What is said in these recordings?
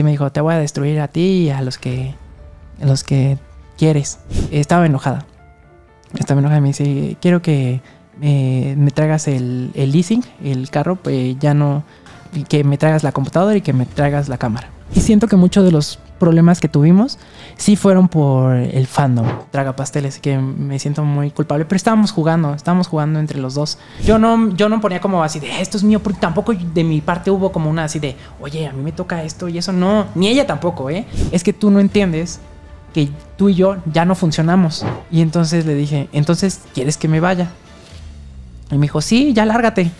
y me dijo, te voy a destruir a ti y a los que, a los que quieres. Estaba enojada. Estaba enojada y me dice, quiero que eh, me traigas el, el, leasing, el carro, pues ya no, que me traigas la computadora y que me traigas la cámara. Y siento que muchos de los problemas que tuvimos sí fueron por el fandom, traga pasteles, que me siento muy culpable, pero estábamos jugando, estábamos jugando entre los dos. Yo no, yo no ponía como así de esto es mío, porque tampoco de mi parte hubo como una así de, oye, a mí me toca esto y eso no, ni ella tampoco, ¿eh? Es que tú no entiendes que tú y yo ya no funcionamos. Y entonces le dije, entonces, ¿quieres que me vaya? Y me dijo, sí, ya lárgate.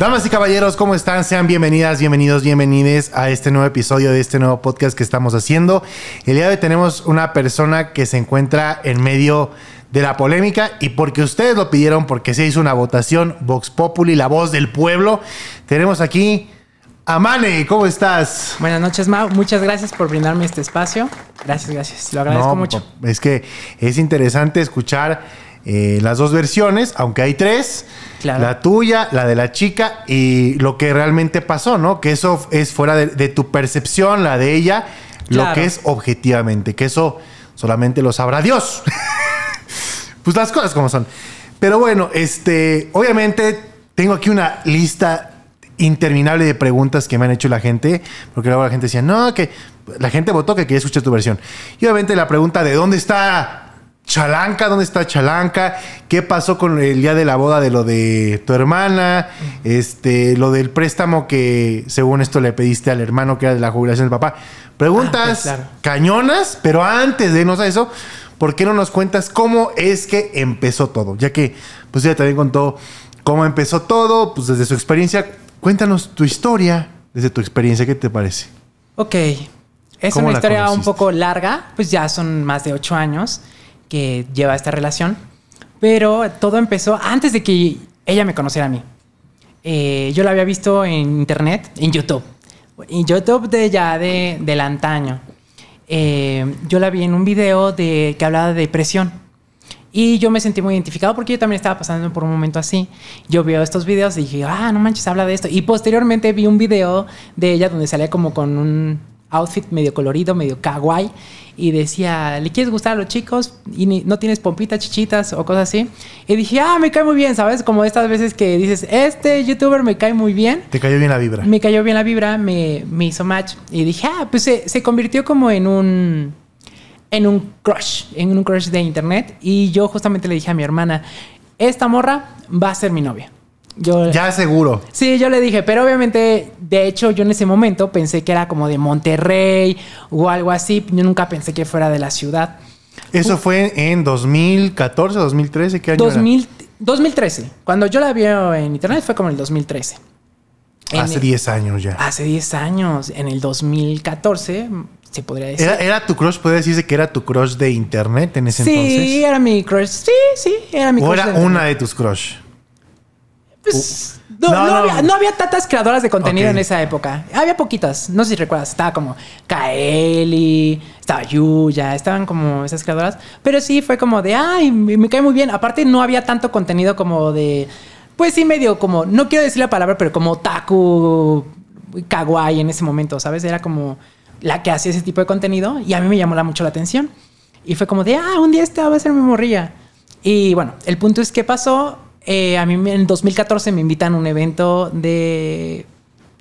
Damas y caballeros, ¿cómo están? Sean bienvenidas, bienvenidos, bienvenides a este nuevo episodio de este nuevo podcast que estamos haciendo. El día de hoy tenemos una persona que se encuentra en medio de la polémica y porque ustedes lo pidieron, porque se hizo una votación, Vox Populi, la voz del pueblo, tenemos aquí a Mane. ¿Cómo estás? Buenas noches, Mau. Muchas gracias por brindarme este espacio. Gracias, gracias. Lo agradezco mucho. Es que es interesante escuchar eh, las dos versiones, aunque hay tres, la tuya, la de la chica y lo que realmente pasó, ¿no? Que eso es fuera de, tu percepción, la de ella, lo que es objetivamente, que eso solamente lo sabrá Dios. pues las cosas como son. Pero bueno, este, obviamente tengo aquí una lista interminable de preguntas que me han hecho la gente, porque luego la gente decía, no, que la gente votó que quería escuchar tu versión. Y obviamente la pregunta de dónde está Chalanca, ¿dónde está Chalanca? ¿Qué pasó con el día de la boda de lo de tu hermana? Este, lo del préstamo que según esto le pediste al hermano que era de la jubilación del papá. Preguntas ah, cañonas, pero antes de irnos a eso, ¿por qué no nos cuentas cómo es que empezó todo? Ya que pues ella también contó cómo empezó todo, pues desde su experiencia, cuéntanos tu historia, desde tu experiencia, ¿qué te parece? Ok. Es una historia un poco larga, pues ya son más de ocho años que lleva esta relación. Pero todo empezó antes de que ella me conociera a mí. Eh, yo la había visto en internet, en YouTube. En YouTube de ya de, del antaño. Eh, yo la vi en un video de, que hablaba de depresión. Y yo me sentí muy identificado porque yo también estaba pasando por un momento así. Yo veo estos videos y dije, ah, no manches, habla de esto. Y posteriormente vi un video de ella donde salía como con un outfit medio colorido, medio kawaii, y decía, ¿le quieres gustar a los chicos? Y no tienes pompitas, chichitas o cosas así. Y dije, ah, me cae muy bien, ¿sabes? Como estas veces que dices, este youtuber me cae muy bien. Te cayó bien la vibra. Me cayó bien la vibra, me, me hizo match. Y dije, ah, pues se, convirtió como en un en un crush, en un crush de internet. Y yo justamente le dije a mi hermana, esta morra va a ser mi novia ya seguro. Sí, yo le dije, pero obviamente, de hecho, yo en ese momento pensé que era como de Monterrey o algo así. Yo nunca pensé que fuera de la ciudad. Eso fue en 2014, 2013, ¿qué año 2013. Cuando yo la vi en internet fue como en el 2013. hace 10 años ya. Hace 10 años, en el 2014, se podría decir. Era, tu crush, puede decirse que era tu crush de internet en ese entonces. Sí, era mi crush. Sí, sí, era mi crush. O era una de tus crush. Pues, uh. no, había, tantas creadoras de contenido en esa época. Había poquitas. No sé si recuerdas. Estaba como Kaeli, estaba Yuya, estaban como esas creadoras. Pero sí fue como de, ay, me, cae muy bien. Aparte, no había tanto contenido como de. Pues sí, medio como, no quiero decir la palabra, pero como taku, kawaii en ese momento, ¿sabes? Era como la que hacía ese tipo de contenido y a mí me llamó mucho la atención. Y fue como de, ah, un día este va a ser mi morrilla. Y bueno, el punto es que pasó eh, a mí en 2014 me invitan a un evento de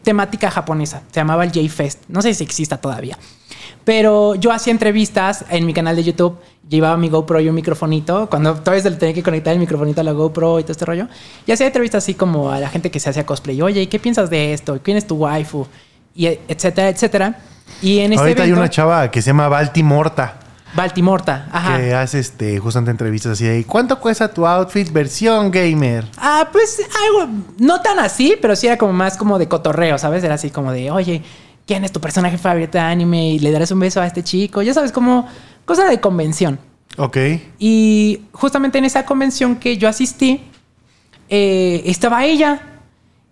temática japonesa. Se llamaba el J-Fest. No sé si exista todavía. Pero yo hacía entrevistas en mi canal de YouTube. Llevaba mi GoPro y un microfonito. Cuando todavía se tenía que conectar el microfonito a la GoPro y todo este rollo. Y hacía entrevistas así como a la gente que se hacía cosplay. Oye, ¿qué piensas de esto? ¿Quién es tu waifu? Y etcétera, etcétera. Y en este Ahorita hay una chava que se llama Baltimorta. Baltimorta, ajá. Que hace este, justamente entrevistas así de ¿cuánto cuesta tu outfit versión gamer? Ah, pues algo, no tan así, pero sí era como más como de cotorreo, ¿sabes? Era así como de, oye, ¿quién es tu personaje favorito de anime? Y le darás un beso a este chico. Ya sabes, como cosa de convención. Ok. Y justamente en esa convención que yo asistí, eh, estaba ella.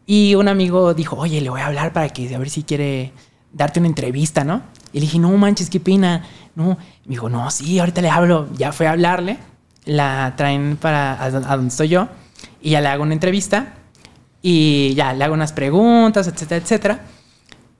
Y un amigo dijo, oye, le voy a hablar para que a ver si quiere darte una entrevista, ¿no? Y le dije, no manches, qué pena no. Me dijo, no, sí, ahorita le hablo. Ya fue a hablarle. La traen para a donde estoy yo. Y ya le hago una entrevista. Y ya le hago unas preguntas, etcétera, etcétera.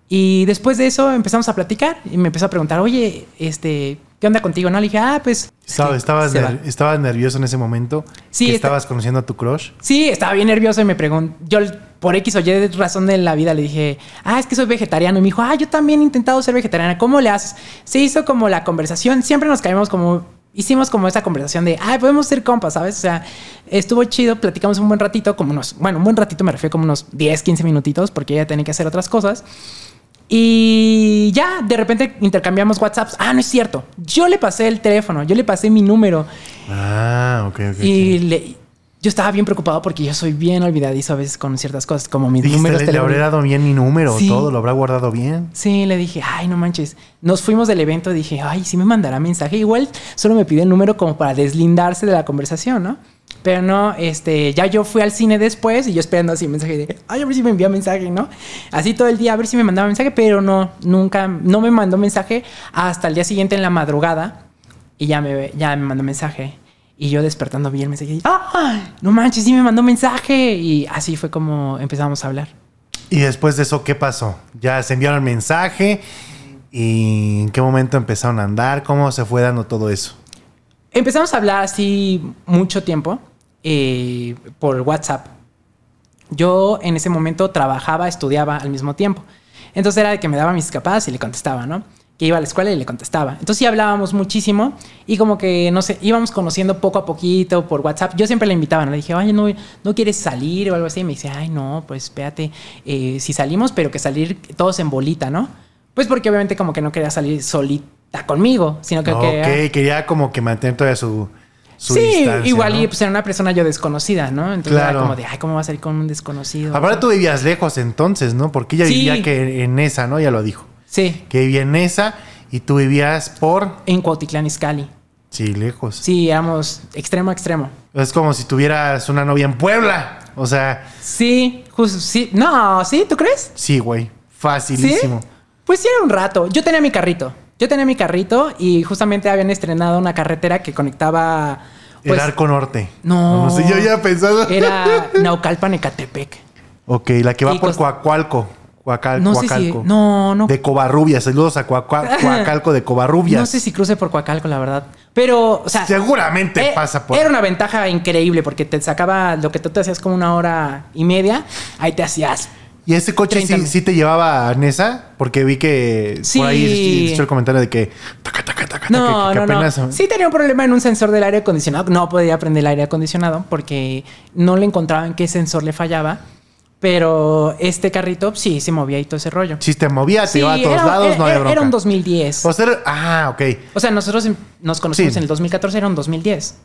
Y después de eso empezamos a platicar. Y me empezó a preguntar, oye, este, ¿qué onda contigo? No, le dije, ah, pues. Estaba, estabas, nervioso en ese momento. Sí. estabas conociendo a tu crush. Sí, estaba bien nervioso y me preguntó. Yo, por X o Y razón de la vida, le dije, ah, es que soy vegetariano. Y me dijo, ah, yo también he intentado ser vegetariana. ¿Cómo le haces? Se hizo como la conversación. Siempre nos caímos como. Hicimos como esa conversación de, ah, podemos ser compas, ¿sabes? O sea, estuvo chido, platicamos un buen ratito, como unos, bueno, un buen ratito me refiero como unos 10, 15 minutitos, porque ella tenía que hacer otras cosas. Y ya, de repente intercambiamos WhatsApps. Ah, no es cierto. Yo le pasé el teléfono, yo le pasé mi número. Ah, ok, ok. Y Le, yo estaba bien preocupado porque yo soy bien olvidadizo a veces con ciertas cosas, como mi número Le, le habré dado bien mi número, todo, lo habrá guardado bien. Sí, le dije, ay, no manches. Nos fuimos del evento, dije, ay, sí me mandará mensaje. Igual solo me pide el número como para deslindarse de la conversación, ¿no? Pero no, este, ya yo fui al cine después y yo esperando así mensaje de, ay, a ver si me envía mensaje, ¿no? Así todo el día, a ver si me mandaba mensaje, pero no, nunca, no me mandó mensaje hasta el día siguiente en la madrugada y ya me, ya me mandó mensaje. Y yo despertando vi el mensaje y, ¡ah! No manches, sí me mandó mensaje. Y así fue como empezamos a hablar. ¿Y después de eso qué pasó? Ya se enviaron el mensaje y en qué momento empezaron a andar, cómo se fue dando todo eso. Empezamos a hablar así mucho tiempo. Eh, por WhatsApp. Yo en ese momento trabajaba, estudiaba al mismo tiempo. Entonces era de que me daba mis capas y le contestaba, ¿no? Que iba a la escuela y le contestaba. Entonces sí hablábamos muchísimo y como que, no sé, íbamos conociendo poco a poquito por WhatsApp. Yo siempre le invitaba, ¿no? Le dije, oye, no, no quieres salir o algo así. Y me dice, ay, no, pues espérate, eh, si salimos, pero que salir todos en bolita, ¿no? Pues porque obviamente como que no quería salir solita conmigo, sino que... Ok, ah, quería, como que mantener todavía su sí, igual y pues era una persona yo desconocida, ¿no? Entonces era como de, ay, ¿cómo vas a ir con un desconocido? Ahora tú vivías lejos entonces, ¿no? Porque ella vivía que en esa, ¿no? Ya lo dijo. Sí. Que vivía en esa y tú vivías por... En Cuautitlán Iscali. Sí, lejos. Sí, éramos extremo a extremo. Es como si tuvieras una novia en Puebla. O sea... Sí, justo, sí. No, ¿sí? ¿Tú crees? Sí, güey. Facilísimo. Pues sí, era un rato. Yo tenía mi carrito. Yo tenía mi carrito y justamente habían estrenado una carretera que conectaba. el pues, Arco Norte. No. No, sé, yo ya pensaba. Era Naucalpan, Ecatepec. Ok, la que va por Coacalco. Coacualco. no Sé si, no, no. De Covarrubias. Saludos a Coacalco de Covarrubias. No sé si cruce por Coacalco, la verdad. Pero, o sea. Seguramente eh, pasa por. Era una ventaja increíble porque te sacaba lo que tú te hacías como una hora y media. Ahí te hacías ¿Y ese coche sí, sí, te llevaba a Nesa? Porque vi que por ahí el comentario de que... no, no, no. Sí tenía un problema en un sensor del aire acondicionado. No podía prender el aire acondicionado porque no le encontraban qué sensor le fallaba. Pero este carrito sí se movía y todo ese rollo. Sí, te movía, te iba a todos lados, no había Era un 2010. O ah, ok. O sea, nosotros nos conocimos en el 2014, era un 2010.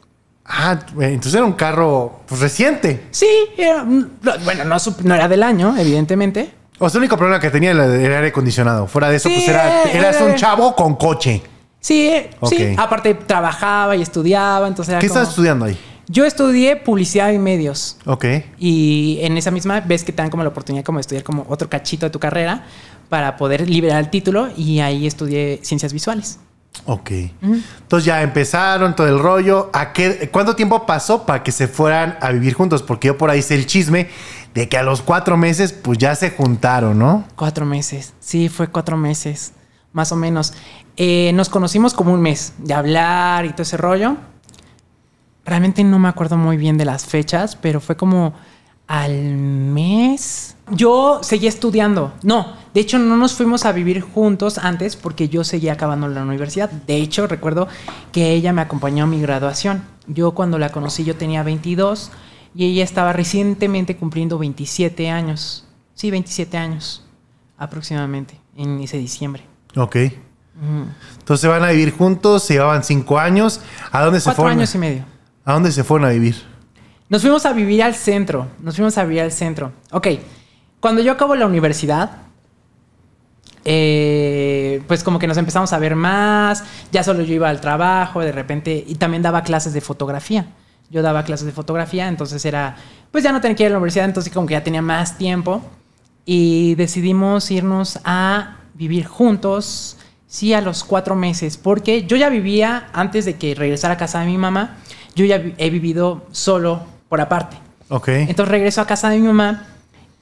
Ah, entonces era un carro pues, reciente. Sí, mm, bueno, no, era del año, evidentemente. O sea, el único problema que tenía era el aire acondicionado. Fuera de eso, pues era, eh, eras un chavo con coche. Sí, eh, sí. Aparte, trabajaba y estudiaba, entonces era ¿Qué estás estudiando ahí? Yo estudié publicidad y medios. Ok. Y en esa misma ves que te dan como la oportunidad como de estudiar como otro cachito de tu carrera para poder liberar el título y ahí estudié ciencias visuales. Ok. Entonces ya empezaron todo el rollo. ¿A ¿Cuánto tiempo pasó para que se fueran a vivir juntos? Porque yo por ahí sé el chisme de que a los cuatro meses, pues ya se juntaron, ¿no? Cuatro meses. Sí, fue cuatro meses, más o menos. Eh, nos conocimos como un mes de hablar y todo ese rollo. Realmente no me acuerdo muy bien de las fechas, pero fue como al mes. Yo seguí estudiando. No, de hecho, no nos fuimos a vivir juntos antes porque yo seguía acabando la universidad. De hecho, recuerdo que ella me acompañó a mi graduación. Yo cuando la conocí yo tenía 22 y ella estaba recientemente cumpliendo 27 años. Sí, 27 años aproximadamente, en ese diciembre. Ok. Entonces van a vivir juntos, se llevaban 5 años. ¿A dónde se Cuatro fueron? años y medio. ¿A dónde se fueron a vivir? Nos fuimos a vivir al centro, nos fuimos a vivir al centro. Ok, cuando yo acabo la universidad, eh, pues como que nos empezamos a ver más, ya solo yo iba al trabajo, de repente, y también daba clases de fotografía. Yo daba clases de fotografía, entonces era, pues ya no tenía que ir a la universidad, entonces como que ya tenía más tiempo y decidimos irnos a vivir juntos, sí, a los cuatro meses, porque yo ya vivía, antes de que regresara a casa de mi mamá, yo ya he vivido solo por aparte. Ok. Entonces regreso a casa de mi mamá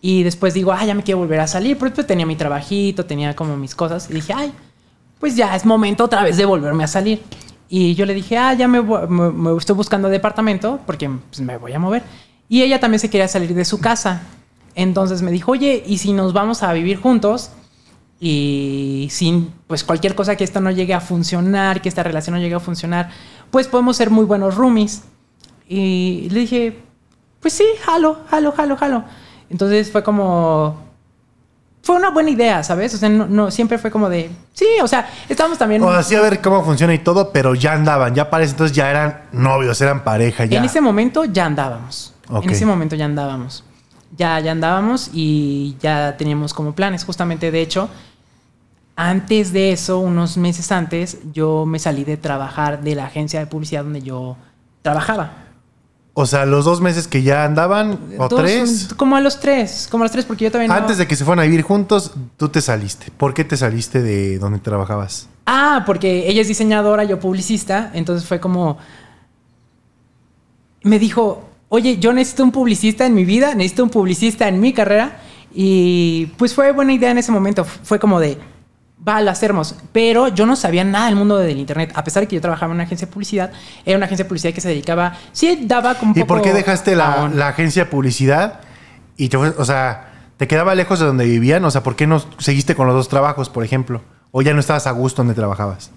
y después digo, ah, ya me quiero volver a salir. Pero después tenía mi trabajito, tenía como mis cosas. Y dije, ay, pues ya es momento otra vez de volverme a salir. Y yo le dije, ah, ya me, me, estoy buscando departamento porque pues, me voy a mover. Y ella también se quería salir de su casa. Entonces me dijo, oye, ¿y si nos vamos a vivir juntos? Y sin, pues cualquier cosa que esto no llegue a funcionar, que esta relación no llegue a funcionar, pues podemos ser muy buenos roomies. Y le dije, pues sí, jalo, jalo, jalo, jalo. Entonces fue como... Fue una buena idea, ¿sabes? O sea, no, siempre fue como de... Sí, o sea, estábamos también... O así a ver cómo funciona y todo, pero ya andaban, ya parecían, entonces ya eran novios, eran pareja, ya. En ese momento ya andábamos. En ese momento ya andábamos. Ya, ya andábamos y ya teníamos como planes. Justamente, de hecho, antes de eso, unos meses antes, yo me salí de trabajar de la agencia de publicidad donde yo trabajaba. O sea, los dos meses que ya andaban, o tres. Como a los tres, como a los tres, porque yo también. Antes de que se fueran a vivir juntos, tú te saliste. ¿Por qué te saliste de donde trabajabas? Ah, porque ella es diseñadora, yo publicista, entonces fue como. Me dijo, oye, yo necesito un publicista en mi vida, necesito un publicista en mi carrera. Y pues fue buena idea en ese momento. Fue como de, lo hacermos, pero yo no sabía nada del mundo del internet, a pesar de que yo trabajaba en una agencia de publicidad, era una agencia de publicidad que se dedicaba, sí daba como... ¿Y por qué dejaste la, agencia de publicidad y te o sea, te quedaba lejos de donde vivían? O sea, ¿por qué no seguiste con los dos trabajos, por ejemplo? ¿O ya no estabas a gusto donde trabajabas?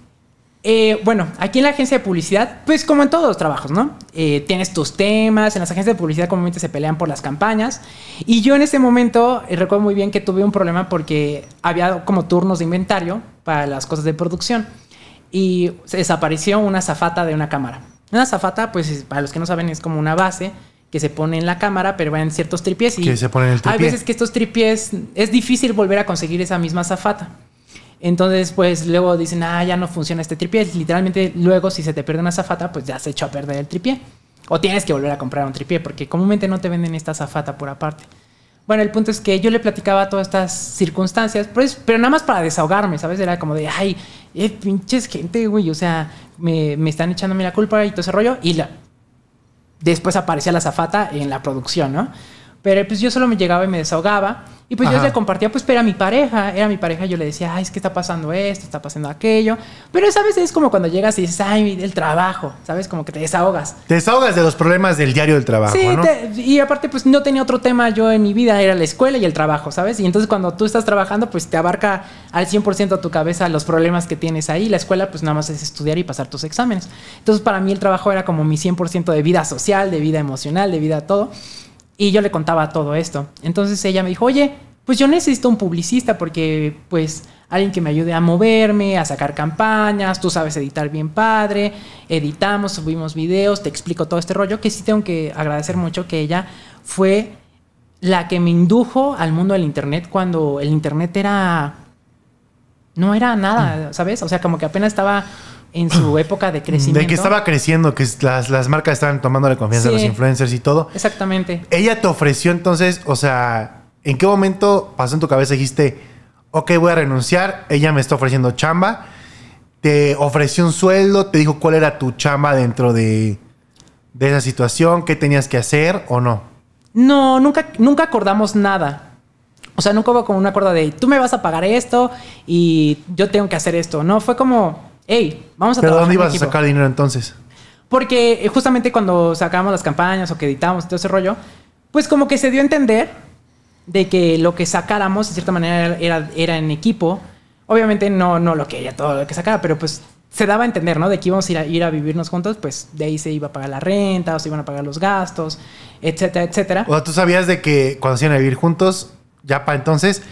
Eh, bueno, aquí en la agencia de publicidad, pues como en todos los trabajos, ¿no? Eh, tienes tus temas, en las agencias de publicidad comúnmente se pelean por las campañas. Y yo en ese momento eh, recuerdo muy bien que tuve un problema porque había como turnos de inventario para las cosas de producción. Y desapareció una zafata de una cámara. Una zafata, pues para los que no saben, es como una base que se pone en la cámara, pero va en ciertos tripies Y se ponen el Hay veces que estos tripies es difícil volver a conseguir esa misma zafata. Entonces, pues luego dicen, ah, ya no funciona este tripié. Literalmente, luego si se te pierde una zafata, pues ya se echó a perder el tripié. O tienes que volver a comprar un tripié, porque comúnmente no te venden esta zafata por aparte. Bueno, el punto es que yo le platicaba todas estas circunstancias, pues, pero nada más para desahogarme, ¿sabes? Era como de, ay, eh, pinches gente, güey, o sea, me, están echándome la culpa y todo ese rollo. Y después aparecía la zafata en la producción, ¿no? Pero pues yo solo me llegaba y me desahogaba. Y pues yo le compartía, pues, era mi pareja, era mi pareja, yo le decía, ay, es que está pasando esto, está pasando aquello. Pero, ¿sabes? Es como cuando llegas y dices, ay, el trabajo, ¿sabes? Como que te desahogas. Te desahogas de los problemas del diario del trabajo, sí, y aparte, pues, no tenía otro tema yo en mi vida, era la escuela y el trabajo, ¿sabes? Y entonces cuando tú estás trabajando, pues, te abarca al 100% a tu cabeza los problemas que tienes ahí. La escuela, pues, nada más es estudiar y pasar tus exámenes. Entonces, para mí el trabajo era como mi 100% de vida social, de vida emocional, de vida todo. Y yo le contaba todo esto. Entonces ella me dijo, oye, pues yo necesito un publicista porque pues alguien que me ayude a moverme, a sacar campañas, tú sabes editar bien padre, editamos, subimos videos, te explico todo este rollo, que sí tengo que agradecer mucho que ella fue la que me indujo al mundo del Internet cuando el Internet era... No era nada, ¿sabes? O sea, como que apenas estaba en su ah, época de crecimiento. De que estaba creciendo, que las, marcas estaban tomando la confianza de los influencers y todo. Exactamente. Ella te ofreció entonces, o sea, ¿en qué momento pasó en tu cabeza dijiste, ok, voy a renunciar, ella me está ofreciendo chamba, te ofreció un sueldo, te dijo cuál era tu chamba dentro de, de esa situación, qué tenías que hacer o no? No, nunca, nunca acordamos nada. O sea, nunca hubo como un acuerdo de tú me vas a pagar esto y yo tengo que hacer esto. No, fue como hey, vamos a ¿Pero dónde ibas a sacar dinero entonces? Porque eh, justamente cuando sacamos las campañas o que editamos todo ese rollo, pues como que se dio a entender de que lo que sacáramos, de cierta manera, era, era en equipo. Obviamente no, no lo quería todo lo que sacara, pero pues se daba a entender, ¿no? De que íbamos a ir a, vivirnos juntos, pues de ahí se iba a pagar la renta, o se iban a pagar los gastos, etcétera, etcétera. O sea, tú sabías de que cuando se iban a vivir juntos, ya para entonces,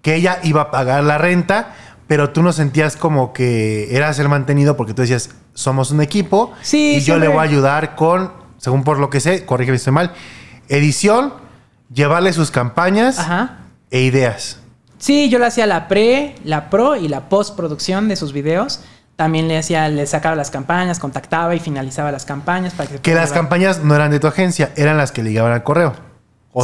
que ella iba a pagar la renta, pero tú no sentías como que eras el mantenido porque tú decías, somos un equipo sí, y yo le voy a ayudar con, según por lo que sé, corrígeme si estoy mal, edición, llevarle sus campañas e ideas. Sí, yo le hacía la pre, la pro y la postproducción de sus videos. También le hacía, le sacaba las campañas, contactaba y finalizaba las campañas para que... Que las campañas no eran de tu agencia, eran las que le ligaban al correo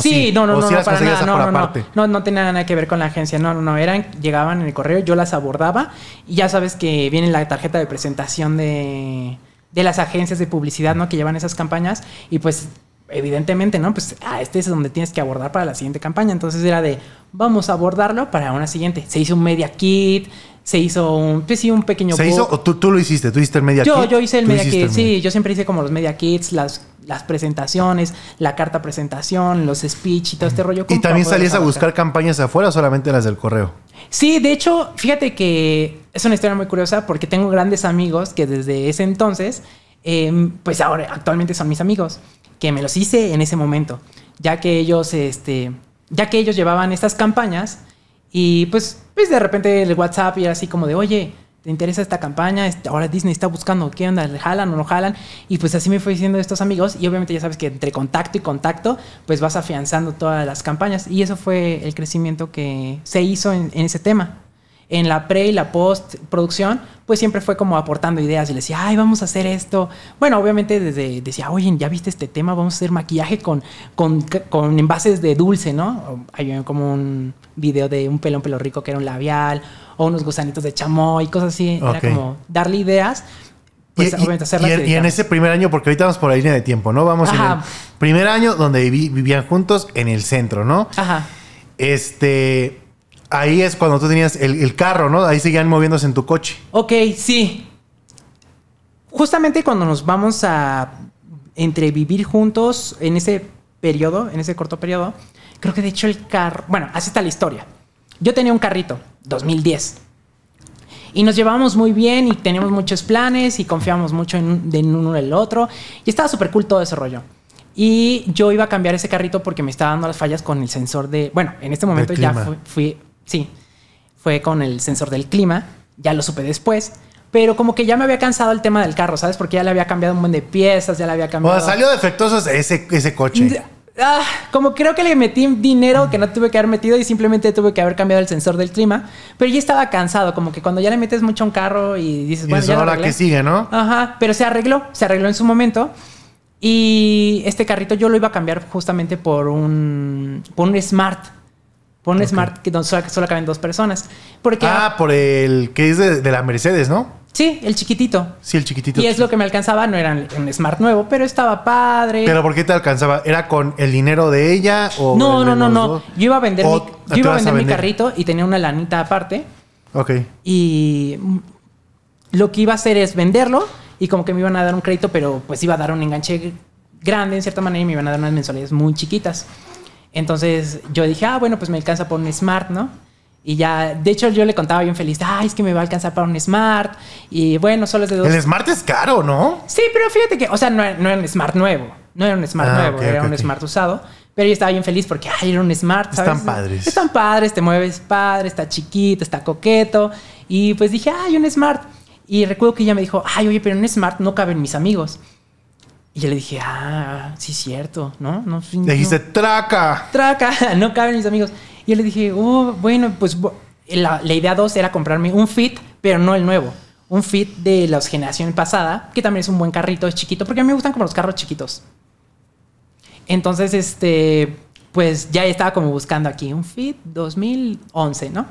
sí, no, no, no, no, para nada, no, no, tenía nada que ver con la agencia, no, no, no, eran, llegaban en el correo, yo las abordaba y ya sabes que viene la tarjeta de presentación de, de las agencias de publicidad, ¿no? Que llevan esas campañas y pues evidentemente, ¿no? Pues, ah, este es donde tienes que abordar para la siguiente campaña, entonces era de, vamos a abordarlo para una siguiente, se hizo un media kit, se hizo un, pues sí, un pequeño... ¿Se hizo? ¿O tú, tú, lo hiciste? ¿Tú hiciste el media kit? Yo hice el media kit, sí, yo siempre hice como los media kits, las las presentaciones, la carta presentación, los speech y todo este rollo. ¿Y también salías a buscar campañas afuera solamente las del correo? Sí, de hecho, fíjate que es una historia muy curiosa porque tengo grandes amigos que desde ese entonces, em, pues ahora actualmente son mis amigos, que me los hice en ese momento, ya que ellos, este, ya que ellos llevaban estas campañas y pues, pues de repente el WhatsApp y era así como de, oye, ¿te interesa esta campaña? Este, ahora Disney está buscando, ¿qué onda? ¿Le jalan o no jalan? Y pues así me fue diciendo estos amigos y obviamente ya sabes que entre contacto y contacto pues vas afianzando todas las campañas y eso fue el crecimiento que se hizo en ese tema en la pre y la post producción, pues siempre fue como aportando ideas y le decía, ay, vamos a hacer esto. Bueno, obviamente desde decía, oye, ya viste este tema, vamos a hacer maquillaje con, con, envases de dulce, ¿no? Hay como un video de un pelón pelo rico que era un labial, o unos gusanitos de chamoy, cosas así. Era como darle ideas. Pues, y, obviamente, en, ese primer año, porque ahorita vamos por la línea de tiempo, ¿no? Vamos en el primer año donde vivían juntos en el centro, ¿no? Ajá. Este ahí es cuando tú tenías el, carro, ¿no? Ahí seguían moviéndose en tu coche. Ok, sí. Justamente cuando nos vamos a entrevivir juntos en ese periodo, en ese corto periodo, creo que de hecho el carro, bueno, así está la historia. Yo tenía un carrito, 2010. Y nos llevábamos muy bien y teníamos muchos planes y confiábamos mucho en, uno del el otro. Y estaba súper cool todo ese rollo. Y yo iba a cambiar ese carrito porque me estaba dando las fallas con el sensor de. Bueno, en este momento ya fui, Sí, fue con el sensor del clima, ya lo supe después. Pero como que ya me había cansado el tema del carro, ¿sabes? Porque ya le había cambiado un montón de piezas, ya le había cambiado... O salió defectuoso ese, coche. Ah, como creo que le metí dinero que no tuve que haber metido y simplemente tuve que haber cambiado el sensor del clima. Pero ya estaba cansado, como que cuando ya le metes mucho a un carro y dices... Y ahora que sigue, ¿no? Ajá, pero se arregló, se arregló en su momento. Y este carrito yo lo iba a cambiar justamente por un, por un Smart un Smart que solo, caben dos personas. Porque, ah, por el que es de, la Mercedes, ¿no? Sí, el chiquitito. Sí, el chiquitito. Y es lo que me alcanzaba, no era un Smart nuevo, pero estaba padre. ¿Pero por qué te alcanzaba? ¿Era con el dinero de ella No, no, no, no. Yo iba a vender, mi, mi carrito y tenía una lanita aparte. Ok. Y lo que iba a hacer es venderlo y como que me iban a dar un crédito, pero pues iba a dar un enganche grande en cierta manera y me iban a dar unas mensualidades muy chiquitas. Entonces yo dije, ah, bueno, pues me alcanza por un smart, ¿no? Y ya, de hecho yo le contaba bien feliz, ay, es que me va a alcanzar para un smart. Y bueno, solo es de dos. El smart es caro, ¿no? Sí, pero fíjate que, o sea, no, era un smart nuevo, no era un smart ah, nuevo, era un smart usado. Pero yo estaba bien feliz porque, ay, era un smart, Están padres. Están padres, te mueves padre, está chiquito, está coqueto. Y pues dije, ay, un smart. Y recuerdo que ella me dijo, ay, oye, pero un smart no caben mis amigos. Y yo le dije, ah, sí, es cierto, ¿no? no, le dijiste, traca. Traca, no caben mis amigos. Y yo le dije, oh, bueno, pues la, idea dos era comprarme un Fit, pero no el nuevo. Un Fit de la generación pasada, que también es un buen carrito, es chiquito, porque a mí me gustan como los carros chiquitos. Entonces, este, pues ya estaba como buscando aquí un Fit 2011, ¿no?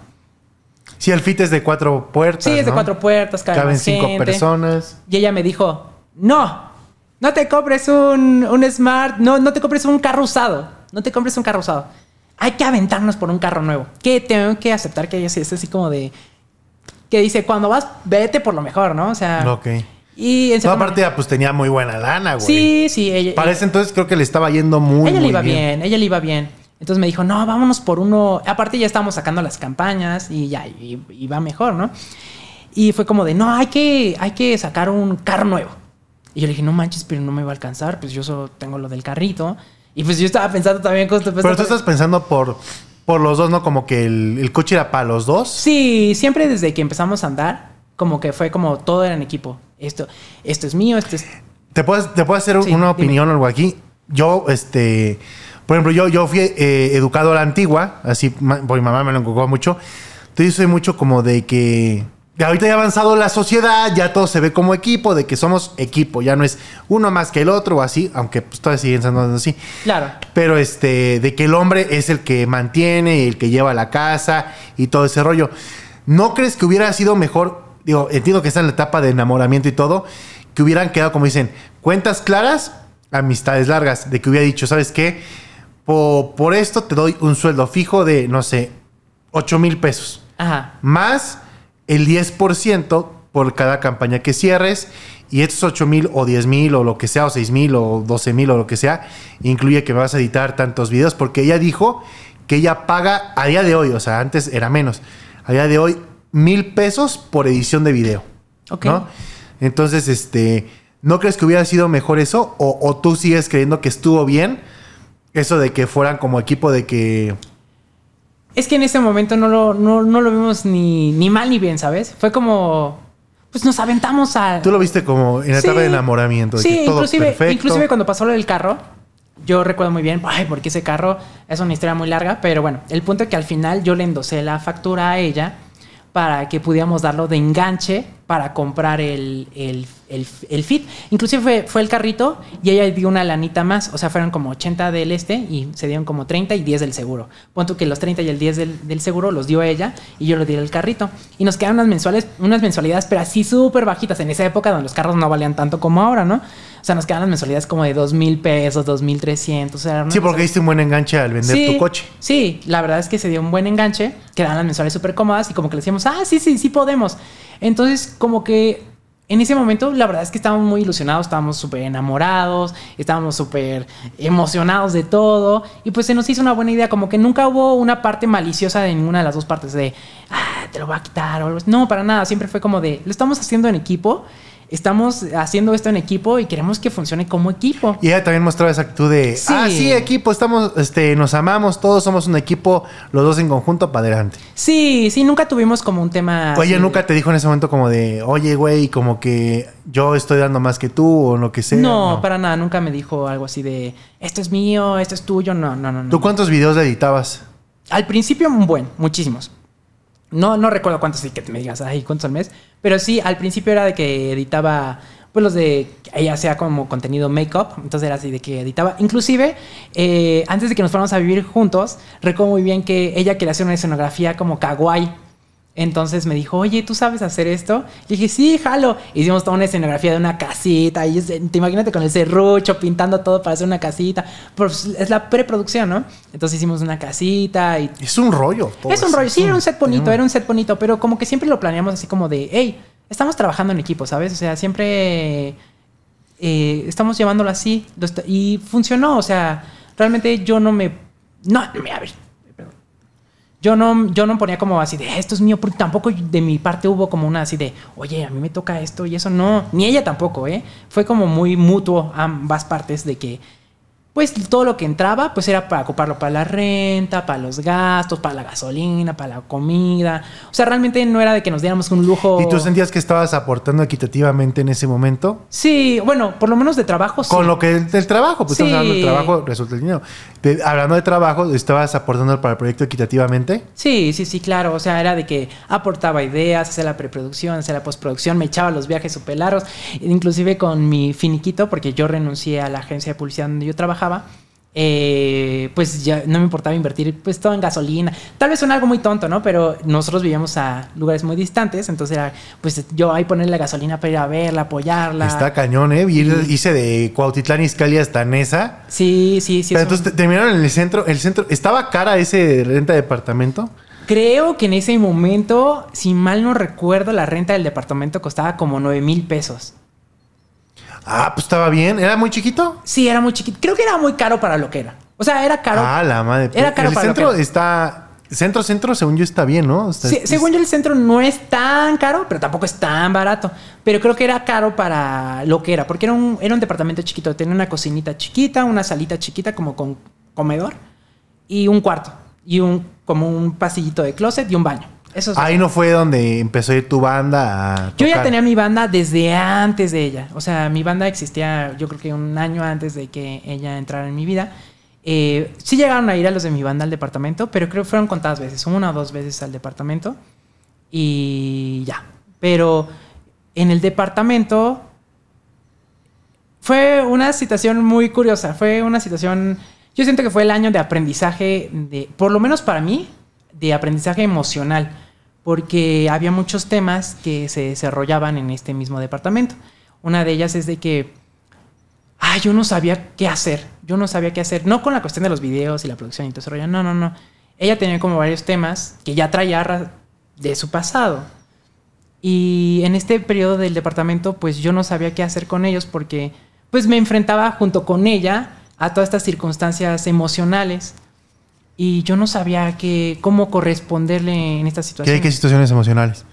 Sí, el Fit es de cuatro puertas. Sí, es de cuatro puertas, caben, cinco personas. Y ella me dijo, no, no te compres un, smart, no, no te compres un carro usado. No te compres un carro usado. Hay que aventarnos por un carro nuevo. Que tengo que aceptar que es así como de. Que dice, cuando vas, vete por lo mejor, ¿no? O sea. Ok. Y Toda ah, pues tenía muy buena lana, güey. Sí, sí. Ella, Parece entonces creo que le estaba yendo muy, ella le iba bien. Ella le iba bien. Entonces me dijo, no, vámonos por uno. Aparte, ya estábamos sacando las campañas y ya iba mejor, ¿no? Y fue como de, no, hay que, hay que sacar un carro nuevo. Y yo le dije, no manches, pero no me iba a alcanzar, pues yo solo tengo lo del carrito. Y pues yo estaba pensando también cosas. Pero tú estás pensando por, por los dos, ¿no? Como que el, coche era para los dos. Sí, siempre desde que empezamos a andar, como que fue como todo era en equipo. Esto, esto es mío, esto es... ¿Te puedes, te puedo hacer una opinión o algo aquí? Yo, este... Por ejemplo, yo, yo fui eh, educado a la antigua, así, pues, mi mamá me lo encogió mucho. Entonces, soy mucho como de que ahorita ya ha avanzado la sociedad, ya todo se ve como equipo, de que somos equipo, ya no es uno más que el otro o así, aunque pues todavía siguen siendo así. Claro. Pero este, de que el hombre es el que mantiene, el que lleva la casa y todo ese rollo. ¿No crees que hubiera sido mejor, digo, entiendo que está en la etapa de enamoramiento y todo, que hubieran quedado, como dicen, cuentas claras, amistades largas, de que hubiera dicho, ¿sabes qué? Por, por esto te doy un sueldo fijo de, no sé, 8 mil pesos. Ajá. Más el 10% por cada campaña que cierres. Y estos 8 mil o 10 mil o lo que sea, o 6 mil o 12 mil o lo que sea, incluye que me vas a editar tantos videos, porque ella dijo que ella paga a día de hoy, o sea, antes era menos, a día de hoy mil pesos por edición de video. Ok. Entonces, este, ¿no crees que hubiera sido mejor eso? o tú sigues creyendo que estuvo bien eso de que fueran como equipo de que es que en ese momento no lo, no, lo vimos ni, ni mal ni bien, ¿sabes? Fue como, pues nos aventamos a... Tú lo viste como en la tarde de enamoramiento. sí, inclusive, inclusive cuando pasó lo del carro, yo recuerdo muy bien, ay, porque ese carro es una historia muy larga, pero bueno, el punto es que al final yo le endosé la factura a ella para que pudiéramos darlo de enganche para comprar el, fit. Inclusive fue, el carrito y ella dio una lanita más, o sea, fueron como 80 del este y se dieron como 30 y 10 del seguro. Punto que los 30 y el 10 del, seguro los dio ella y yo le di el carrito. Y nos quedaron unas, mensuales, unas mensualidades, pero así súper bajitas, en esa época donde los carros no valían tanto como ahora, ¿no? O sea, nos quedan las mensualidades como de dos mil pesos, dos mil trescientos. Sí, porque diste un buen enganche al vender tu coche. Sí, la verdad es que se dio un buen enganche. Quedaban las mensualidades súper cómodas y como que le decíamos, ah, sí, sí, sí podemos. Entonces, como que en ese momento, la verdad es que estábamos muy ilusionados, estábamos súper enamorados, estábamos súper emocionados de todo. Y pues se nos hizo una buena idea, como que nunca hubo una parte maliciosa de ninguna de las dos partes de, ah, te lo voy a quitar No, para nada, siempre fue como de, lo estamos haciendo en equipo estamos haciendo esto en equipo y queremos que funcione como equipo. Y ella también mostraba esa actitud de, ah, sí, equipo, estamos, este, nos amamos, todos somos un equipo, los dos en conjunto para adelante. Sí, sí, nunca tuvimos como un tema... O ella nunca te dijo en ese momento como de, oye, güey, como que yo estoy dando más que tú o lo que sea. No, para nada, nunca me dijo algo así de, esto es mío, esto es tuyo, no, no, no. ¿Tú cuántos videos editabas? Al principio, un buen, muchísimos. No, no recuerdo cuántos y que me digas, ay, cuántos al mes. Pero sí, al principio era de que editaba, pues los de, ella sea como contenido make-up, entonces era así de que editaba. Inclusive, eh, antes de que nos fuéramos a vivir juntos, recuerdo muy bien que ella quería hacer una escenografía como kawaii. Entonces me dijo, oye, ¿tú sabes hacer esto? Y dije, sí, jalo. Hicimos toda una escenografía de una casita. Y te imagínate con el serrucho pintando todo para hacer una casita. es la preproducción, ¿no? Entonces hicimos una casita y... Es un rollo. es un rollo. Sí, era un set bonito, mm. era un set bonito. Pero como que siempre lo planeamos así como de, hey, estamos trabajando en equipo, ¿sabes? O sea, siempre eh, estamos llevándolo así. Y funcionó. O sea, realmente yo no me... No, me yo no, yo no ponía como así de esto es mío, porque tampoco de mi parte hubo como una así de, oye, a mí me toca esto y eso no, ni ella tampoco, ¿eh? Fue como muy mutuo ambas partes de que pues todo lo que entraba, pues era para ocuparlo para la renta, para los gastos, para la gasolina, para la comida. O sea, realmente no era de que nos diéramos un lujo. ¿Y tú sentías que estabas aportando equitativamente en ese momento? Sí, bueno, por lo menos de trabajo. Sí. Con lo que del trabajo, pues hablando trabajo, resulta el dinero. hablando de trabajo, ¿estabas aportando para el proyecto equitativamente? Sí, sí, sí, claro. O sea, era de que aportaba ideas, hacía la preproducción, hacía la postproducción, me echaba los viajes super largos, inclusive con mi finiquito, porque yo renuncié a la agencia de publicidad donde yo trabajaba eh, pues ya no me importaba invertir pues todo en gasolina. Tal vez son algo muy tonto, ¿no? Pero nosotros vivíamos a lugares muy distantes, entonces era pues yo ahí ponerle la gasolina para ir a verla, apoyarla. Está cañón, ¿eh? hice de Cuautitlán Izcalli hasta Nesa. Sí, sí, sí. entonces terminaron en el centro, el centro, ¿estaba cara ese renta de departamento? Creo que en ese momento, si mal no recuerdo, la renta del departamento costaba como 9 mil pesos. Ah, pues estaba bien. ¿Era muy chiquito? Sí, era muy chiquito. Creo que era muy caro para lo que era. O sea, era caro. Ah, la madre. Era caro el para centro está. Centro, centro, según yo está bien, ¿no? sí, Según yo el centro no es tan caro, pero tampoco es tan barato. Pero creo que era caro para lo que era, porque era un, era un departamento chiquito. Tenía una cocinita chiquita, una salita chiquita como con comedor y un cuarto y un como un pasillito de closet y un baño. Ahí no fue donde empezó ir tu banda. yo ya tenía mi banda desde antes de ella. O sea, mi banda existía yo creo que un año antes de que ella entrara en mi vida. Eh, sí llegaron a ir a los de mi banda al departamento, pero creo que fueron contadas veces, una o dos veces al departamento. Y ya. Pero en el departamento fue una situación muy curiosa. Fue una situación. Yo siento que fue el año de aprendizaje, de, por lo menos para mí, de aprendizaje emocional porque había muchos temas que se desarrollaban en este mismo departamento. Una de ellas es de que, ah, yo no sabía qué hacer, yo no sabía qué hacer, no con la cuestión de los videos y la producción y todo ese no, no, no. Ella tenía como varios temas que ya traía de su pasado. Y en este periodo del departamento, pues yo no sabía qué hacer con ellos porque pues me enfrentaba junto con ella a todas estas circunstancias emocionales y yo no sabía que, cómo corresponderle en estas situaciones. ¿Qué, ¿Qué situaciones emocionales?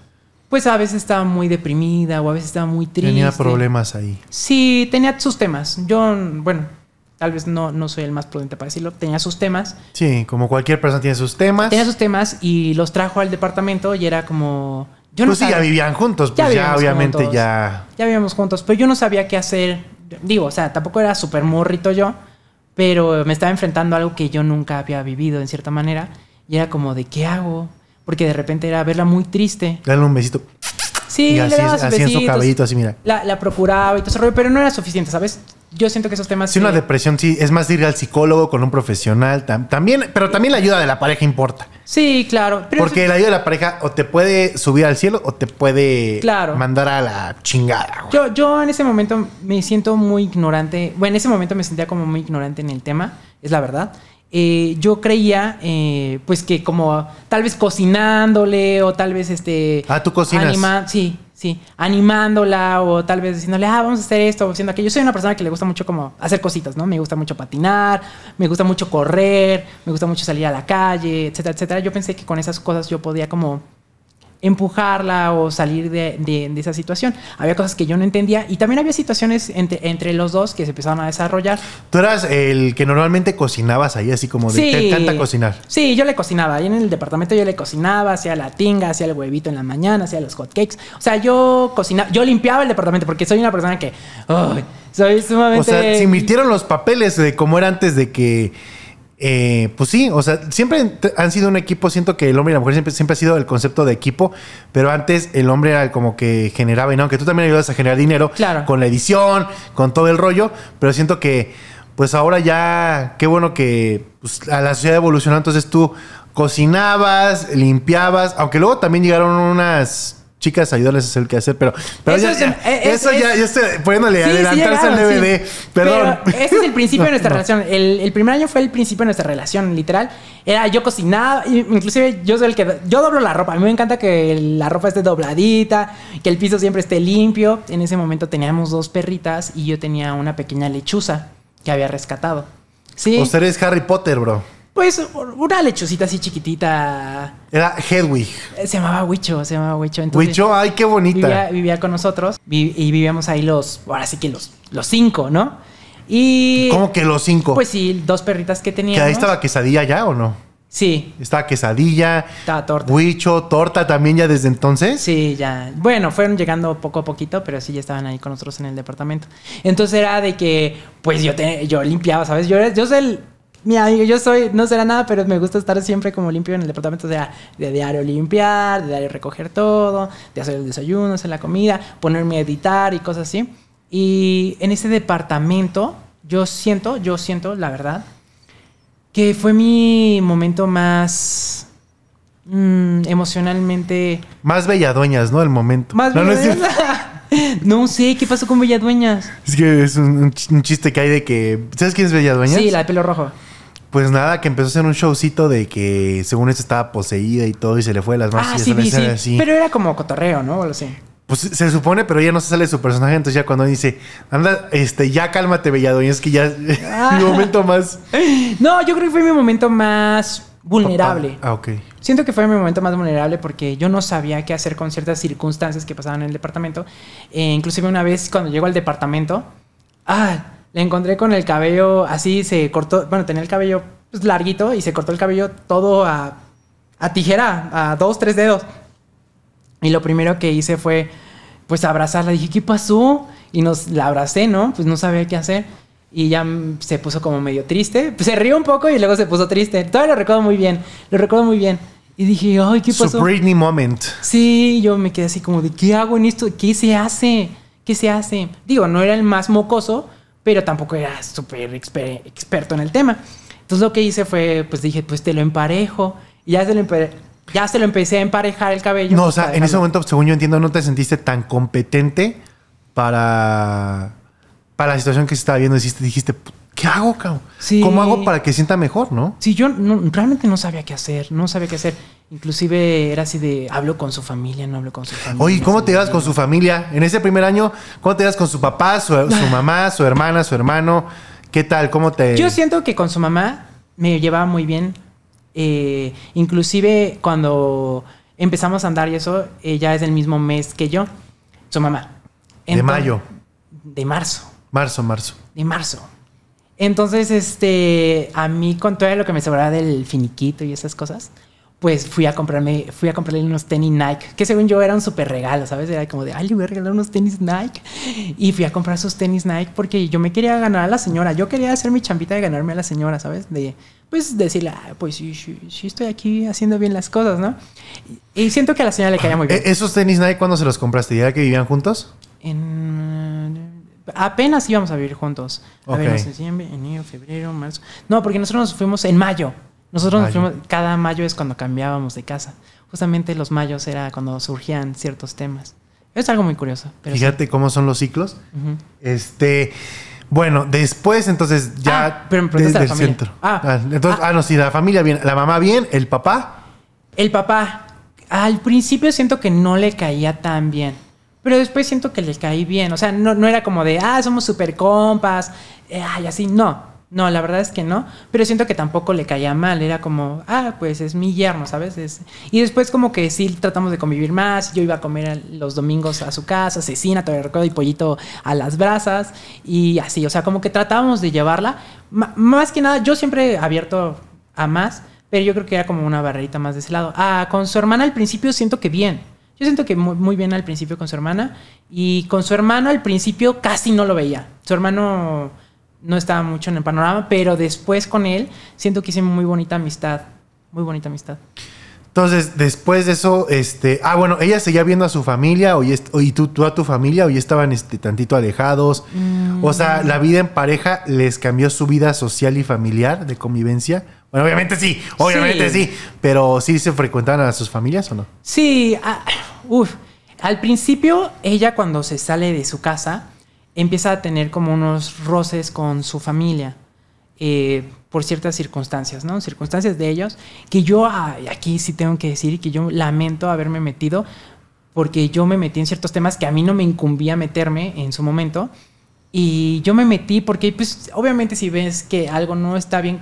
Pues a veces estaba muy deprimida o a veces estaba muy triste. Tenía problemas ahí. Sí, tenía sus temas. Yo, bueno, tal vez no, no soy el más prudente para decirlo, tenía sus temas. Sí, como cualquier persona tiene sus temas. Tenía sus temas y los trajo al departamento y era como... Yo no pues sí, ya vivían juntos, pues ya, obviamente ya... Ya vivíamos juntos, pero yo no sabía qué hacer. Digo, o sea, tampoco era súper morrito yo, pero me estaba enfrentando a algo que yo nunca había vivido en cierta manera y era como de qué hago porque de repente era verla muy triste dale un besito sí y así, así en su cabellito así mira la, la procuraba y todo ese rollo pero no era suficiente sabes yo siento que esos temas... Sí, una depresión, sí, es más ir al psicólogo con un profesional, también, pero también la ayuda de la pareja importa. Sí, claro. Porque la ayuda de la pareja o te puede subir al cielo o te puede mandar a la chingada. Yo, yo en ese momento me siento muy ignorante, bueno, en ese momento me sentía como muy ignorante en el tema, es la verdad. Eh, yo creía eh, pues que como tal vez cocinándole o tal vez este... Ah, tú cocinas. sí, sí, animándola o tal vez diciéndole, ah, vamos a hacer esto, haciendo aquello. Yo soy una persona que le gusta mucho como hacer cositas, ¿no? Me gusta mucho patinar, me gusta mucho correr, me gusta mucho salir a la calle, etcétera, etcétera. Yo pensé que con esas cosas yo podía como empujarla o salir de, esa situación. Había cosas que yo no entendía y también había situaciones entre, los dos que se empezaron a desarrollar. Tú eras el que normalmente cocinabas ahí, así como de, te encanta cocinar. Sí, yo le cocinaba. Ahí en el departamento yo le cocinaba, hacía la tinga, hacía el huevito en la mañana, hacía los hotcakes. O sea, yo cocinaba, yo limpiaba el departamento porque soy una persona que... sumamente... O sea, se invirtieron los papeles de cómo era antes de que eh, pues sí, o sea, siempre han sido un equipo. Siento que el hombre y la mujer siempre, siempre ha sido el concepto de equipo, pero antes el hombre era como que generaba, y no, que tú también ayudas a generar dinero claro. con la edición, con todo el rollo, pero siento que, pues ahora ya, qué bueno que pues, a la sociedad evolucionó. Entonces tú cocinabas, limpiabas, aunque luego también llegaron unas chicas, ayudarles a hacer el que hacer, pero, eso, ya, es, eh, eh, estoy poniéndole adelantarse al DVD. Perdón. Pero ese es el principio de nuestra relación. El, primer año fue el principio de nuestra relación, literal. Era yo cocinaba, inclusive yo soy el que. Yo doblo la ropa. A mí me encanta que la ropa esté dobladita, que el piso siempre esté limpio. En ese momento teníamos dos perritas y yo tenía una pequeña lechuza que había rescatado. Sí. Usted es Harry Potter, bro. Pues una lechucita así chiquitita. Era Hedwig. Eh, se llamaba Huicho, se llamaba Huicho. Huicho, ay, qué bonita. Vivía, vivía con nosotros y vivíamos ahí los, ahora sí que los, los cinco, ¿no? Y... ¿Cómo que los cinco? Pues sí, dos perritas que teníamos. ¿Que ahí estaba quesadilla ya o no? Sí. Estaba quesadilla. Estaba torta. Huicho, torta también ya desde entonces. Sí, ya. Bueno, fueron llegando poco a poquito, pero sí ya estaban ahí con nosotros en el departamento. Entonces era de que, pues yo, te, yo limpiaba, ¿sabes? Yo, yo soy el Mira, yo soy, no será nada, pero me gusta estar siempre como limpio en el departamento. O sea, de diario limpiar, de diario recoger todo, de hacer el desayuno, hacer la comida, ponerme a editar y cosas así. Y en ese departamento, yo siento, yo siento, la verdad, que fue mi momento más mm, emocionalmente. Más Belladueñas, ¿no? El momento. Más no, Belladueñas. No, sé, ¿qué pasó con Belladueñas? Es que es un, chiste que hay de que. ¿Sabes quién es dueñas Sí, la de pelo rojo. Pues nada, que empezó a hacer un showcito de que según eso estaba poseída y todo y se le fue las manos. Ah, sí. Pero era como cotorreo, ¿no? O algo así. Pues se supone, pero ya no se sale su personaje. Entonces ya cuando dice, anda, este, ya cálmate, y es que ya mi ah. momento más... No, yo creo que fue mi momento más vulnerable. Ah, ok. Siento que fue mi momento más vulnerable porque yo no sabía qué hacer con ciertas circunstancias que pasaban en el departamento. Eh, inclusive una vez cuando llego al departamento, ah, le encontré con el cabello así, se cortó, bueno, tenía el cabello pues, larguito y se cortó el cabello todo a, a tijera, a dos, tres dedos. Y lo primero que hice fue, pues, abrazarla. Dije, ¿qué pasó? Y nos, la abracé, ¿no? Pues no sabía qué hacer. Y ya se puso como medio triste. Pues, se rió un poco y luego se puso triste. Todavía lo recuerdo muy bien. Lo recuerdo muy bien. Y dije, ay, ¿qué pasó? Su Britney moment. Sí, yo me quedé así como de, ¿qué hago en esto? ¿Qué se hace? ¿Qué se hace? Digo, no era el más mocoso, pero tampoco era súper experto en el tema. Entonces lo que hice fue, pues dije, pues te lo emparejo. Y ya se lo, ya se lo empecé a emparejar el cabello. No, o sea, en ese momento, según yo entiendo, no te sentiste tan competente para, para la situación que se estaba viendo. Dijiste, dijiste ¿qué hago, cabrón? ¿Cómo hago para que sienta mejor, no? Sí, yo realmente no sabía qué hacer, no sabía qué hacer. Inclusive era así de, hablo con su familia, no hablo con su familia. Oye, ¿cómo te ibas con su familia? En ese primer año, ¿cómo te ibas con su papá, su, mamá, su hermana, su hermano? ¿Qué tal? ¿Cómo te...? Yo siento que con su mamá me llevaba muy bien. Eh, inclusive cuando empezamos a andar y eso, ella es el mismo mes que yo, su mamá. de mayo. De marzo. Marzo, marzo. De marzo. Entonces, este, a mí con todo lo que me sobraba del finiquito y esas cosas, pues fui a comprarme, fui a comprarle unos tenis Nike, que según yo era un súper regalo, ¿sabes? Era como de, ay, le voy a regalar unos tenis Nike. Y fui a comprar esos tenis Nike porque yo me quería ganar a la señora, yo quería hacer mi champita de ganarme a la señora, ¿sabes? De, pues decirle, ah, pues sí, sí, sí, estoy aquí haciendo bien las cosas, ¿no? Y siento que a la señora le caía muy bien. ¿E-, ¿Esos tenis Nike cuándo se los compraste? ¿Ya que vivían juntos? En apenas íbamos a vivir juntos. A ver, en enero, febrero, marzo. No, porque nosotros nos fuimos en mayo. Nosotros nos cada mayo es cuando cambiábamos de casa. Justamente los mayos era cuando surgían ciertos temas. Es algo muy curioso. Fíjate cómo son los ciclos. Este. Bueno, después entonces ya ah, pero me desde el centro. Ah, ah entonces, ah. ah, no, sí, la familia bien, la mamá bien, el papá. El papá. Al principio siento que no le caía tan bien, pero después siento que le caí bien. O sea, no, no era como de, ah, somos super compas, eh, ay, así, no. No, la verdad es que no, pero siento que tampoco le caía mal, era como, ah, pues es mi yerno, ¿sabes? Y después como que sí tratamos de convivir más, yo iba a comer los domingos a su casa, cecina, todavía recuerdo, y pollito a las brasas, y así, o sea, como que tratábamos de llevarla, más que nada, yo siempre abierto a más, pero yo creo que era como una barrerita más de ese lado. Ah, con su hermana al principio siento que bien, yo siento que muy bien al principio con su hermana, y con su hermano al principio casi no lo veía, su hermano no estaba mucho en el panorama, pero después con él siento que hice muy bonita amistad, muy bonita amistad. Entonces, después de eso, este, ah, bueno, ella seguía viendo a su familia o, y tú, a tu familia o estaban este, tantito alejados. O sea, mm. la vida en pareja les cambió su vida social y familiar de convivencia. Bueno, obviamente sí, obviamente sí, pero sí se frecuentaban a sus familias o no? Sí, ah, al principio ella cuando se sale de su casa, empieza a tener como unos roces con su familia eh, por ciertas circunstancias, ¿no? Circunstancias de ellos que yo aquí sí tengo que decir que yo lamento haberme metido porque yo me metí en ciertos temas que a mí no me incumbía meterme en su momento y yo me metí porque pues obviamente si ves que algo no está bien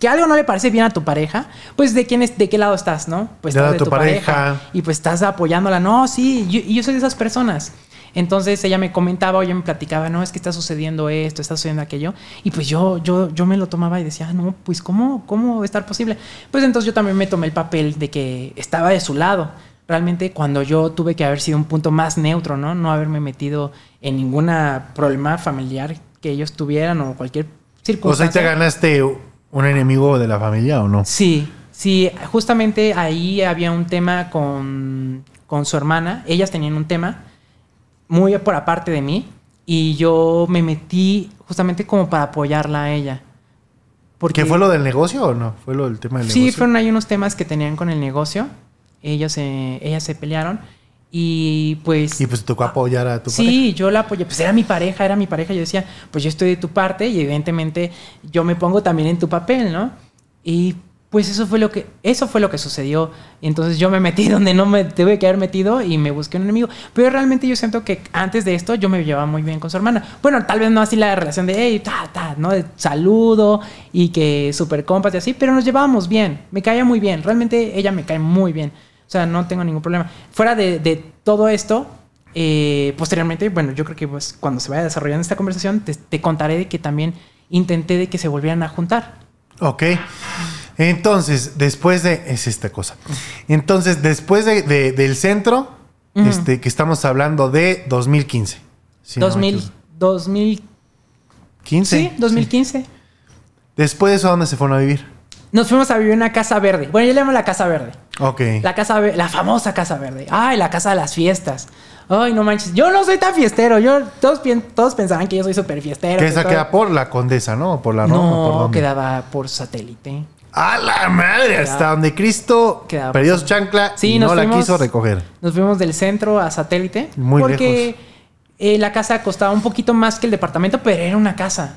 que algo no le parece bien a tu pareja, pues de quién es, de qué lado estás, ¿no? Pues de, tu, pareja. y pues estás apoyándola. No, sí, yo, yo soy de esas personas entonces ella me comentaba o ella me platicaba, no, es que está sucediendo esto, está sucediendo aquello. Y pues yo, yo, yo me lo tomaba y decía, ah, no, pues ¿cómo, cómo estar posible? Pues entonces yo también me tomé el papel de que estaba de su lado. Realmente cuando yo tuve que haber sido un punto más neutro, ¿no? No haberme metido en ninguna problema familiar que ellos tuvieran o cualquier circunstancia. O sea, ¿te ganaste un enemigo de la familia o no? Sí, sí. Justamente ahí había un tema con, con su hermana. Ellas tenían un tema muy por aparte de mí y yo me metí justamente como para apoyarla a ella. Porque... ¿Qué fue lo del negocio o no? ¿Fue lo del tema del negocio? Sí, fueron ahí unos temas que tenían con el negocio. Ellos ellas se pelearon y pues... Y pues tocó ah, apoyar a tu pareja. Sí, yo la apoyé. Pues era mi pareja, era mi pareja. Yo decía, pues yo estoy de tu parte y evidentemente yo me pongo también en tu papel, ¿no? Y pues eso fue lo que eso fue lo que sucedió entonces yo me metí donde no me tuve que haber metido y me busqué un enemigo pero realmente yo siento que antes de esto yo me llevaba muy bien con su hermana bueno tal vez no así la relación de hey ta ta no de saludo y que super compas y así pero nos llevábamos bien me caía muy bien realmente ella me cae muy bien o sea no tengo ningún problema fuera de, todo esto eh, posteriormente bueno yo creo que pues cuando se vaya desarrollando esta conversación te, te contaré de que también intenté de que se volvieran a juntar Ok. Entonces, después de. Es esta cosa. Entonces, después del centro, este, que estamos hablando de 2015. 2000, 2015. Sí, 2015. Después de eso, ¿a dónde se fueron a vivir? Nos fuimos a vivir en una casa verde. Bueno, yo le llamo la casa verde. Ok. La casa la famosa casa verde. Ay, la casa de las fiestas. Ay, no manches. Yo no soy tan fiestero. todos, todos pensaban que yo soy súper fiestero. Que esa queda por la condesa, ¿no? Por la No, quedaba por satélite. A la madre, hasta donde Cristo perdió su chancla y no la quiso recoger. Nos fuimos del centro a satélite. Muy porque eh, la casa costaba un poquito más que el departamento, pero era una casa.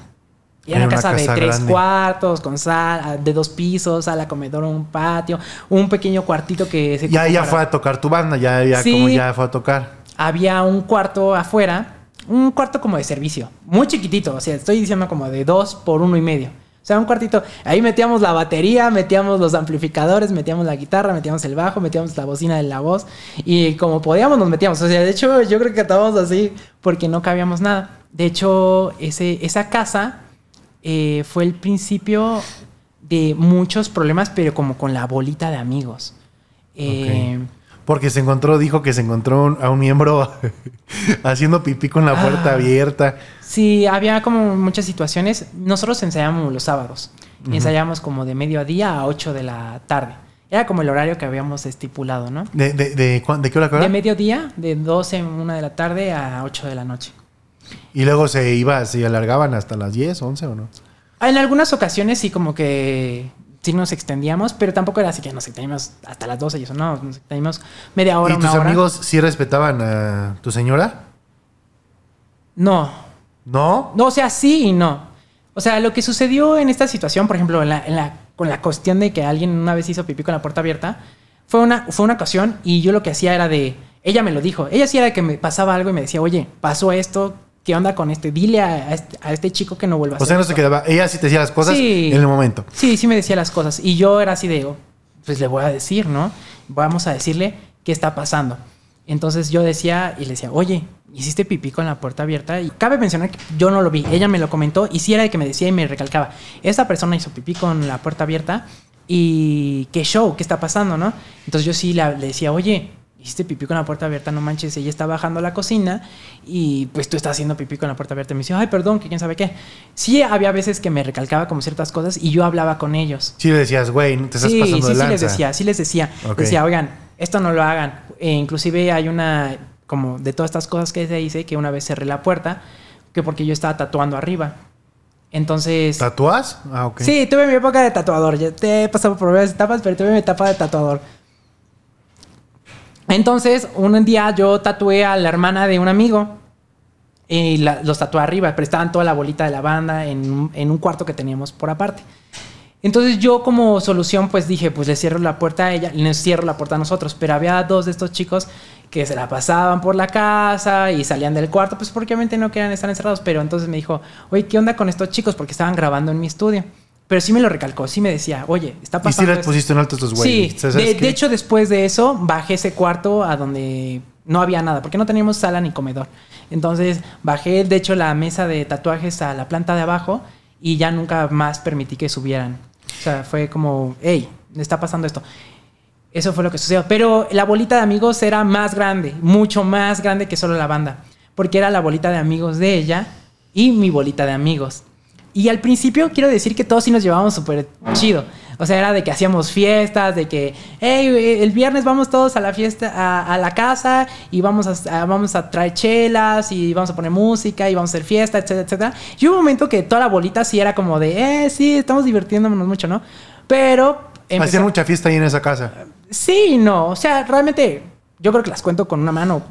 era, una casa, de tres cuartos, con sal ah, de dos pisos, sala, comedor, un patio, un pequeño cuartito que se... Ya, ya fue a tocar tu banda, ya, como ya fue a tocar. Había un cuarto afuera, un cuarto como de servicio, muy chiquitito, o sea, estoy diciendo como de dos por uno y medio. O sea, un cuartito. Ahí metíamos la batería, metíamos los amplificadores, metíamos la guitarra, metíamos el bajo, metíamos la bocina de la voz. Y como podíamos, nos metíamos. O sea, de hecho, yo creo que estábamos así porque no cabíamos nada. De hecho, ese, esa casa eh, fue el principio de muchos problemas, pero como con la bolita de amigos. Eh, porque se encontró, dijo que se encontró a un miembro haciendo pipí con la ah. puerta abierta. Sí, había como muchas situaciones. Nosotros ensayamos los sábados. y como de mediodía a 8 de la tarde. Era como el horario que habíamos estipulado, ¿no? ¿De, qué hora qué De mediodía, de 12 en 1 de la tarde a 8 de la noche. ¿Y luego se iba, se alargaban hasta las 10, 11 o no? En algunas ocasiones sí, como que sí nos extendíamos, pero tampoco era así que nos extendíamos hasta las 12 y eso, no, nos extendíamos media hora. ¿Y tus amigos sí respetaban a tu señora? No. ¿No? No, o sea, sí y no. O sea, lo que sucedió en esta situación, por ejemplo, con la cuestión de que alguien una vez hizo pipí con la puerta abierta, fue una, fue una ocasión y yo lo que hacía era de. Ella me lo dijo. Ella sí era que me pasaba algo y me decía, oye, pasó esto, ¿qué onda con este? Dile este, a, este, chico que no vuelva a hacer. O sea, no se quedaba. Ella sí te decía las cosas en el momento. Sí, sí me decía las cosas. Y yo era así de, oh, pues le voy a decir, ¿no? Vamos a decirle qué está pasando. Entonces yo decía y le decía, oye, hiciste pipí con la puerta abierta. Y cabe mencionar que yo no lo vi. Ella me lo comentó y sí era de que me decía y me recalcaba, esta persona hizo pipí con la puerta abierta y qué show, qué está pasando, ¿no? Entonces yo sí le decía, oye, hiciste pipí con la puerta abierta, no manches, ella está bajando a la cocina y pues tú estás haciendo pipí con la puerta abierta. me dice, ay, perdón, que quién sabe qué. Sí, había veces que me recalcaba como ciertas cosas y yo hablaba con ellos. Sí, le decías, güey, no te estás sí, pasando sí, Sí, sí, les decía, sí les decía. Decía, oigan, esto no lo hagan. E inclusive hay una, como de todas estas cosas que se dice, que una vez cerré la puerta, que porque yo estaba tatuando arriba. Entonces. ¿Tatuas? Ah, ok. Sí, tuve mi época de tatuador. Ya te he pasado por varias etapas, pero tuve mi etapa de tatuador. Entonces, un día yo tatué a la hermana de un amigo y los tatué arriba, pero estaban toda la bolita de la banda en, un cuarto que teníamos por aparte. Entonces yo como solución pues dije, pues le cierro la puerta a ella, le cierro la puerta a nosotros, pero había dos de estos chicos que se la pasaban por la casa y salían del cuarto, pues porque obviamente no querían estar encerrados, pero entonces me dijo, oye, ¿qué onda con estos chicos? Porque estaban grabando en mi estudio. Pero sí me lo recalcó, sí me decía, oye, está pasando. Y sí si las pusiste en alto estos güeyes. Sí, de, hecho, después de eso, bajé ese cuarto a donde no había nada, porque no teníamos sala ni comedor. Entonces, bajé, de hecho, la mesa de tatuajes a la planta de abajo y ya nunca más permití que subieran. O sea, fue como, hey, está pasando esto. Eso fue lo que sucedió. Pero la bolita de amigos era más grande, mucho más grande que solo la banda, porque era la bolita de amigos de ella y mi bolita de amigos. Y al principio quiero decir que todos sí nos llevábamos súper chido. O sea, era de que hacíamos fiestas, de que, hey, el viernes vamos todos a la fiesta, a, la casa y vamos a, vamos a traer chelas y vamos a poner música y vamos a hacer fiesta, etcétera, etcétera. Y hubo un momento que toda la bolita sí era como de, eh, sí, estamos divirtiéndonos mucho, ¿no? Pero... Hacían mucha fiesta ahí en esa casa. Sí, no. O sea, realmente yo creo que las cuento con una mano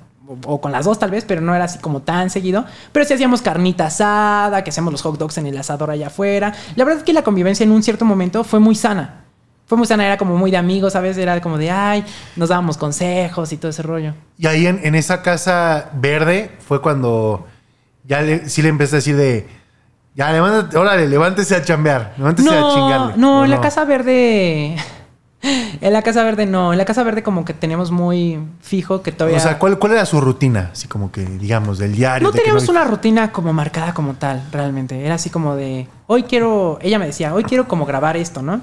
o con las dos tal vez, pero no era así como tan seguido. Pero sí hacíamos carnita asada, que hacíamos los hot dogs en el asador allá afuera. La verdad es que la convivencia en un cierto momento fue muy sana. Fue muy sana, era como muy de amigos, ¿sabes? Era como de, ay, nos dábamos consejos y todo ese rollo. Y ahí en, esa casa verde fue cuando ya le, sí le empecé a decir de, ya levántate, órale, levántese a chambear, levántese a chingarle. No, la casa verde en la Casa Verde no. En la Casa Verde como que teníamos muy fijo que todavía... O sea, ¿cuál, cuál era su rutina? Así como que, digamos, del diario. No teníamos una rutina como marcada como tal, realmente. Era así como de, hoy quiero... Ella me decía, hoy quiero como grabar esto, ¿no?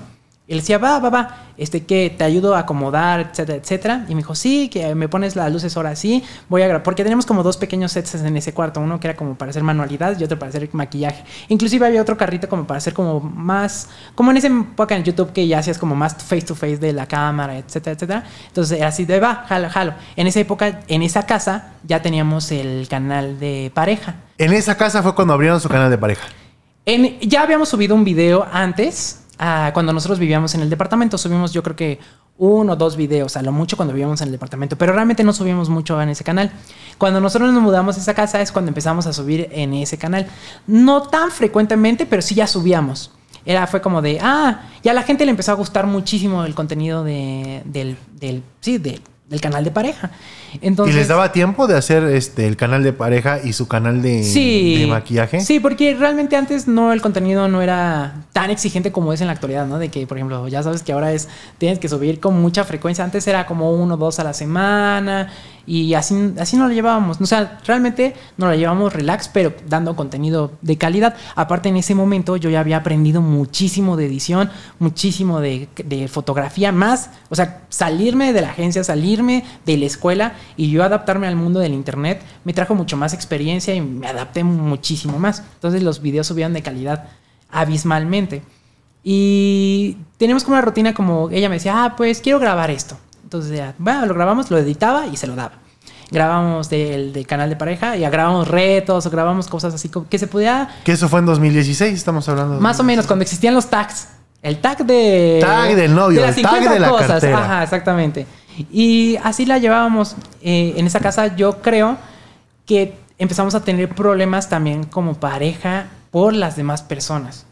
Él decía, va, va, va, este, que te ayudo a acomodar, etcétera, etcétera. Y me dijo, sí, que me pones las luces ahora sí, voy a grabar. Porque teníamos como dos pequeños sets en ese cuarto, uno que era como para hacer manualidades y otro para hacer maquillaje. Inclusive había otro carrito como para hacer como más, como en ese época en YouTube que ya hacías como más face to face de la cámara, etcétera, etcétera. Entonces así de, va, jalo, jalo. En esa época, en esa casa, ya teníamos el canal de pareja. En esa casa fue cuando abrieron su canal de pareja. ya habíamos subido un video antes Ah, cuando nosotros vivíamos en el departamento, subimos yo creo que uno o dos videos, a lo mucho cuando vivíamos en el departamento, pero realmente no subimos mucho en ese canal. Cuando nosotros nos mudamos a esa casa es cuando empezamos a subir en ese canal. No tan frecuentemente, pero sí ya subíamos. Era, fue como de, ah, ya a la gente le empezó a gustar muchísimo el contenido de, del, del, sí, de, el canal de pareja. Entonces, ¿Y les daba tiempo de hacer este el canal de pareja y su canal de, maquillaje? Sí, porque realmente antes no el contenido no era tan exigente como es en la actualidad, ¿no? De que, por ejemplo, ya sabes que ahora es tienes que subir con mucha frecuencia. Antes era como uno o dos a la semana y así, así no la llevábamos. O sea, realmente no la llevamos relax, pero dando contenido de calidad. Aparte, en ese momento yo ya había aprendido muchísimo de edición, muchísimo de, de fotografía, más, o sea, salirme de la agencia, salirme de la escuela y yo adaptarme al mundo del Internet me trajo mucho más experiencia y me adapté muchísimo más. Entonces los videos subían de calidad abismalmente. Y tenemos como una rutina como ella me decía, ah, pues quiero grabar esto. Entonces bueno, lo grabamos, lo editaba y se lo daba. Grabamos del, canal de pareja y grabamos retos o grabamos cosas así que se podía... Que eso fue en 2016, estamos hablando. más o menos, cuando existían los tags. El tag de... Tag del novio, el tag de la cosas. Ajá, exactamente. Y así la llevábamos. Eh, en esa casa yo creo que empezamos a tener problemas también como pareja por las demás personas.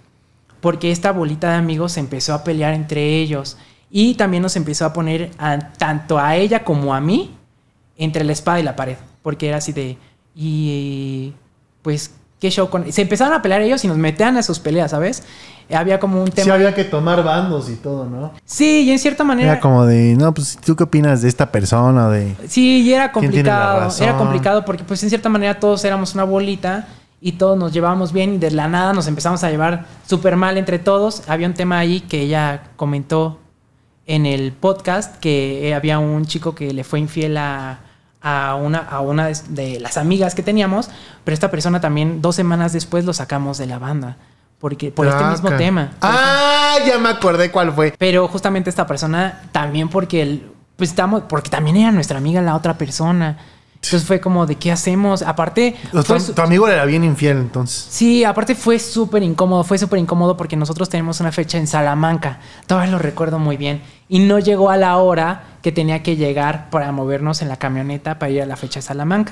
Porque esta bolita de amigos empezó a pelear entre ellos y también nos empezó a poner tanto a ella como a mí entre la espada y la pared, porque era así de, y pues, ¿qué show con...? Se empezaron a pelear ellos y nos metían a sus peleas, ¿sabes? Había como un tema... Sí, había que tomar bandos y todo, ¿no? Sí, y en cierta manera... Era como de, no, pues, ¿tú qué opinas de esta persona? De... Sí, y era complicado, era complicado porque pues en cierta manera todos éramos una bolita y todos nos llevábamos bien y de la nada nos empezamos a llevar súper mal entre todos. Había un tema ahí que ella comentó en el podcast que eh, había un chico que le fue infiel a, una, a una de las amigas que teníamos, pero esta persona también dos semanas después lo sacamos de la banda. Porque, por este mismo tema. Ah, ya me acordé cuál fue. Pero justamente esta persona también porque el, pues estamos, porque también era nuestra amiga la otra persona. Entonces fue como de qué hacemos. Aparte. tu, amigo era bien infiel entonces. Sí, aparte fue súper incómodo. Fue súper incómodo porque nosotros tenemos una fecha en Salamanca. Todavía lo recuerdo muy bien. Y no llegó a la hora que tenía que llegar para movernos en la camioneta para ir a la fecha de Salamanca.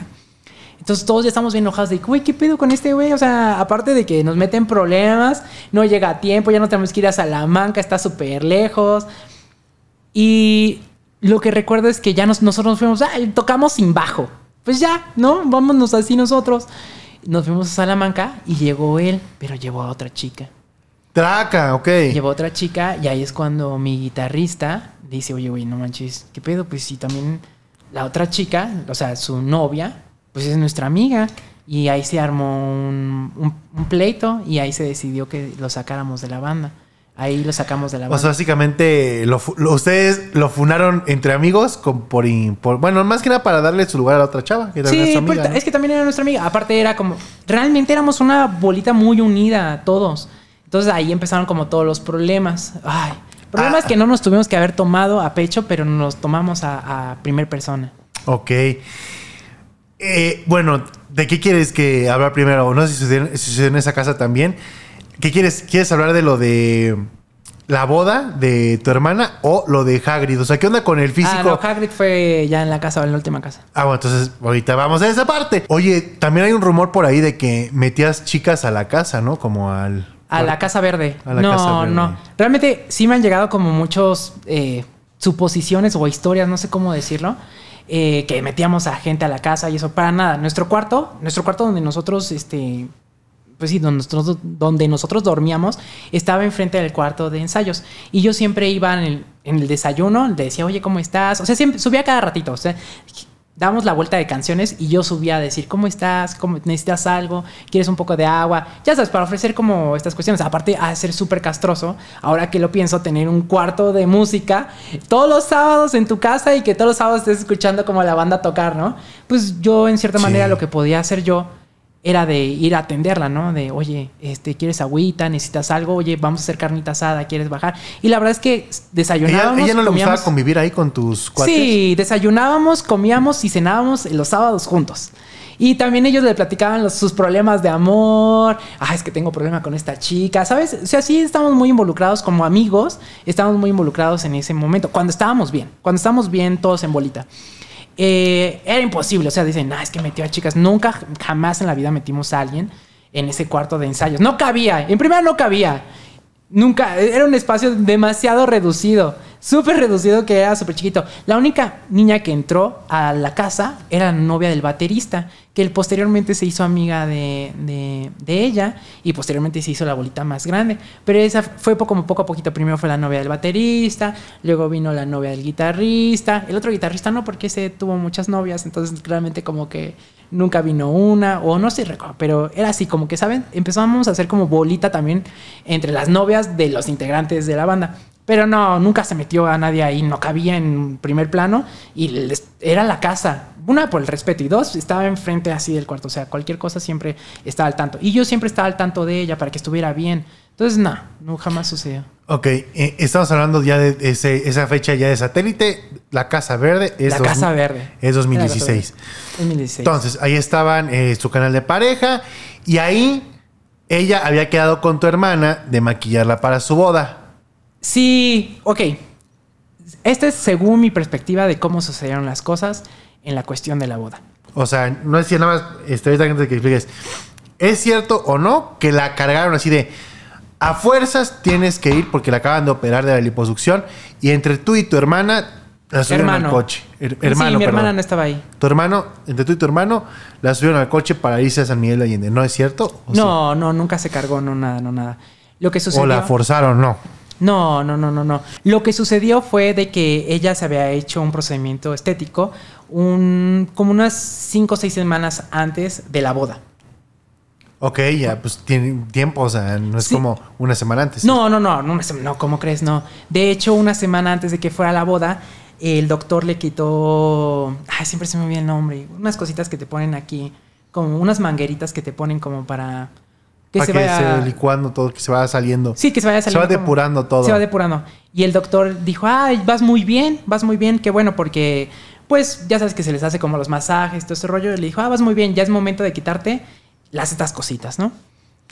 Entonces todos ya estamos bien enojados de, güey, ¿qué pedo con este güey? O sea, aparte de que nos meten problemas, no llega a tiempo, ya no tenemos que ir a Salamanca, está súper lejos. Y lo que recuerdo es que ya nosotros nos, nosotros fuimos, ah, tocamos sin bajo. Pues ya, ¿no? Vámonos así nosotros. Nos fuimos a Salamanca y llegó él, pero llevó a otra chica. Traca, ok. Llevó a otra chica y ahí es cuando mi guitarrista dice, oye, güey, no manches, ¿qué pedo? Pues sí, también la otra chica, o sea, su novia, pues es nuestra amiga. Y ahí se armó un pleito y ahí se decidió que lo sacáramos de la banda. Ahí lo sacamos de la banda. O básicamente, ustedes lo funaron entre amigos por, Bueno, más que nada para darle su lugar a la otra chava. sí, pues, es que también era nuestra amiga. Aparte, era como. Realmente éramos una bolita muy unida, todos. Entonces ahí empezaron como todos los problemas. Ay. Problemas ah. que no nos tuvimos que haber tomado a pecho, pero nos tomamos a, primer persona. Ok. Eh, bueno, ¿de qué quieres que hable primero? No sé si sucedió en esa casa también ¿Qué quieres? ¿Quieres hablar de lo de la boda de tu hermana o lo de Hagrid? O sea, ¿qué onda con el ah, físico? Ah, de Hagrid fue ya en la casa, en la última casa. Ah, bueno, entonces ahorita vamos a esa parte. Oye, también hay un rumor por ahí de que metías chicas a la casa, ¿no? Como al... A la Casa Verde. A la no, casa verde. no. Realmente sí me han llegado como muchos eh, suposiciones o historias, no sé cómo decirlo. Eh, que metíamos a gente a la casa y eso para nada. Nuestro cuarto, nuestro cuarto donde nosotros este, pues sí, donde nosotros, dormíamos, estaba enfrente del cuarto de ensayos. Y yo siempre iba en el, desayuno, le decía, oye, ¿cómo estás? O sea, siempre, subía cada ratito. O sea, damos la vuelta de canciones y yo subía a decir, ¿cómo estás? ¿Necesitas algo? ¿Quieres un poco de agua? Ya sabes, para ofrecer como estas cuestiones. Aparte, a ser súper castroso, ahora que lo pienso, tener un cuarto de música todos los sábados en tu casa y que todos los sábados estés escuchando como la banda tocar, ¿no? Pues yo, en cierta manera, lo que podía hacer yo era de ir a atenderla, ¿no? De, oye, este, ¿quieres agüita? ¿Necesitas algo? Oye, vamos a hacer carnita asada, ¿quieres bajar? Y la verdad es que desayunábamos. ¿Ella, ella no le gustaba convivir ahí con tus cuates? Sí, desayunábamos, comíamos y cenábamos los sábados juntos. Y también ellos le platicaban sus problemas de amor. Ah, es que tengo problema con esta chica, ¿sabes? O sea, sí estamos muy involucrados como amigos, estamos muy involucrados en ese momento, cuando estábamos bien, cuando estábamos bien todos en bolita. Eh, era imposible. O sea, dicen, es que metió a chicas. Nunca, jamás en la vida metimos a alguien en ese cuarto de ensayos. No cabía. En primera no cabía. Nunca. Era un espacio demasiado reducido súper reducido que era súper chiquito. La única niña que entró a la casa era la novia del baterista, que él posteriormente se hizo amiga de, ella y posteriormente se hizo la bolita más grande. Pero esa fue como poco a poquito. Primero fue la novia del baterista, luego vino la novia del guitarrista. El otro guitarrista no, porque ese tuvo muchas novias, entonces claramente como que nunca vino una, o no sé, pero era así, como que, ¿saben? Empezamos a hacer como bolita también entre las novias de los integrantes de la banda. Pero no, nunca se metió a nadie ahí, no cabía en primer plano y era la casa. Una, por el respeto, y dos, estaba enfrente así del cuarto. O sea, cualquier cosa siempre estaba al tanto. Y yo siempre estaba al tanto de ella para que estuviera bien. Entonces, no, no jamás sucedió. Ok, eh, estamos hablando ya de esa fecha ya de satélite. La Casa Verde es, la casa verde. es 2016. Entonces, ahí estaban eh, su canal de pareja y ahí ella había quedado con tu hermana de maquillarla para su boda. Sí, ok. Esta es según mi perspectiva de cómo sucedieron las cosas en la cuestión de la boda. O sea, no es nada más, Estoy que expliques, ¿es cierto o no que la cargaron así de a fuerzas tienes que ir porque la acaban de operar de la liposucción y entre tú y tu hermana la subieron al coche? Er, hermano, sí, mi hermana no estaba ahí. Tu hermano, entre tú y tu hermano, la subieron al coche para irse a San Miguel de Allende, ¿no es cierto? no, no, nunca se cargó, no nada, no nada. Lo que sucedió. O la forzaron, no. No, no, no, no, no. Lo que sucedió fue de que ella se había hecho un procedimiento estético un, como unas 5 o 6 semanas antes de la boda. Ok, ya, pues tiene tiempo, o sea, no es como una semana antes. No, no, no, no, no, ¿cómo crees? No. De hecho, una semana antes de que fuera la boda, el doctor le quitó. Ay, siempre se me olvida el nombre. Unas cositas que te ponen aquí, como unas mangueritas que te ponen como para que, para se, que se licuando todo, que se vaya saliendo. Sí, que se vaya saliendo. Se va depurando todo. Se va depurando. Y el doctor dijo, ay vas muy bien, vas muy bien, qué bueno, porque pues ya sabes que se les hace como los masajes, todo ese rollo. Y le dijo, ah, vas muy bien, ya es momento de quitarte las estas cositas, ¿no?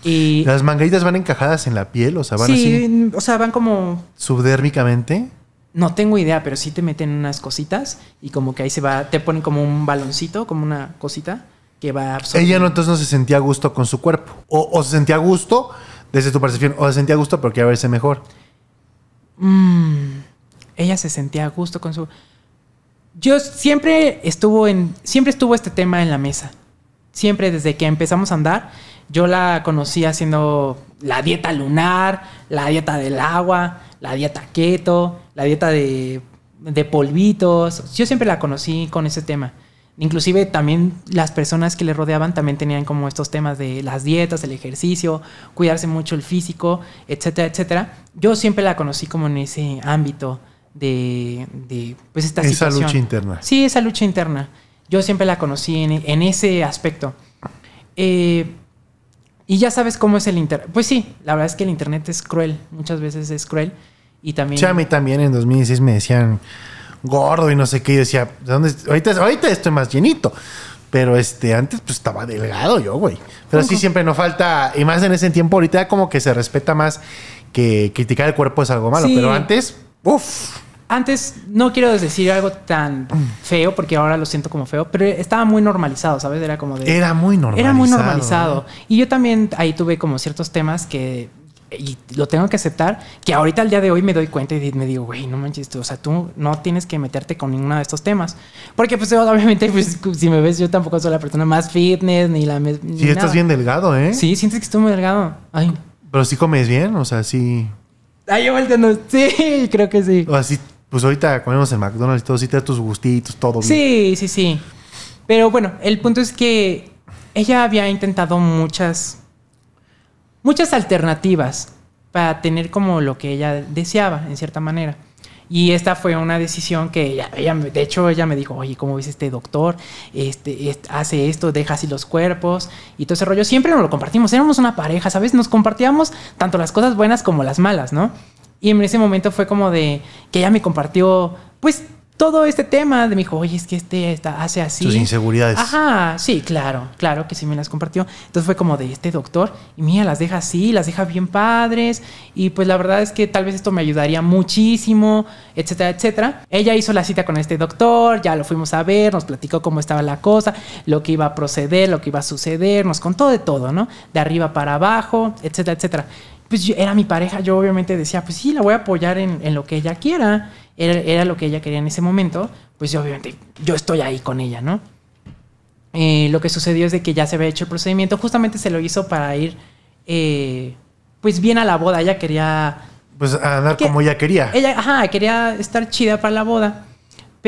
Y... Las mangueritas van encajadas en la piel, o sea, van así. Sí, o sea, van como. Subdérmicamente. No tengo idea, pero sí te meten unas cositas y como que ahí se va, te ponen como un baloncito, como una cosita va Ella entonces no se sentía a gusto con su cuerpo. O, se sentía a gusto desde tu percepción, o se sentía a gusto porque a verse mejor. Mm, ella se sentía a gusto con su. Yo siempre estuvo en. Siempre estuvo este tema en la mesa. Siempre desde que empezamos a andar, yo la conocí haciendo la dieta lunar, la dieta del agua, la dieta keto, la dieta de, de polvitos. Yo siempre la conocí con ese tema. Inclusive también las personas que le rodeaban también tenían como estos temas de las dietas, el ejercicio, cuidarse mucho el físico, etcétera, etcétera. Yo siempre la conocí como en ese ámbito de, pues esta esa lucha interna. Sí, esa lucha interna. Yo siempre la conocí en, ese aspecto. Eh, y ya sabes cómo es el internet. Pues sí, la verdad es que el internet es cruel. Muchas veces es cruel. Y también... a mí también en 2016 me decían gordo y no sé qué. Y decía, ¿dónde? Ahorita, ahorita estoy más llenito. Pero este, antes pues estaba delgado yo, güey. Pero sí siempre no falta, y más en ese tiempo, ahorita como que se respeta más que criticar el cuerpo es algo malo. Pero antes, uff. Antes, no quiero decir algo tan feo, porque ahora lo siento como feo, pero estaba muy normalizado, ¿sabes? Era como de... Era muy normalizado. Era muy normalizado. Y yo también ahí tuve como ciertos temas que y lo tengo que aceptar, que ahorita al día de hoy me doy cuenta y me digo, güey, no manches, tú, o sea, tú no tienes que meterte con ninguno de estos temas. Porque pues obviamente, pues, si me ves, yo tampoco soy la persona más fitness, ni la... sí, estás bien delgado, ¿eh? Sí, sientes que estoy muy delgado. Ay. Pero sí comes bien, o sea, sí... Ay, yo volteando, sí, creo que sí. O así, pues ahorita comemos en McDonald's y todo, sí te das tus gustitos, todo. Sí, sí, sí. Pero bueno, el punto es que ella había intentado muchas muchas alternativas para tener como lo que ella deseaba, en cierta manera. Y esta fue una decisión que ella, de hecho, ella me dijo, oye, ¿cómo ves este doctor? Este, hace esto, deja así los cuerpos y todo ese rollo. Siempre nos lo compartimos, éramos una pareja, ¿sabes? Nos compartíamos tanto las cosas buenas como las malas, ¿no? Y en ese momento fue como de que ella me compartió, pues, todo este tema de mi hijo. oye, es que este está, hace así. Sus inseguridades. Ajá, sí, claro, claro que sí me las compartió. Entonces fue como de este doctor, y mira, las deja así, las deja bien padres, y pues la verdad es que tal vez esto me ayudaría muchísimo, etcétera, etcétera. Ella hizo la cita con este doctor, ya lo fuimos a ver, nos platicó cómo estaba la cosa, lo que iba a proceder, lo que iba a suceder, nos contó de todo, ¿no? De arriba para abajo, etcétera, etcétera. Pues era mi pareja, yo obviamente decía, pues sí, la voy a apoyar en, en lo que ella quiera era, lo que ella quería en ese momento, pues yo, obviamente yo estoy ahí con ella, ¿no? Eh, lo que sucedió es de que ya se había hecho el procedimiento, justamente se lo hizo para ir eh, pues bien a la boda, ella quería... Pues a andar como ella quería. Ella, ajá, quería estar chida para la boda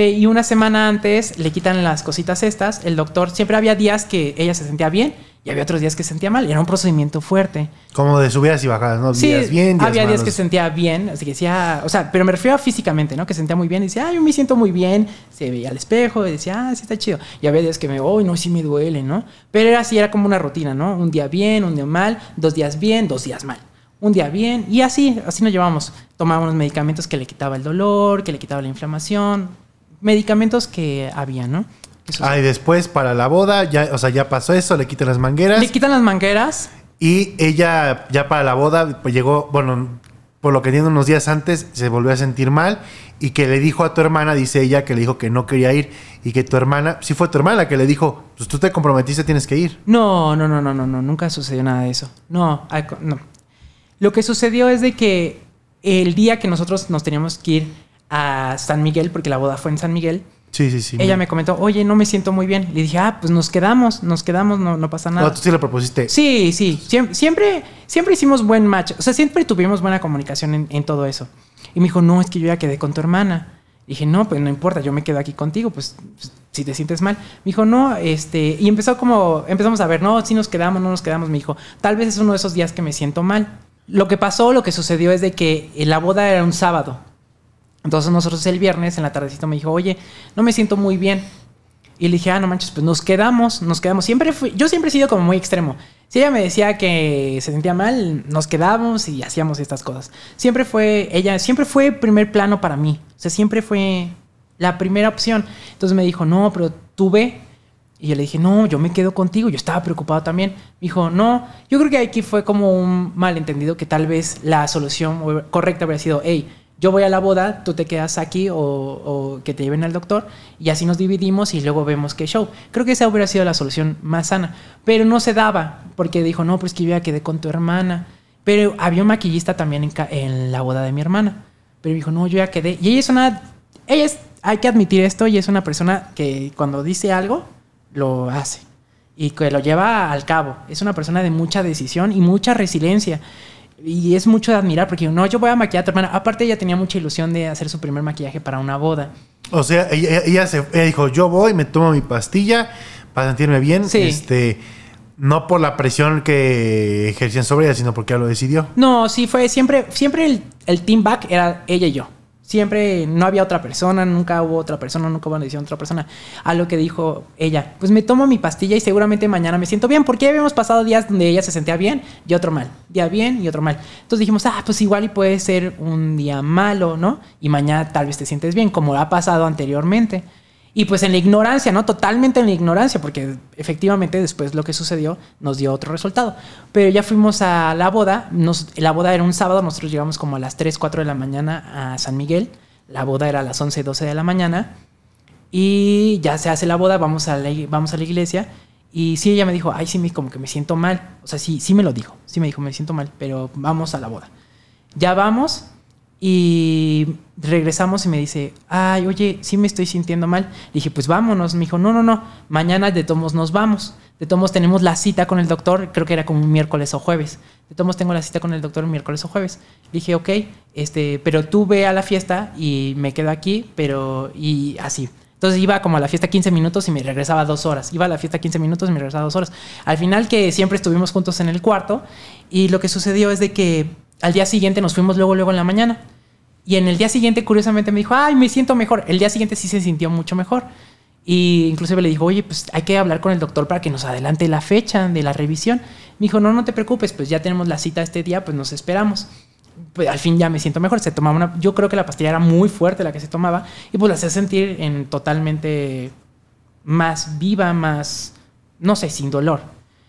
y una semana antes le quitan las cositas estas. El doctor siempre había días que ella se sentía bien y había otros días que se sentía mal. Y era un procedimiento fuerte. Como de subidas y bajadas, ¿no? días bien, días había días que se sentía bien, así que decía, o sea, pero me refiero físicamente, ¿no? Que sentía muy bien. Y decía, ay yo me siento muy bien. Se veía al espejo y decía, ah, sí está chido. Y había días que me, oh, no, sí me duele, ¿no? Pero era así, era como una rutina, ¿no? Un día bien, un día mal, dos días bien, dos días mal un día bien y así, así nos llevamos. Tomábamos medicamentos que le quitaba el dolor, que le quitaba la inflamación, medicamentos que había, ¿no? ah, y después para la boda, ya, o sea, ya pasó eso, le quitan las mangueras. Le quitan las mangueras. Y ella, ya para la boda, pues llegó, bueno, por lo que tiene unos días antes, se volvió a sentir mal y que le dijo a tu hermana, dice ella, que le dijo que no quería ir y que tu hermana, sí fue tu hermana la que le dijo, pues tú te comprometiste, tienes que ir. No, no, no, no, no, no, nunca sucedió nada de eso. No, no. Lo que sucedió es de que el día que nosotros nos teníamos que ir, a San Miguel, porque la boda fue en San Miguel. Sí, sí, sí. Ella me comentó, oye, no me siento muy bien. Le dije, ah, pues nos quedamos, nos quedamos, no, no pasa nada. Pero ah, tú sí le propusiste. Sí, sí. Siempre, siempre, hicimos buen match. O sea, siempre tuvimos buena comunicación en, todo eso. Y me dijo, no, es que yo ya quedé con tu hermana. dije, no, pues no importa, yo me quedo aquí contigo, pues, pues, si te sientes mal. Me dijo, no, este, y empezó como, empezamos a ver, no, si nos quedamos, no nos quedamos. Me dijo, tal vez es uno de esos días que me siento mal. Lo que pasó, lo que sucedió es de que la boda era un sábado entonces nosotros el viernes en la tardecita me dijo, oye, no me siento muy bien. Y le dije, ah, no manches, pues nos quedamos, nos quedamos. Siempre fui, yo siempre he sido como muy extremo. Si ella me decía que se sentía mal, nos quedábamos y hacíamos estas cosas. Siempre fue, ella, siempre fue primer plano para mí. O sea, siempre fue la primera opción. Entonces me dijo, no, pero tú ve. Y yo le dije, no, yo me quedo contigo. Yo estaba preocupado también. Me dijo, no, yo creo que aquí fue como un malentendido que tal vez la solución correcta habría sido, hey, yo voy a la boda, tú te quedas aquí o, que te lleven al doctor y así nos dividimos y luego vemos qué show. Creo que esa hubiera sido la solución más sana, pero no se daba porque dijo, no, pues que yo ya quedé con tu hermana. Pero había un maquillista también en, la boda de mi hermana, pero dijo, no, yo ya quedé. Y ella es una, es, hay que admitir esto, y es una persona que cuando dice algo, lo hace y que lo lleva al cabo. Es una persona de mucha decisión y mucha resiliencia y es mucho de admirar porque no, yo voy a maquillar hermana. Aparte, ella tenía mucha ilusión de hacer su primer maquillaje para una boda. O sea, ella, se, dijo, yo voy, me tomo mi pastilla para sentirme bien. Este, no por la presión que ejercían sobre ella, sino porque ella lo decidió. No, sí, fue siempre, siempre el, el team back era ella y yo. Siempre no había otra persona, nunca hubo otra persona, nunca hubo una otra persona. A lo que dijo ella, pues me tomo mi pastilla y seguramente mañana me siento bien, porque habíamos pasado días donde ella se sentía bien y otro mal, día bien y otro mal. Entonces dijimos, ah, pues igual y puede ser un día malo, ¿no? Y mañana tal vez te sientes bien, como ha pasado anteriormente. Y pues en la ignorancia, ¿no? Totalmente en la ignorancia, porque efectivamente después lo que sucedió nos dio otro resultado. Pero ya fuimos a la boda, la boda era un sábado, nosotros llegamos como a las 3, 4 de la mañana a San Miguel, la boda era a las 11, 12 de la mañana, y ya se hace la boda, vamos a la, vamos a la iglesia, y sí, ella me dijo, ay, sí, me, como que me siento mal, o sea, sí, sí me lo dijo, sí me dijo, me siento mal, pero vamos a la boda. Ya vamos y regresamos y me dice, ay, oye, sí me estoy sintiendo mal. dije, pues vámonos. Me dijo, no, no, no, mañana de tomos nos vamos. De tomos tenemos la cita con el doctor, creo que era como miércoles o jueves. De tomos tengo la cita con el doctor miércoles o jueves. dije, ok, este, pero tú ve a la fiesta y me quedo aquí, pero, y así. Entonces iba como a la fiesta 15 minutos y me regresaba dos horas. Iba a la fiesta 15 minutos y me regresaba dos horas. Al final que siempre estuvimos juntos en el cuarto y lo que sucedió es de que al día siguiente nos fuimos luego, luego en la mañana. Y en el día siguiente, curiosamente, me dijo, ay, me siento mejor. El día siguiente sí se sintió mucho mejor. Y inclusive le dijo, oye, pues hay que hablar con el doctor para que nos adelante la fecha de la revisión. Me dijo, no, no te preocupes, pues ya tenemos la cita este día, pues nos esperamos. Pues al fin ya me siento mejor. Se tomaba una, yo creo que la pastilla era muy fuerte la que se tomaba y pues la hacía sentir en totalmente más viva, más, no sé, sin dolor.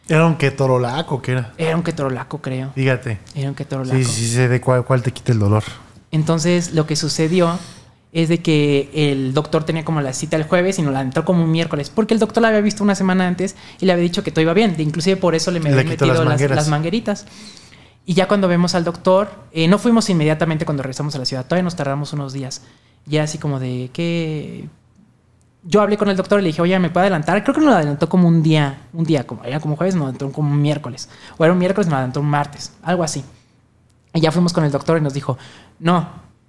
Era un ketorolaco, ¿qué era? Era un ketorolaco, creo. Fíjate. Era un ketorolaco. Sí, sí, sí. de cuál, cuál te quita el dolor. Entonces lo que sucedió es de que el doctor tenía como la cita el jueves y nos la entró como un miércoles, porque el doctor la había visto una semana antes y le había dicho que todo iba bien, inclusive por eso le, me había metido las, mangueritas. Y ya cuando vemos al doctor, eh, no fuimos inmediatamente cuando regresamos a la ciudad, todavía nos tardamos unos días, ya así como de que... Yo hablé con el doctor y le dije, oye, ¿me puede adelantar? Creo que nos la adelantó como un día, un día, como, era como jueves, nos adelantó como un miércoles, o era un miércoles, nos adelantó un martes, algo así. Y ya fuimos con el doctor y nos dijo, no,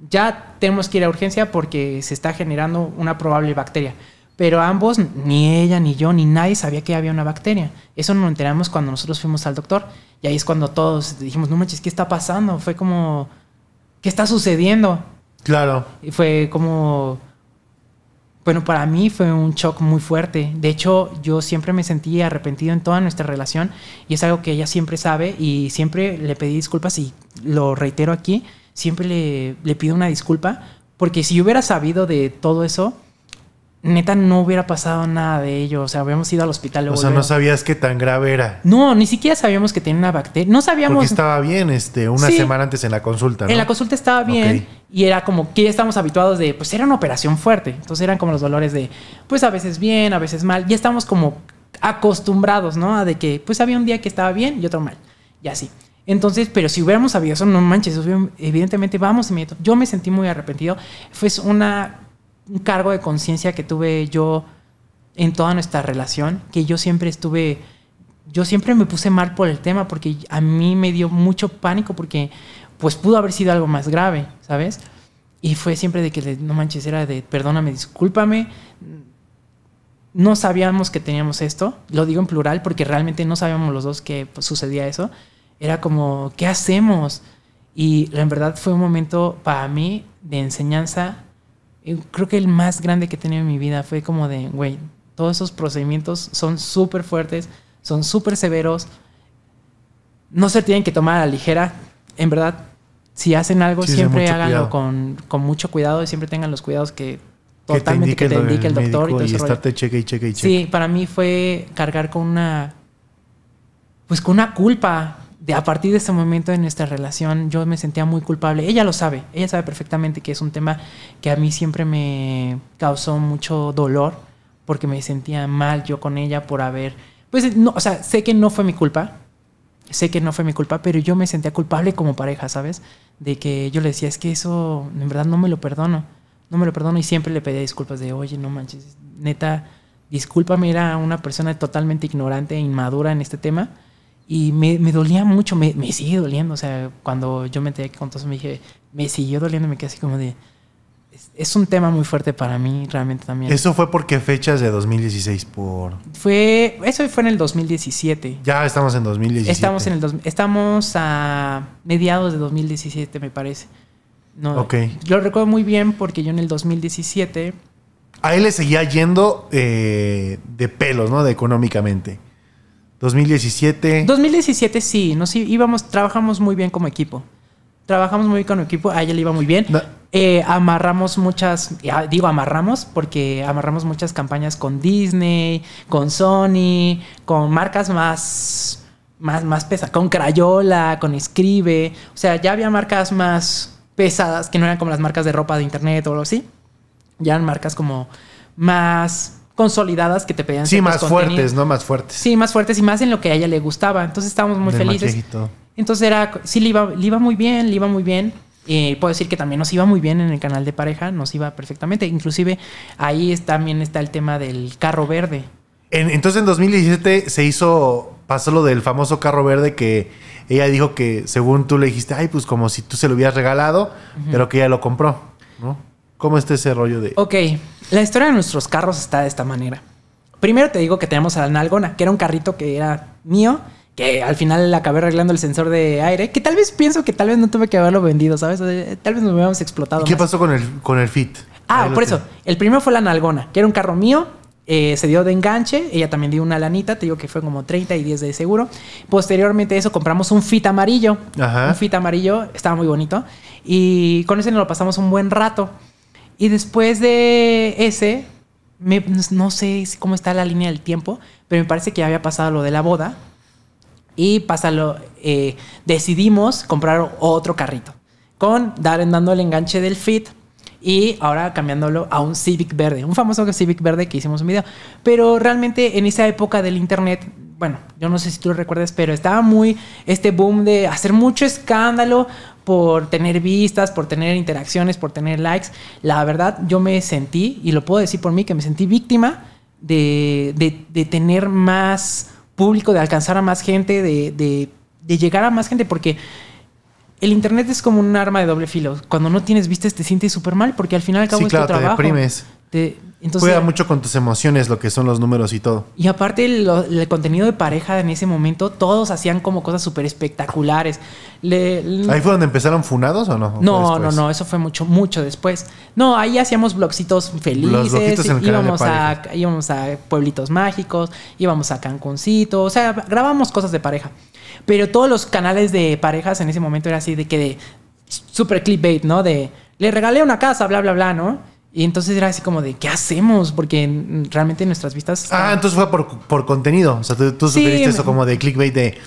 ya tenemos que ir a urgencia porque se está generando una probable bacteria. Pero ambos, ni ella, ni yo, ni nadie sabía que había una bacteria. Eso nos enteramos cuando nosotros fuimos al doctor. Y ahí es cuando todos dijimos, no manches, ¿qué está pasando? Fue como, ¿qué está sucediendo? Claro. Y fue como, bueno, para mí fue un shock muy fuerte. De hecho, yo siempre me sentí arrepentido en toda nuestra relación y es algo que ella siempre sabe y siempre le pedí disculpas y lo reitero aquí siempre le, pido una disculpa, porque si hubiera sabido de todo eso, neta no hubiera pasado nada de ello. O sea, habíamos ido al hospital. o sea, no sabías que tan grave era. No, ni siquiera sabíamos que tenía una bacteria. No sabíamos. Porque estaba bien, este, una semana antes en la consulta. En la consulta estaba bien. Y era como que ya estamos habituados de, pues era una operación fuerte. Entonces eran como los dolores de, pues a veces bien, a veces mal. Ya estamos como acostumbrados, ¿no? A de que, pues había un día que estaba bien y otro mal. Y así. Entonces, pero si hubiéramos sabido eso, no manches, evidentemente vamos Yo me sentí muy arrepentido. Fue una, un cargo de conciencia que tuve yo en toda nuestra relación, que yo siempre estuve, yo siempre me puse mal por el tema, porque a mí me dio mucho pánico, porque pues pudo haber sido algo más grave, ¿sabes? Y fue siempre de que, no manches, era de, perdóname, discúlpame, no sabíamos que teníamos esto, lo digo en plural porque realmente no sabíamos los dos que pues, sucedía eso, era como, ¿qué hacemos? Y en verdad fue un momento para mí de enseñanza, eh, creo que el más grande que he tenido en mi vida fue como de, güey, todos esos procedimientos son súper fuertes, son súper severos, no se tienen que tomar a la ligera, en verdad, si hacen algo siempre háganlo con, con, mucho cuidado y siempre tengan los cuidados que totalmente que te indique, el, doctor y, todo y cheque y cheque y cheque. Sí, para mí fue cargar con una pues con una culpa de, a partir de ese momento en nuestra relación yo me sentía muy culpable. Ella lo sabe, ella sabe perfectamente que es un tema que a mí siempre me causó mucho dolor porque me sentía mal yo con ella por haber, pues no, o sea, sé que no fue mi culpa, sé que no fue mi culpa, pero yo me sentía culpable como pareja, ¿sabes? De que yo le decía, es que eso en verdad no me lo perdono, no me lo perdono y siempre le pedía disculpas de, oye, no manches, neta, discúlpame, era una persona totalmente ignorante e inmadura en este tema y me, dolía mucho, me, me, sigue doliendo. O sea, cuando yo me enteré que con todo me dije, me siguió doliendo, me quedé así como de. Es, un tema muy fuerte para mí, realmente también. ¿Eso fue porque fechas de 2016? por Fue. Eso fue en el 2017. Ya estamos en 2017. Estamos, en el estamos a mediados de 2017, me parece. No, ok. Lo recuerdo muy bien porque yo en el 2017. A él le seguía yendo eh, de pelos, ¿no? De económicamente. 2017. 2017 sí, íbamos, trabajamos muy bien como equipo. Trabajamos muy bien como equipo, a ella le iba muy bien. Eh, amarramos muchas, digo amarramos porque amarramos muchas campañas con Disney, con Sony, con marcas más, más, más pesadas, con Crayola, con Escribe. O sea, ya había marcas más pesadas que no eran como las marcas de ropa de internet o algo así. Ya eran marcas como más consolidadas que te pedían. Sí, más fuertes, ¿no? Más fuertes. Sí, más fuertes y más en lo que a ella le gustaba. Entonces estábamos muy felices. Entonces era, sí, le iba, muy bien, le iba muy bien. Y eh, puedo decir que también nos iba muy bien en el canal de pareja, nos iba perfectamente. Inclusive ahí también está el tema del carro verde. entonces en 2017 se hizo, pasó lo del famoso carro verde que ella dijo que según tú le dijiste, ay, pues como si tú se lo hubieras regalado, pero que ella lo compró, ¿no? ¿Cómo está ese rollo de...? Ok, la historia de nuestros carros está de esta manera. Primero te digo que tenemos a la Nalgona, que era un carrito que era mío, que al final acabé arreglando el sensor de aire, que tal vez pienso que tal vez no tuve que haberlo vendido, ¿sabes? Eh, tal vez nos hubiéramos explotado. qué pasó con el, con el Fit? Ah, por eso. El primero fue la Nalgona, que era un carro mío, eh, se dio de enganche, ella también dio una lanita, te digo que fue como 30 y 10 de seguro. Posteriormente eso compramos un fit amarillo, un fit amarillo, estaba muy bonito, y con ese nos lo pasamos un buen rato. Y después de ese, no sé cómo está la línea del tiempo, pero me parece que ya había pasado lo de la boda. Y eh, decidimos comprar otro carrito. Con dar, dando el enganche del Fit y ahora cambiándolo a un Civic verde, un famoso Civic verde que hicimos un video. Pero realmente en esa época del internet, bueno, yo no sé si tú lo recuerdas, pero estaba muy este boom de hacer mucho escándalo, por tener vistas, por tener interacciones, por tener likes. La verdad, yo me sentí, y lo puedo decir por mí, que me sentí víctima de, de, tener más público, de alcanzar a más gente, de, de, llegar a más gente, porque el internet es como un arma de doble filo. Cuando no tienes vistas te sientes súper mal porque al final al cabo trabajo. Te deprimes. Entonces, mucho con tus emociones, lo que son los números y todo. Y aparte, el, contenido de pareja en ese momento, todos hacían como cosas súper espectaculares. ¿Ahí fue donde empezaron funados o no? no, no, no, eso fue mucho, mucho después. No, ahí hacíamos blogcitos felices. íbamos, a, íbamos a pueblitos mágicos, íbamos a Cancuncito, o sea, grabamos cosas de pareja. Pero todos los canales de parejas en ese momento era así de que de super clickbait, ¿no? De le regalé una casa, bla, bla, bla, ¿no? Y entonces era así como de, ¿qué hacemos? Porque realmente nuestras vistas... Ah, entonces fue por, contenido. O sea, tú, tú eso como de clickbait de...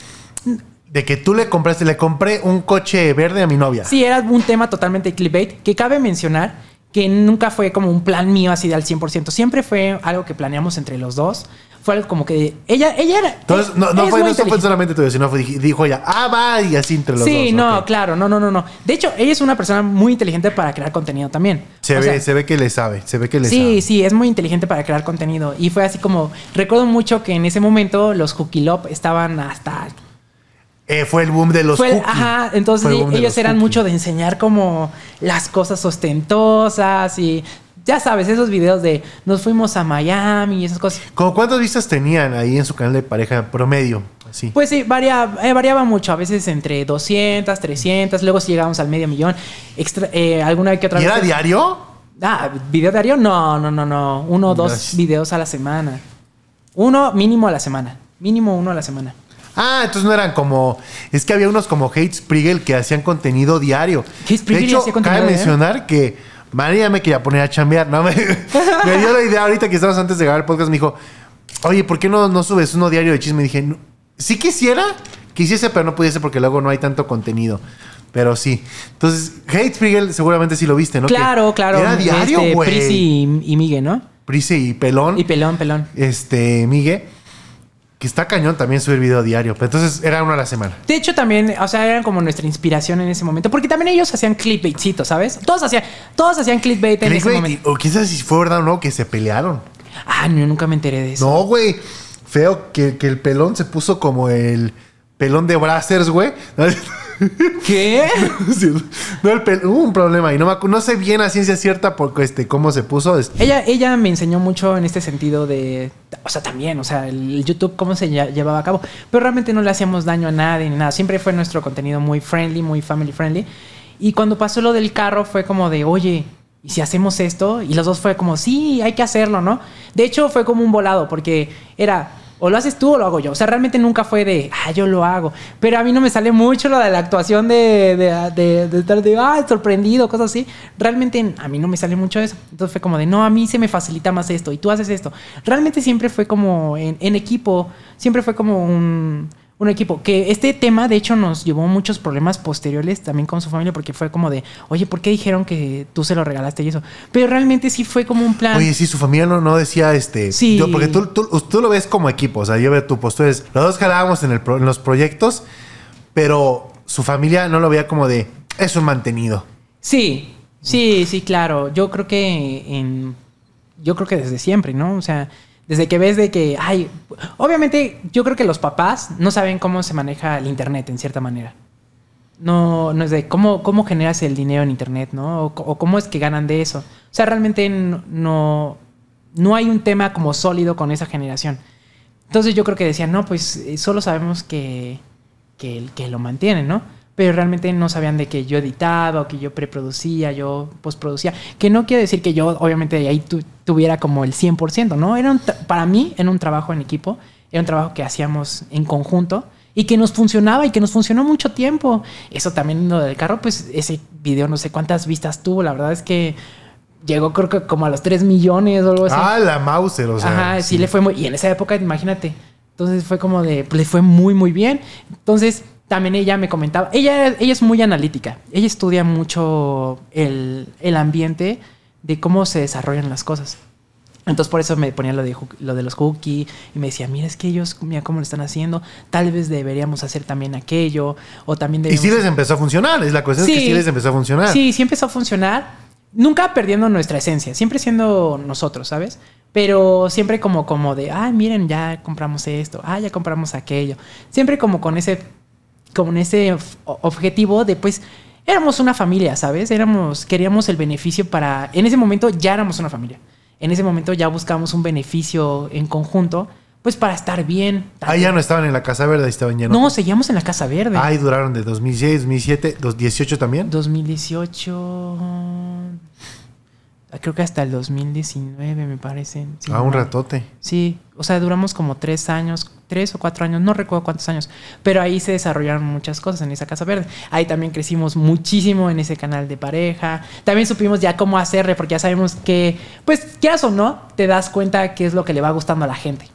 De que tú le compraste, le compré un coche verde a mi novia. Sí, era un tema totalmente clickbait. Que cabe mencionar que nunca fue como un plan mío así de al 100%. Siempre fue algo que planeamos entre los dos fue como que ella, ella era. Entonces, no, fue, no fue, solamente tuyo, sino dijo ella, ah, va, y así entre los dos. Sí, no, claro, no, no, no, no. De hecho, ella es una persona muy inteligente para crear contenido también. Se, ve, se ve que le sabe, se ve que le sí, sabe. Sí, sí, es muy inteligente para crear contenido. Y fue así como, recuerdo mucho que en ese momento los Lop estaban hasta eh, fue el boom de los fue Ajá, entonces ellos eran mucho de enseñar como las cosas ostentosas y ya sabes, esos videos de nos fuimos a Miami y esas cosas. cuántas vistas tenían ahí en su canal de pareja promedio? Pues sí, variaba, eh, variaba mucho, a veces entre 200, 300, luego si llegábamos al medio millón, eh, alguna vez que otra ¿Y era diario? Ah, video diario, no, no, no, no, uno o dos videos a la semana. Uno mínimo a la semana, mínimo uno a la semana. Ah, entonces no eran como. Es que había unos como Hate Sprigel que hacían contenido diario. Hate Sprigel. hacía contenido cabe mencionar que María me quería poner a chambear, ¿no? Me, dio la idea ahorita que estamos antes de grabar el podcast, me dijo, oye, ¿por qué no, no subes uno diario de chisme? Y dije, sí quisiera, quisiese, pero no pudiese porque luego no hay tanto contenido. Pero sí. Entonces, Hate Spiegel seguramente sí lo viste, ¿no? Claro, claro. Era diario, este, güey. y, y Miguel, ¿no? Prisi y Pelón. Y Pelón, Pelón. Este, Miguel. Que está cañón también subir video diario. Pero entonces era uno a la semana. De hecho, también, o sea, eran como nuestra inspiración en ese momento. Porque también ellos hacían clickbaitcitos, ¿sabes? Todos hacían, todos hacían clickbait, en ese momento. O quizás si fue verdad o no, que se pelearon. Ah, yo nunca me enteré de eso. No, güey. Feo que, el pelón se puso como el pelón de Brazzers, güey. ¿Qué? no, hubo un problema y no, me, no sé bien a ciencia cierta porque este, cómo se puso. Ella, ella me enseñó mucho en este sentido de, o sea, también, o sea, el YouTube, cómo se llevaba a cabo. Pero realmente no le hacíamos daño a nadie ni nada. Siempre fue nuestro contenido muy friendly, muy family friendly. Y cuando pasó lo del carro fue como de, oye, ¿y si hacemos esto? Y los dos fue como, sí, hay que hacerlo, ¿no? De hecho fue como un volado porque era o lo haces tú o lo hago yo. O sea, realmente nunca fue de, ah, yo lo hago. Pero a mí no me sale mucho lo de la actuación de, de, de, ah, sorprendido, cosas así. Realmente a mí no me sale mucho eso. Entonces fue como de, no, a mí se me facilita más esto y tú haces esto. Realmente siempre fue como en equipo, siempre fue como un un equipo. Que este tema, de hecho, nos llevó muchos problemas posteriores también con su familia, porque fue como de, oye, ¿por qué dijeron que tú se lo regalaste y eso? Pero realmente sí fue como un plan. Oye, sí, su familia no, no decía, este, sí. porque tú, tú, lo ves como equipo, o sea, yo veo tu postura, los dos jalábamos en, los proyectos, pero su familia no lo veía como de, es mantenido. Sí, sí, sí, claro. Yo creo que en, yo creo que desde siempre, ¿no? O sea, desde que ves de que, ay, obviamente yo creo que los papás no saben cómo se maneja el Internet en cierta manera. No, no es de cómo, cómo generas el dinero en Internet, ¿no? O, cómo es que ganan de eso. O sea, realmente no, no hay un tema como sólido con esa generación. Entonces yo creo que decían, no, pues eh, solo sabemos que, que, que lo mantienen, ¿no? pero realmente no sabían de que yo editaba o que yo preproducía, yo postproducía, que no quiere decir que yo obviamente de ahí tuviera como el 100%, ¿no? Era para mí era un trabajo en equipo, era un trabajo que hacíamos en conjunto y que nos funcionaba y que nos funcionó mucho tiempo. Eso también lo del carro, pues ese video no sé cuántas vistas tuvo, la verdad es que llegó creo que como a los 3 millones o algo así. Ah, la Mauser, o sea. Ajá, sí, sí le fue muy... Y en esa época, imagínate. Entonces fue como de, pues le fue muy, muy bien. Entonces también ella me comentaba, ella, ella es muy analítica, ella estudia mucho el, ambiente de cómo se desarrollan las cosas. Entonces por eso me ponía lo de, los cookies y me decía, mira, es que ellos, mira cómo lo están haciendo, tal vez deberíamos hacer también aquello o también Y sí les empezó a funcionar, es la cuestión es que sí les empezó a funcionar. Sí, sí empezó a funcionar, nunca perdiendo nuestra esencia, siempre siendo nosotros, ¿sabes? Pero siempre como, como de, ay, miren, ya compramos esto, ah, ya compramos aquello, siempre como con ese con ese objetivo de pues éramos una familia, ¿sabes? Éramos, queríamos el beneficio para, en ese momento ya éramos una familia, en ese momento ya buscábamos un beneficio en conjunto. Pues para estar bien. Ah, ya no estaban en la Casa Verde, estaban llenos. no. seguíamos en la Casa Verde. Ah, duraron de 2006, 2007, 2018 también. 2018 ah, creo que hasta el 2019 me parece. Sí, ah, un ratote. Sí, o sea, duramos como tres años, tres o cuatro años, no recuerdo cuántos años, pero ahí se desarrollaron muchas cosas en esa Casa Verde. Ahí también crecimos muchísimo en ese canal de pareja. También supimos ya cómo hacerle, porque ya sabemos que, pues, quieras o no, te das cuenta que es lo que le va gustando a la gente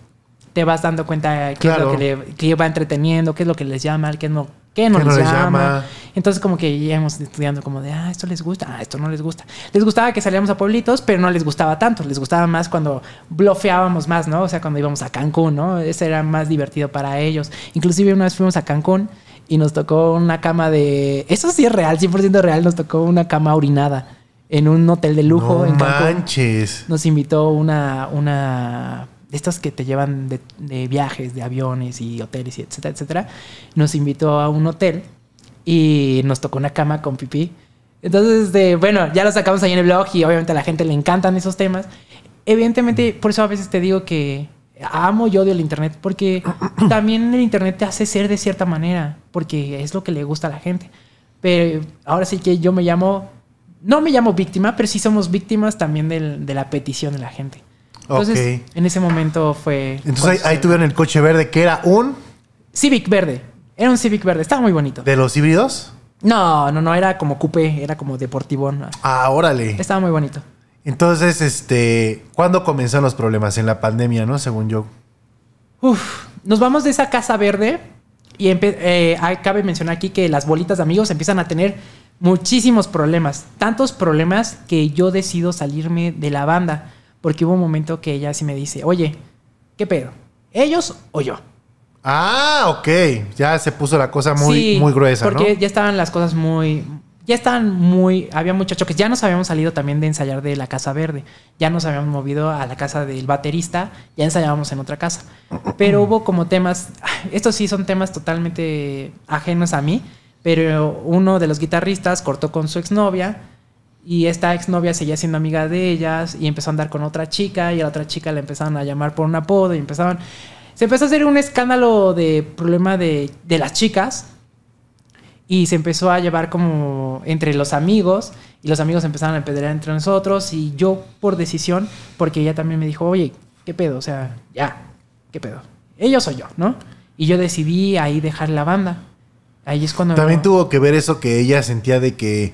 te vas dando cuenta qué es lo que le va entreteniendo, qué es lo que les llama, qué no, qué no, les, no llama. Entonces como que íbamos estudiando como de, ah, esto les gusta, ah, esto no les gusta. Les gustaba que salíamos a pueblitos, pero no les gustaba tanto, les gustaba más cuando blofeábamos más, ¿no? O sea, cuando íbamos a Cancún, ¿no? Ese era más divertido para ellos. Inclusive una vez fuimos a Cancún y nos tocó una cama de, eso sí es real, 100% real, nos tocó una cama orinada en un hotel de lujo no en Cancún. Nos invitó una una de estas que te llevan de, viajes, de aviones y hoteles, y etcétera, etcétera, nos invitó a un hotel y nos tocó una cama con pipí. Entonces, este, bueno, ya lo sacamos ahí en el blog y obviamente a la gente le encantan esos temas. Evidentemente, mm. por eso a veces te digo que amo y odio el Internet, porque también el Internet te hace ser de cierta manera, porque es lo que le gusta a la gente. Pero ahora sí que yo me llamo, no me llamo víctima, pero sí somos víctimas también del, de la petición de la gente. Entonces, en ese momento fue. Entonces ahí, tuvieron el coche verde que era un. Civic verde. Era un Civic verde. Estaba muy bonito. ¿De los híbridos? No, no, no. Era como Cupe, era como deportivo. Ah, órale. Estaba muy bonito. Entonces, este. ¿Cuándo comenzaron los problemas? En la pandemia, ¿no? Según yo. Uf. Nos vamos de esa casa verde. Y eh, ah, cabe mencionar aquí que las bolitas de amigos empiezan a tener muchísimos problemas. Tantos problemas que yo decido salirme de la banda porque hubo un momento que ella sí me dice, oye, ¿qué pedo? ¿Ellos o yo? Ah, ok. Ya se puso la cosa muy, muy gruesa. Porque ya estaban las cosas muy. Ya estaban muy. Había muchos choques. Ya nos habíamos salido también de ensayar de la Casa Verde. Ya nos habíamos movido a la casa del baterista. Ya ensayábamos en otra casa. Pero hubo como temas. Estos sí son temas totalmente ajenos a mí. Pero uno de los guitarristas cortó con su exnovia y esta exnovia seguía siendo amiga de ellas y empezó a andar con otra chica y a la otra chica la empezaron a llamar por un apodo y empezaban... Se empezó a hacer un escándalo de problema de, las chicas y se empezó a llevar como entre los amigos y los amigos empezaron a empedrear entre nosotros y yo por decisión, porque ella también me dijo, oye, ¿qué pedo? O sea, ya, ¿qué pedo? Ellos soy yo, ¿no? Y yo decidí ahí dejar la banda. Ahí es cuando... También tuvo que ver eso que ella sentía de que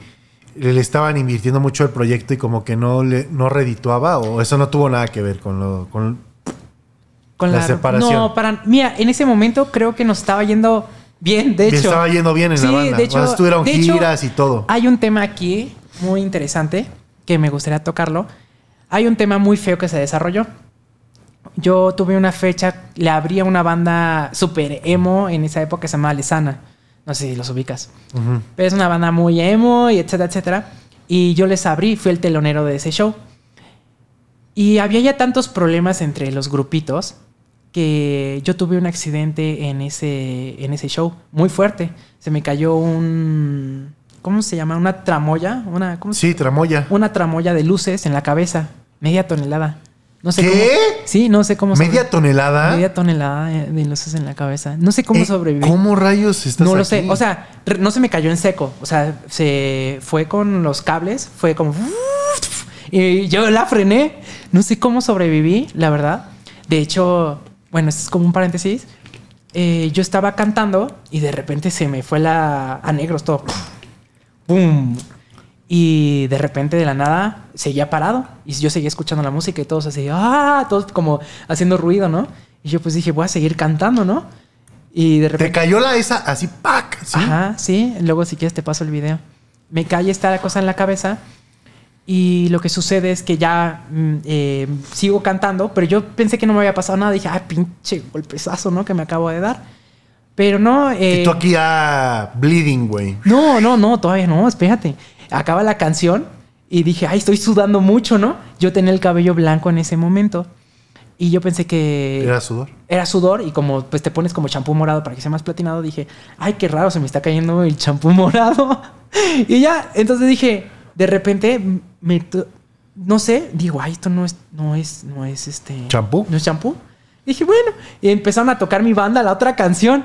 le estaban invirtiendo mucho el proyecto y como que no le no redituaba o eso no tuvo nada que ver con lo con, la, separación. para mira, en ese momento creo que nos estaba yendo bien, de hecho. Estaba yendo bien en la banda. De giras y todo. Hay un tema aquí muy interesante que me gustaría tocarlo. Hay un tema muy feo que se desarrolló. Yo tuve una fecha, le abría una banda super emo en esa época que se llamaba Lesana no sé si los ubicas. Pero es una banda muy emo y etcétera, etcétera. Y yo les abrí, fui el telonero de ese show. Y había ya tantos problemas entre los grupitos que yo tuve un accidente en ese, en ese show muy fuerte. Se me cayó un... ¿Cómo se llama? Una tramoya. Una, sí, tramoya. Una tramoya de luces en la cabeza. Media tonelada. No sé ¿Qué? sí, no sé cómo. ¿Media tonelada? Media tonelada de luces en la cabeza. No sé cómo eh, sobreviví. ¿Cómo rayos estás No lo sé. O sea, no se me cayó en seco. O sea, se fue con los cables. Fue como. Y yo la frené. No sé cómo sobreviví, la verdad. De hecho, bueno, esto es como un paréntesis. Eh, yo estaba cantando y de repente se me fue la a negros todo. ¡Pum! Y de repente, de la nada, seguía parado. Y yo seguía escuchando la música y todos así, ¡ah! Todos como haciendo ruido, ¿no? Y yo pues dije, voy a seguir cantando, ¿no? Y de repente... Te cayó la esa así, ¡pac! ¿sí? Ajá, sí. Luego si quieres te paso el video. Me cae esta cosa en la cabeza. Y lo que sucede es que ya mm, eh, sigo cantando, pero yo pensé que no me había pasado nada. Dije, ah, pinche golpesazo ¿no? Que me acabo de dar. Pero no. y tú eh, aquí a bleeding, güey. No, no, no, todavía no, espérate acaba la canción y dije, ay, estoy sudando mucho, ¿no? Yo tenía el cabello blanco en ese momento. Y yo pensé que... Era sudor. Era sudor y como pues te pones como champú morado para que sea más platinado, dije, ay, qué raro, se me está cayendo el champú morado. y ya, entonces dije, de repente, me no sé, digo, ay, esto no es, no es, no es este... Champú. No es champú. Dije, bueno, y empezaron a tocar mi banda la otra canción.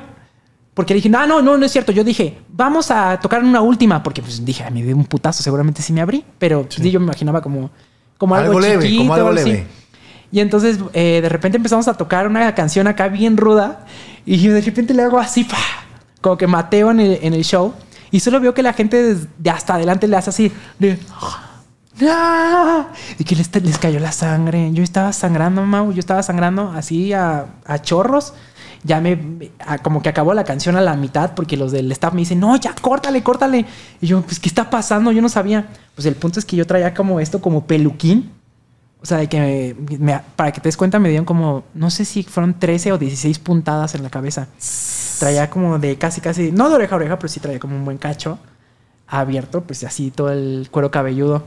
Porque dije, no, no, no, no es cierto. Yo dije, vamos a tocar una última. Porque pues dije, me dio un putazo, seguramente sí me abrí. Pero yo me imaginaba como, como algo, algo leve, como algo leve. Y entonces eh, de repente empezamos a tocar una canción acá bien ruda. Y de repente le hago así, como que mateo en el, en el, show. Y solo veo que la gente de hasta adelante le hace así. Y que les, cayó la sangre. Yo estaba sangrando, Mau. Yo estaba sangrando así a, a chorros ya me, como que acabó la canción a la mitad porque los del staff me dicen, no, ya, córtale, córtale. Y yo, pues, ¿qué está pasando? Yo no sabía. Pues el punto es que yo traía como esto, como peluquín. O sea, de que para que te des cuenta, me dieron como, no sé si fueron 13 o 16 puntadas en la cabeza. Traía como de casi, casi, no de oreja a oreja, pero sí traía como un buen cacho abierto, pues así todo el cuero cabelludo.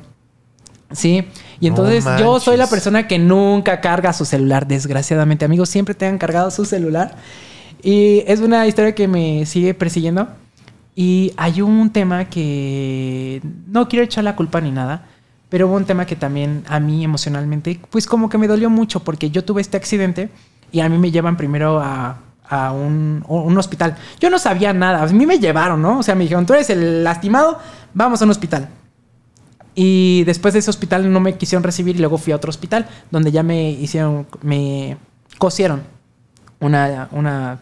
Sí, y entonces yo soy la persona que nunca carga su celular, desgraciadamente. Amigos, siempre te han cargado su celular. Y es una historia que me sigue persiguiendo. Y hay un tema que no quiero echar la culpa ni nada, pero hubo un tema que también a mí emocionalmente, pues como que me dolió mucho porque yo tuve este accidente y a mí me llevan primero a, a un, un, hospital. Yo no sabía nada, a mí me llevaron, ¿no? O sea, me dijeron, tú eres el lastimado, vamos a un hospital. Y después de ese hospital no me quisieron recibir y luego fui a otro hospital donde ya me hicieron, me cosieron una, me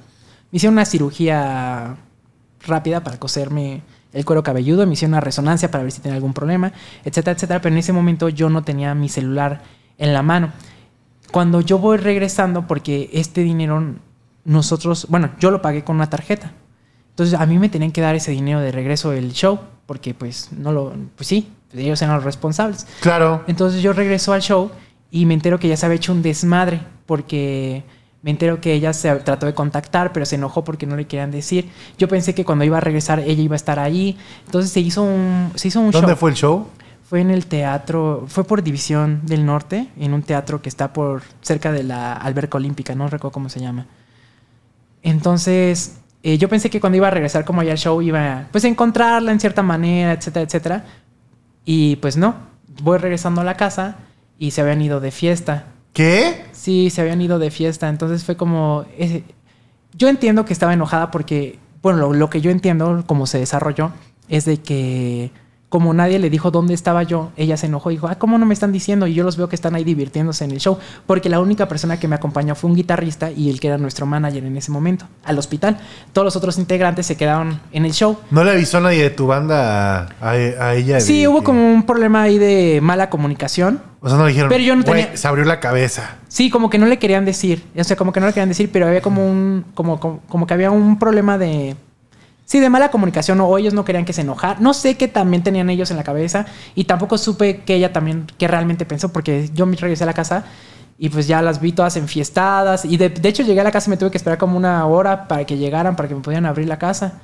hicieron una cirugía rápida para coserme el cuero cabelludo, me hicieron una resonancia para ver si tenía algún problema, etcétera, etcétera. Pero en ese momento yo no tenía mi celular en la mano. Cuando yo voy regresando, porque este dinero nosotros, bueno, yo lo pagué con una tarjeta. Entonces a mí me tenían que dar ese dinero de regreso del show, porque pues no lo, pues sí, ellos eran los responsables. Claro. Entonces yo regreso al show y me entero que ella se había hecho un desmadre porque me entero que ella se trató de contactar, pero se enojó porque no le querían decir. Yo pensé que cuando iba a regresar ella iba a estar ahí. Entonces se hizo un, se hizo ¿Dónde fue el show? Fue en el teatro, fue por División del Norte, en un teatro que está por cerca de la Alberca Olímpica, no recuerdo cómo se llama. Entonces, eh, yo pensé que cuando iba a regresar como ya al show iba pues, a encontrarla en cierta manera, etcétera, etcétera. Y pues no, voy regresando a la casa y se habían ido de fiesta. ¿Qué? Sí, se habían ido de fiesta. Entonces fue como. Yo entiendo que estaba enojada porque, bueno, lo, lo, que yo entiendo, como se desarrolló, es de que como nadie le dijo dónde estaba yo, ella se enojó y dijo, ah, ¿cómo no me están diciendo? Y yo los veo que están ahí divirtiéndose en el show, porque la única persona que me acompañó fue un guitarrista y el que era nuestro manager en ese momento, al hospital. Todos los otros integrantes se quedaron en el show. ¿No le avisó nadie de tu banda a, ella? Sí, hubo como un problema ahí de mala comunicación. O sea, no le dijeron, pero yo no tenía... se abrió la cabeza. Sí, como que no le querían decir, o sea, como que no le querían decir, pero había como un, como, como que había un problema de Sí, de mala comunicación o ellos no querían que se enojara. No sé qué también tenían ellos en la cabeza y tampoco supe que ella también, que realmente pensó, porque yo me regresé a la casa y pues ya las vi todas enfiestadas y de, hecho llegué a la casa y me tuve que esperar como una hora para que llegaran, para que me pudieran abrir la casa.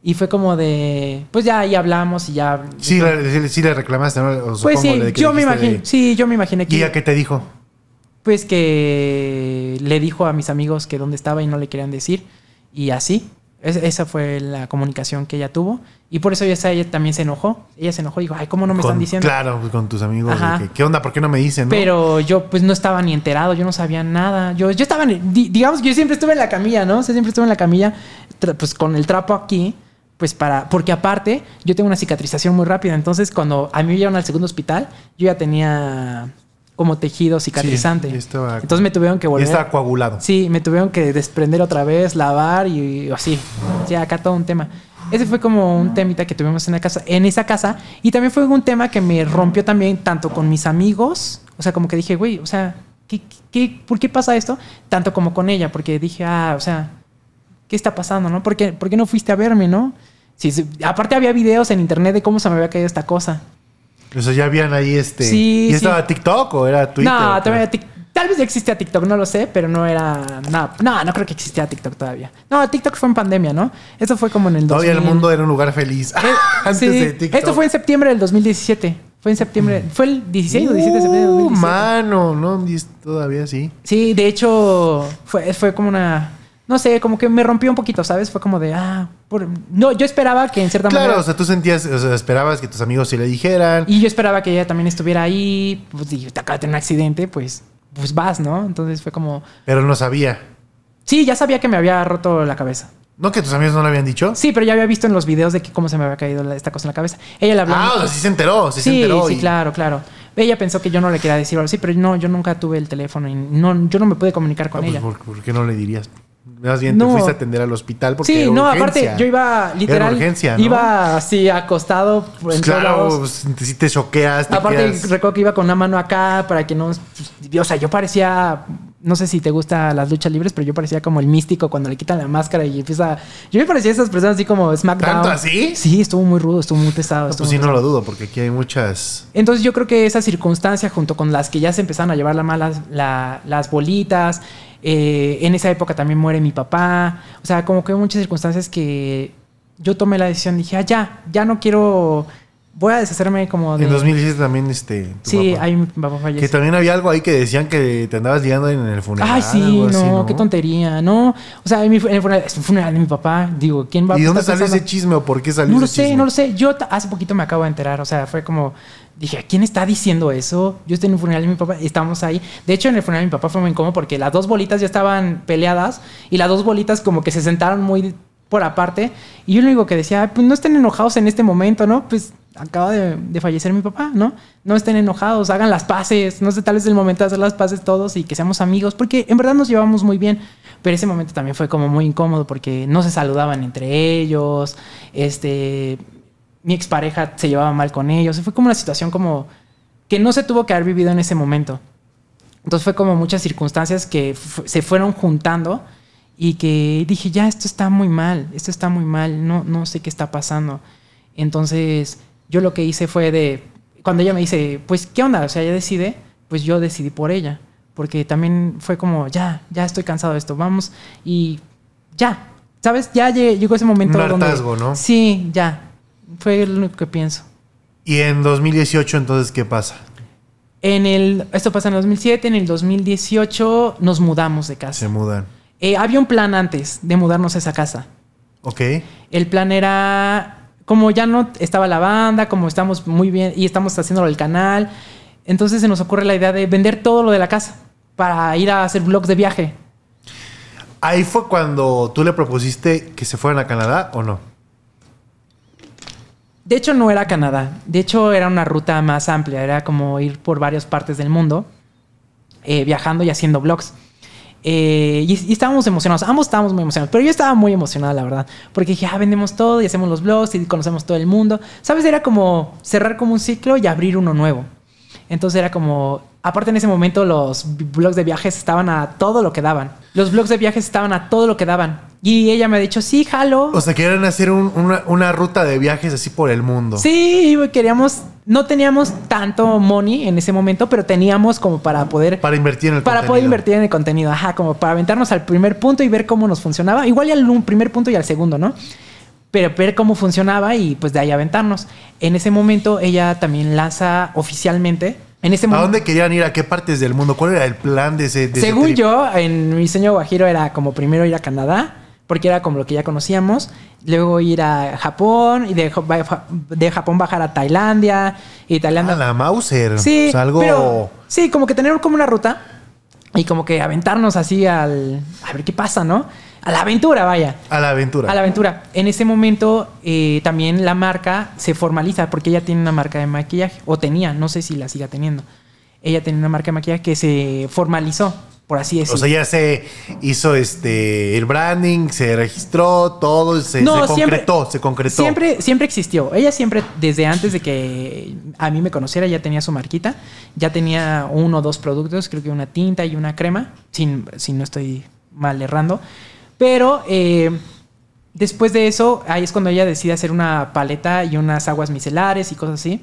Y fue como de, pues ya ahí hablamos y ya. Sí, le, sí le reclamaste, pues sí, yo me imaginé, sí, yo me imaginé que... ¿Y a qué te dijo? Pues que le dijo a mis amigos que dónde estaba y no le querían decir y así esa fue la comunicación que ella tuvo. Y por eso ella, también se enojó. Ella se enojó y dijo, ay, ¿cómo no me están diciendo? Claro, pues, con tus amigos. ¿Qué onda? ¿Por qué no me dicen? Pero yo pues no estaba ni enterado, yo no sabía nada. Yo, yo estaba, digamos que yo siempre estuve en la camilla, ¿no? O siempre estuve en la camilla, pues con el trapo aquí pues para, porque aparte yo tengo una cicatrización muy rápida, entonces cuando a mí me llevaron al segundo hospital, yo ya tenía como tejido cicatrizante. Entonces me tuvieron que volver. Y estaba coagulado. Sí, me tuvieron que desprender otra vez, lavar y, así. Ya acá todo un tema. Ese fue como un temita que tuvimos en la casa, en esa casa. Y también fue un tema que me rompió también tanto con mis amigos. O sea, como que dije, güey, o sea, por qué pasa esto? Tanto como con ella, porque dije, ah, o sea, ¿qué está pasando, no? ¿Por qué, por qué no fuiste a verme, no? Aparte había videos en internet de cómo se me había caído esta cosa. O sea, ya habían ahí este. Sí, ¿Y estaba TikTok o era Twitter? No, TikTok. Tal vez ya existía TikTok, no lo sé, pero no era. No, no, no creo que existía TikTok todavía. No, TikTok fue en pandemia, ¿no? Eso fue como en el 2000. Todavía el mundo era un lugar feliz. Eh, Antes de TikTok. Esto fue en septiembre del 2017. Fue en septiembre. Mm. ¿Fue el 16 o 17 de septiembre del 2017? Uh, mano, no, todavía sí. Sí, de hecho, fue, fue como una no sé, como que me rompió un poquito, ¿sabes? Fue como de, ah, no, yo esperaba que en cierta manera... Claro, o sea, tú sentías, o sea, esperabas que tus amigos se le dijeran. Y yo esperaba que ella también estuviera ahí, pues, y te acabas de un accidente, pues, pues vas, ¿no? Entonces fue como... Pero no sabía. Sí, ya sabía que me había roto la cabeza. ¿No que tus amigos no le habían dicho? Sí, pero ya había visto en los videos de que cómo se me había caído esta cosa en la cabeza. Ella le habló... Ah, sí se enteró, sí, sí se enteró. Sí, claro, claro. Ella pensó que yo no le quería decir algo sí pero no, yo nunca tuve el teléfono y no, yo no me pude comunicar con ah, pues ella. ¿Por qué no le dirías? Más bien te fuiste a atender al hospital porque Sí, era no, urgencia. aparte yo iba literal. urgencia, Iba así acostado. claro, pues, si te choqueas. aparte recuerdo que iba con una mano acá para que no. Pues, o sea, yo parecía. No sé si te gustan las luchas libres, pero yo parecía como el místico cuando le quitan la máscara y empieza. Yo me parecía a esas personas así como SmackDown. ¿Tanto así? Sí, estuvo muy rudo, estuvo muy pesado. pues sí, no lo dudo, porque aquí hay muchas. Entonces yo creo que esa circunstancia, junto con las que ya se empezaron a llevar la malas, las bolitas, eh, en esa época también muere mi papá. O sea, como que hay muchas circunstancias que yo tomé la decisión, dije, ah, ya, ya no quiero voy a deshacerme como de... En 2017 también, este... sí, ahí mi papá falleció. Que también había algo ahí que decían que te andabas liando en el funeral. Ay, sí, no, qué tontería, no. O sea, en, mi, el funeral, funeral de mi papá, digo, ¿quién va ¿Y dónde salió ese chisme o por qué salió chisme? No lo sé, no lo sé. Yo hace poquito me acabo de enterar, o sea, fue como dije, quién está diciendo eso? Yo estoy en el funeral de mi papá, estamos ahí. De hecho, en el funeral de mi papá fue muy incómodo porque las dos bolitas ya estaban peleadas y las dos bolitas como que se sentaron muy por aparte. Y yo lo único que decía, pues no estén enojados en este momento, ¿no? Pues acaba de, fallecer mi papá, ¿no? No estén enojados, hagan las paces, no sé, tal vez el momento de hacer las paces todos y que seamos amigos, porque en verdad nos llevamos muy bien. Pero ese momento también fue como muy incómodo porque no se saludaban entre ellos, este, mi expareja se llevaba mal con ellos. fue como una situación como que no se tuvo que haber vivido en ese momento. Entonces fue como muchas circunstancias que se fueron juntando y que dije, ya, esto está muy mal, esto está muy mal, no, no sé qué está pasando. Entonces yo lo que hice fue de, cuando ella me dice, pues, ¿qué onda? O sea, ella decide, pues yo decidí por ella, porque también fue como, ya, ya estoy cansado de esto, vamos y ya, ¿sabes? Ya llegó ese momento. Un hartazgo, donde, ¿no? Sí, ya, fue lo único que pienso. ¿Y en 2018 entonces qué pasa? En el, esto pasa en el 2007, en el 2018 nos mudamos de casa. Se mudan. Eh, había un plan antes de mudarnos a esa casa. Ok. El plan era, como ya no estaba la banda, como estamos muy bien y estamos haciendo el canal, entonces se nos ocurre la idea de vender todo lo de la casa para ir a hacer vlogs de viaje. ¿Ahí fue cuando tú le propusiste que se fueran a Canadá o no? De hecho, no era Canadá. De hecho, era una ruta más amplia. Era como ir por varias partes del mundo, eh, viajando y haciendo blogs. Eh, y, y, estábamos emocionados, ambos estábamos muy emocionados, pero yo estaba muy emocionada, la verdad, porque dije, ah, vendemos todo y hacemos los blogs y conocemos todo el mundo. ¿Sabes? Era como cerrar como un ciclo y abrir uno nuevo. Entonces era como, aparte en ese momento los blogs de viajes estaban a todo lo que daban. Los blogs de viajes estaban a todo lo que daban. Y ella me ha dicho, sí, jalo. O sea, querían hacer una, ruta de viajes así por el mundo. Sí, queríamos, no teníamos tanto money en ese momento, pero teníamos como para poder... Para invertir en el contenido. Para poder invertir en el contenido, ajá, como para aventarnos al primer punto y ver cómo nos funcionaba. Igual y al primer punto y al segundo, ¿no? pero ver cómo funcionaba y pues de ahí aventarnos. En ese momento ella también lanza oficialmente. En ese momento, ¿A dónde querían ir? ¿A qué partes del mundo? ¿Cuál era el plan de ese? según yo, en mi sueño guajiro era como primero ir a Canadá, porque era como lo que ya conocíamos, luego ir a Japón y de, Japón bajar a Tailandia y Tailandia. A la Mauser. Sí, algo... sí, como que tener como una ruta y como que aventarnos así al a ver qué pasa, ¿no? a la aventura, vaya. A la aventura. A la aventura. En ese momento eh, también la marca se formaliza porque ella tiene una marca de maquillaje, o tenía, no sé si la siga teniendo. Ella tenía una marca de maquillaje que se formalizó, por así decirlo. O sea, ya se hizo este el branding, se registró, todo, se, no, concretó, se concretó. Siempre, siempre existió. Ella siempre, desde antes de que a mí me conociera, ya tenía su marquita, ya tenía uno o dos productos, creo que una tinta y una crema, sin si no estoy mal errando. Pero eh, después de eso, ahí es cuando ella decide hacer una paleta y unas aguas micelares y cosas así.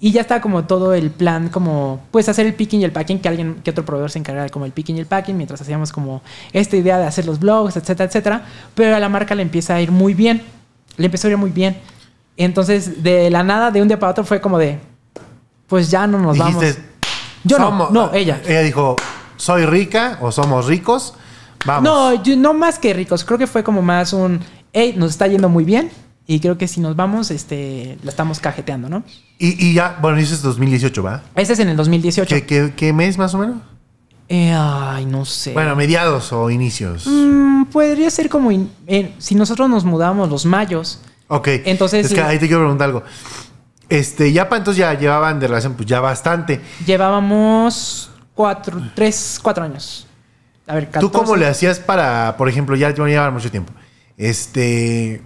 Y ya está como todo el plan, como pues hacer el picking y el packing, que alguien, que otro proveedor se encargara como el picking y el packing, mientras hacíamos como esta idea de hacer los blogs, etcétera, etcétera. Pero a la marca le empieza a ir muy bien. Le empezó a ir muy bien. Entonces, de la nada, de un día para otro, fue como de, pues ya no nos vamos. Yo no, no, ah, ella. Ella dijo, soy rica o somos ricos no, no más que ricos. Creo que fue como más un, hey, nos está yendo muy bien. Y creo que si nos vamos, este, la estamos cajeteando, ¿no? Y, ya, bueno, eso es 2018, ¿va? Ese es en el 2018. ¿Qué, qué, mes más o menos? Eh, ay, no sé. Bueno, mediados o inicios. Mm, podría ser como, si nosotros nos mudamos los mayos. Ok. Entonces. Es que ahí te quiero preguntar algo. Este, ya para entonces ya llevaban de relación, pues ya bastante. Llevábamos cuatro, tres, cuatro años. A ver, ¿Tú cómo le hacías para, por ejemplo, ya llevaba mucho tiempo? Este.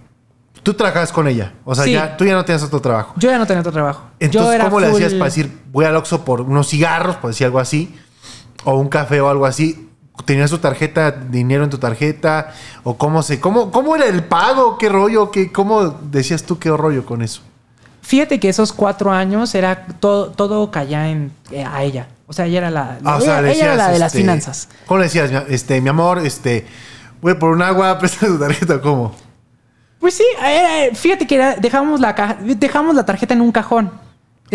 Tú trabajabas con ella. O sea, ya, tú ya no tenías otro trabajo. Yo ya no tenía otro trabajo. Entonces, ¿cómo le hacías para decir, voy al Oxxo por unos cigarros, por decir algo así, o un café o algo así? ¿Tenías tu tarjeta, dinero en tu tarjeta? ¿O cómo se, cómo, cómo era el pago? ¿Qué rollo? ¿Qué, ¿Cómo decías tú qué rollo con eso? Fíjate que esos cuatro años era todo, todo en, eh, a ella. O sea, ella era la, ah, de las este, finanzas. ¿Cómo le decías? Este, mi amor, este, voy por un agua, presta tu tarjeta, ¿cómo? Pues sí, fíjate que dejamos, la dejamos la tarjeta en un cajón.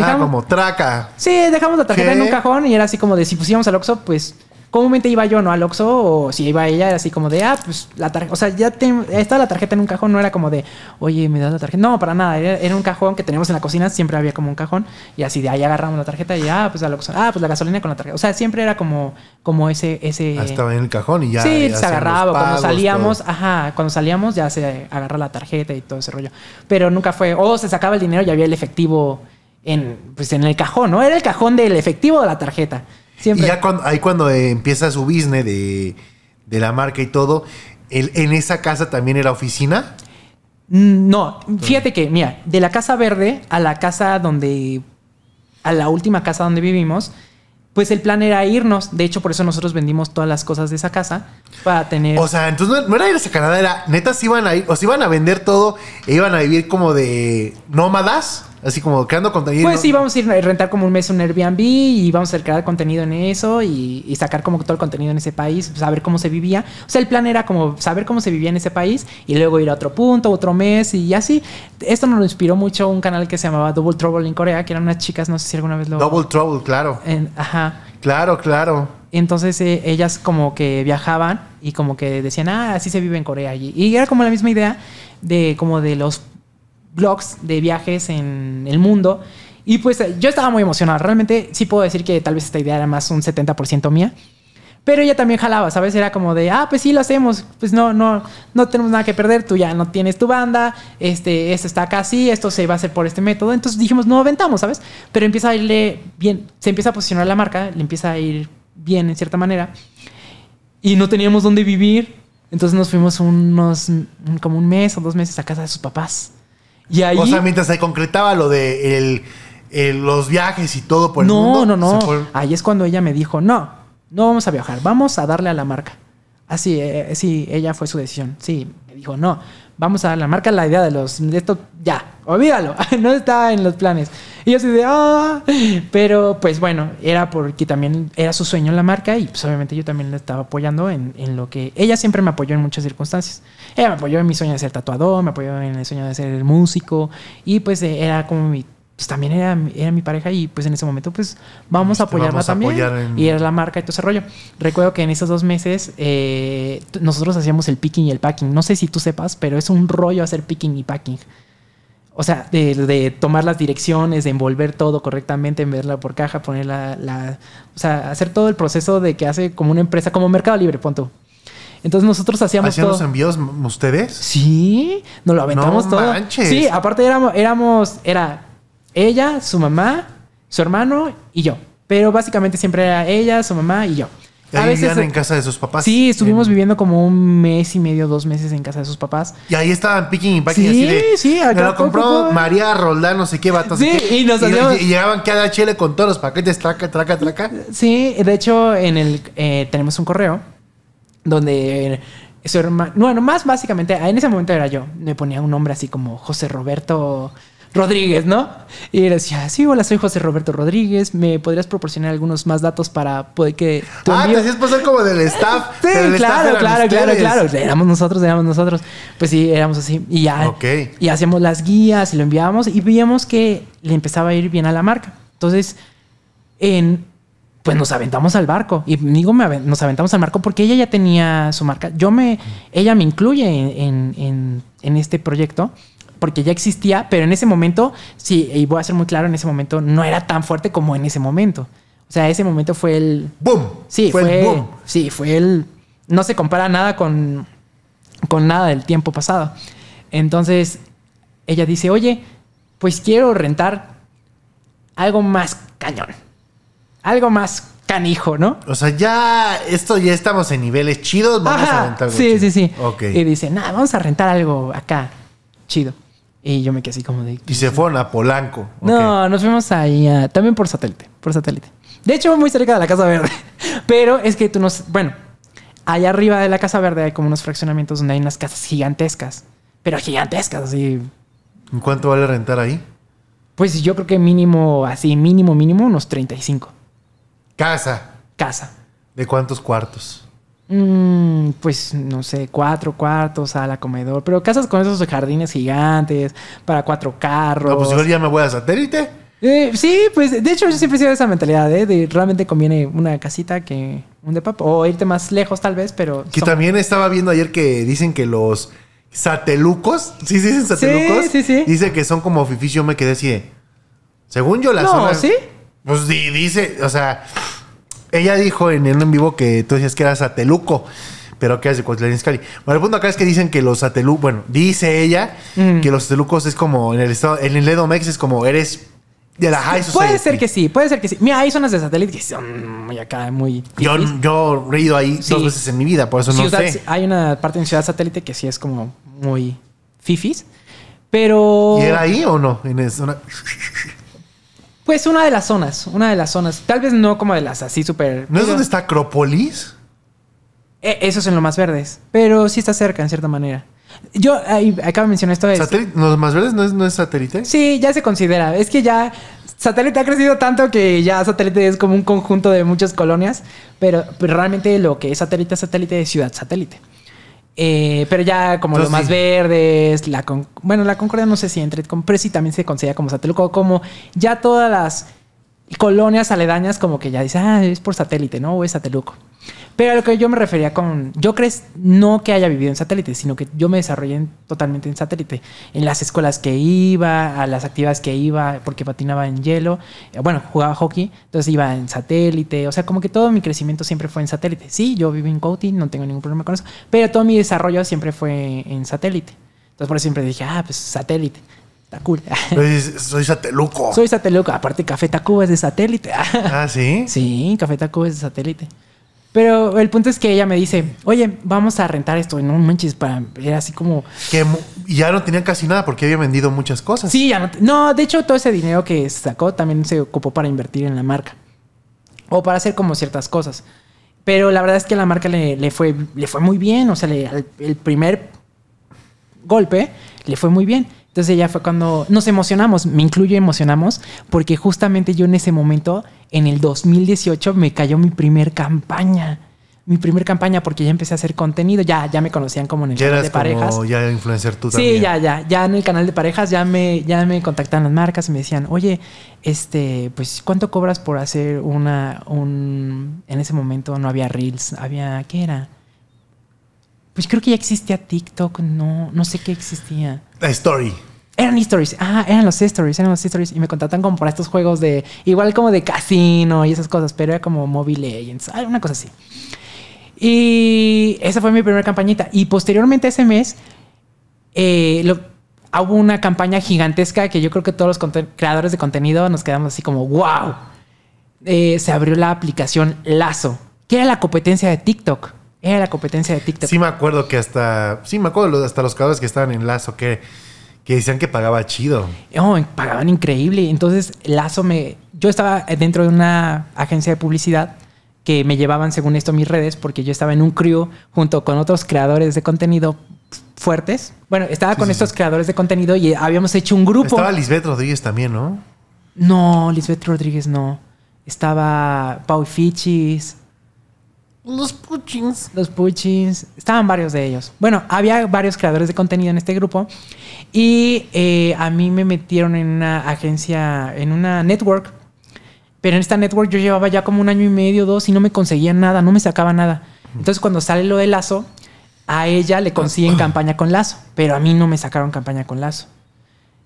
ah, como traca. Sí, dejamos la tarjeta en un cajón y era así como de si pusimos al Oxxo, pues comúnmente iba yo, ¿no? Al Oxxo, o si iba ella, así como de, ah, pues la tarjeta, o sea, ya estaba la tarjeta en un cajón, no era como de, oye, me das la tarjeta. No, para nada, era, un cajón que teníamos en la cocina, siempre había como un cajón, y así de ahí agarramos la tarjeta y, ah, pues al Oxxo, ah, pues la gasolina con la tarjeta. O sea, siempre era como, como ese, ese. Ah, estaba en el cajón y ya. Sí, se agarraba, cuando salíamos, ajá, cuando salíamos ya se agarra la tarjeta y todo ese rollo. Pero nunca fue, o se sacaba el dinero y había el efectivo en, pues, en el cajón, ¿no? Era el cajón del efectivo de la tarjeta. Y ya cuando, ahí cuando eh, empieza su business de, la marca y todo, ¿en esa casa también era oficina? Mm, no, fíjate que, mira, de la casa verde a la casa donde, a la última casa donde vivimos, pues el plan era irnos. De hecho, por eso nosotros vendimos todas las cosas de esa casa para tener. O sea, entonces no, era irse a Canadá, era neta, iban a ir, o iban a vender todo e iban a vivir como de nómadas. Así como creando contenido. Pues sí, vamos a ir a rentar como un mes un Airbnb y vamos a crear contenido en eso y, sacar como todo el contenido en ese país, saber pues, cómo se vivía. O sea, el plan era como saber cómo se vivía en ese país y luego ir a otro punto, otro mes y así. Esto nos lo inspiró mucho un canal que se llamaba Double Trouble en Corea, que eran unas chicas, no sé si alguna vez lo. Double Trouble, claro. ajá. Claro, claro. Entonces eh, ellas como que viajaban y como que decían, ah, así se vive en Corea. allí y era como la misma idea de como de los blogs de viajes en el mundo. Y pues eh, yo estaba muy emocionada Realmente sí puedo decir que tal vez esta idea era más un 70% mía. Pero ella también jalaba, ¿sabes? Era como de, ah, pues sí, lo hacemos. Pues no, no, no tenemos nada que perder. Tú ya no tienes tu banda. Este, esto está acá sí, Esto se va a hacer por este método. Entonces dijimos, no aventamos, ¿sabes? Pero empieza a irle bien. Se empieza a posicionar la marca. Le empieza a ir bien en cierta manera. Y no teníamos dónde vivir. Entonces nos fuimos unos, como un mes o dos meses a casa de sus papás. Y ahí, o sea, mientras se concretaba lo de los viajes y todo por el mundo. No, no, no. Ahí es cuando ella me dijo, no, no vamos a viajar, vamos a darle a la marca. Así, eh, sí, ella fue su decisión. Sí, me dijo, no, vamos a la marca la idea de los de esto ya, olvídalo, no está en los planes. Y yo así de, ah, pero pues bueno, era porque también era su sueño la marca y pues obviamente yo también la estaba apoyando en, en lo que ella siempre me apoyó en muchas circunstancias. Ella me apoyó en mi sueño de ser tatuador, me apoyó en el sueño de ser músico y pues era como mi pues también era, era mi pareja y pues en ese momento pues vamos a este, apoyarla también y era la marca y todo ese rollo. Recuerdo que en esos dos meses eh, nosotros hacíamos el picking y el packing. No sé si tú sepas, pero es un rollo hacer picking y packing. O sea, de, tomar las direcciones, de envolver todo correctamente, verla por caja, ponerla, O sea, hacer todo el proceso de que hace como una empresa, como Mercado Libre, punto. Entonces nosotros hacíamos ¿Hacían los envíos ustedes? Sí, nos lo aventamos todo. Sí, aparte éramos, éramos, era ella, su mamá, su hermano y yo. Pero básicamente siempre era ella, su mamá y yo. A veces, vivían en casa de sus papás. Sí, estuvimos viviendo como un mes y medio, dos meses en casa de sus papás. Y ahí estaban picking y packing sí, así de. Sí, acá. Me lo compró María Roldán, no sé qué vato. Sí, y nos y, y llegaban cada chile con todos los paquetes, traca, traca, traca. Sí, de hecho, en el eh, tenemos un correo donde su hermano. Bueno, más básicamente, en ese momento era yo. Me ponía un nombre así como José Roberto. Rodríguez, ¿no? Y él decía, sí, hola, soy José Roberto Rodríguez, ¿me podrías proporcionar algunos más datos para poder que... ah, te hacías pasar como del staff. sí, claro, claro, claro, claro, Éramos nosotros, éramos nosotros. Pues sí, éramos así. Y ya... Y hacíamos las guías y lo enviábamos y veíamos que le empezaba a ir bien a la marca. Entonces, en... Pues nos aventamos al barco. Y digo, nos aventamos al barco porque ella ya tenía su marca. Yo me... Ella me incluye en este proyecto porque ya existía, pero en ese momento, sí, y voy a ser muy claro, en ese momento no era tan fuerte como en ese momento. O sea, ese momento fue el... ¡Boom! Sí, fue, el boom. Sí, fue el... No se compara nada con, con nada del tiempo pasado. Entonces, ella dice, oye, pues quiero rentar algo más cañón. Algo más canijo, ¿no? O sea, ya esto ya estamos en niveles chidos, vamos a rentar Sí, sí, sí. Y dice, nada, vamos a rentar algo acá chido. Y yo me quedé así como de... Y se fueron a Polanco. No, nos fuimos ahí también por satélite, por satélite. De hecho, muy cerca de la Casa Verde. Pero es que tú nos... Bueno, allá arriba de la Casa Verde hay como unos fraccionamientos donde hay unas casas gigantescas. Pero gigantescas, así. ¿En cuánto vale rentar ahí? Pues yo creo que mínimo, así, mínimo, mínimo, unos 35. Casa. Casa. ¿De cuántos cuartos? Mm, pues no sé, cuatro cuartos, sala, comedor, pero casas con esos jardines gigantes para cuatro carros. No, pues yo ya me voy a satélite. Eh, sí, pues de hecho yo siempre he sido de esa mentalidad, ¿eh? De realmente conviene una casita que un papo o irte más lejos tal vez, pero... Que también estaba viendo ayer que dicen que los satelucos, ¿sí se dicen satelucos? Sí, sí, sí. Dice que son como oficio, me quedé así de... Según yo la no, zona... ¿sí? Pues dice, o sea... Ella dijo en el en vivo que tú decías que eras Ateluco pero qué hace de Cuautitlán Bueno, el punto acá es que dicen que los atelucos, bueno, dice ella mm. que los atelucos es como en el estado, en el Edomex es como eres de la high Puede ser que sí, puede ser que sí. Mira, hay zonas de satélite que son muy acá, muy. Yo, yo he ido ahí dos veces en mi vida, por eso no sé. Hay una parte en Ciudad Satélite que sí es como muy fifis, pero. ¿Y era ahí o no? En zona... Pues una de las zonas, una de las zonas. Tal vez no como de las así súper. ¿No es donde está Acrópolis? E, eso es en lo más verdes, pero sí está cerca en cierta manera. Yo acabo de mencionar esto. De ¿Los más verdes no es, satélite? Sí, ya se considera. Es que ya satélite ha crecido tanto que ya satélite es como un conjunto de muchas colonias, pero, realmente lo que es satélite, satélite de ciudad satélite. Eh, pero ya como los más verdes, la bueno, la Concordia no sé si entre con Presi también se considera como sateluco como ya todas las colonias aledañas como que ya dice, ah, es por satélite, ¿no? O es sateluco. Pero a lo que yo me refería con. Yo crees no que haya vivido en satélite, sino que yo me desarrollé totalmente en satélite. En las escuelas que iba, a las actividades que iba, porque patinaba en hielo. Eh, bueno, jugaba hockey, entonces iba en satélite. O sea, como que todo mi crecimiento siempre fue en satélite. Sí, yo vivo en coaching, no tengo ningún problema con eso. Pero todo mi desarrollo siempre fue en satélite. Entonces por eso siempre dije, ah, pues satélite Está cool. Soy, pues, soy, sateluco. Soy sateluco. Aparte, Café Tacuba es de satélite. Ah, ¿sí? Sí, Café Tacuba es de satélite. Pero el punto es que ella me dice, oye, vamos a rentar esto. en un manches, para, era así como... Que ya no tenía casi nada porque había vendido muchas cosas. Sí, ya no... No, de hecho todo ese dinero que sacó también se ocupó para invertir en la marca. O para hacer como ciertas cosas. Pero la verdad es que la marca le, fue, le fue muy bien. O sea, el primer golpe le fue muy bien. Entonces ya fue cuando nos emocionamos, me incluyo emocionamos, porque justamente yo en ese momento, en el 2018, me cayó mi primer campaña. Mi primer campaña porque ya empecé a hacer contenido, ya, ya me conocían como en el canal de parejas. ya influencer tú también. Sí, ya, ya, ya en el canal de parejas ya me, ya me contactaban las marcas y me decían, oye, este, pues, ¿cuánto cobras por hacer una, un, en ese momento no había reels, había, ¿qué era? Pues creo que ya existía TikTok, no, no sé qué existía. La story. Eran stories, ah, eran los stories, eran los stories. Y me contratan como para estos juegos de, igual como de casino y esas cosas, pero era como Mobile Legends, ah, una cosa así. Y esa fue mi primera campañita. Y posteriormente ese mes, eh, hubo una campaña gigantesca que yo creo que todos los creadores de contenido nos quedamos así como, wow. Eh, se abrió la aplicación Lazo, que era la competencia de TikTok. Era la competencia de TikTok. Sí me acuerdo que hasta... Sí me acuerdo hasta los creadores que estaban en Lazo que... decían que pagaba chido. Oh, pagaban increíble. Entonces, Lazo me... Yo estaba dentro de una agencia de publicidad que me llevaban, según esto, mis redes, porque yo estaba en un crew junto con otros creadores de contenido fuertes. Bueno, estaba con estos creadores de contenido y habíamos hecho un grupo. Estaba Lisbeth Rodríguez también, ¿no? No, Lisbeth Rodríguez no. Estaba Pau Fichis. Los Puchins. Los Puchins. Estaban varios de ellos. Bueno, había varios creadores de contenido en este grupo. Y eh, a mí me metieron en una agencia, en una network. Pero en esta network yo llevaba ya como un año y medio, dos, y no me conseguían nada, no me sacaba nada. Entonces cuando sale lo de Lazo, a ella le consiguen campaña con Lazo. Pero a mí no me sacaron campaña con Lazo.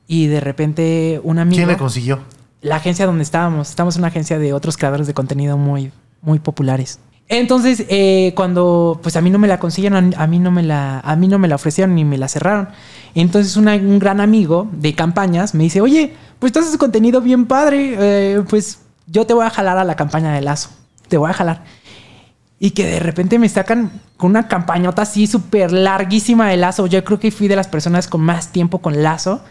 Y de repente una. amigo... ¿Quién le consiguió? La agencia donde estábamos. Estamos en una agencia de otros creadores de contenido muy, muy populares. Entonces, eh, cuando pues a mí no me la consiguieron, a mí no me la, a mí no me la ofrecieron ni me la cerraron. Entonces un gran amigo de campañas me dice, oye, pues tú haces contenido bien padre, eh, pues yo te voy a jalar a la campaña de Lazo, te voy a jalar. Y que de repente me sacan con una campañota así súper larguísima de Lazo. Yo creo que fui de las personas con más tiempo con Lazo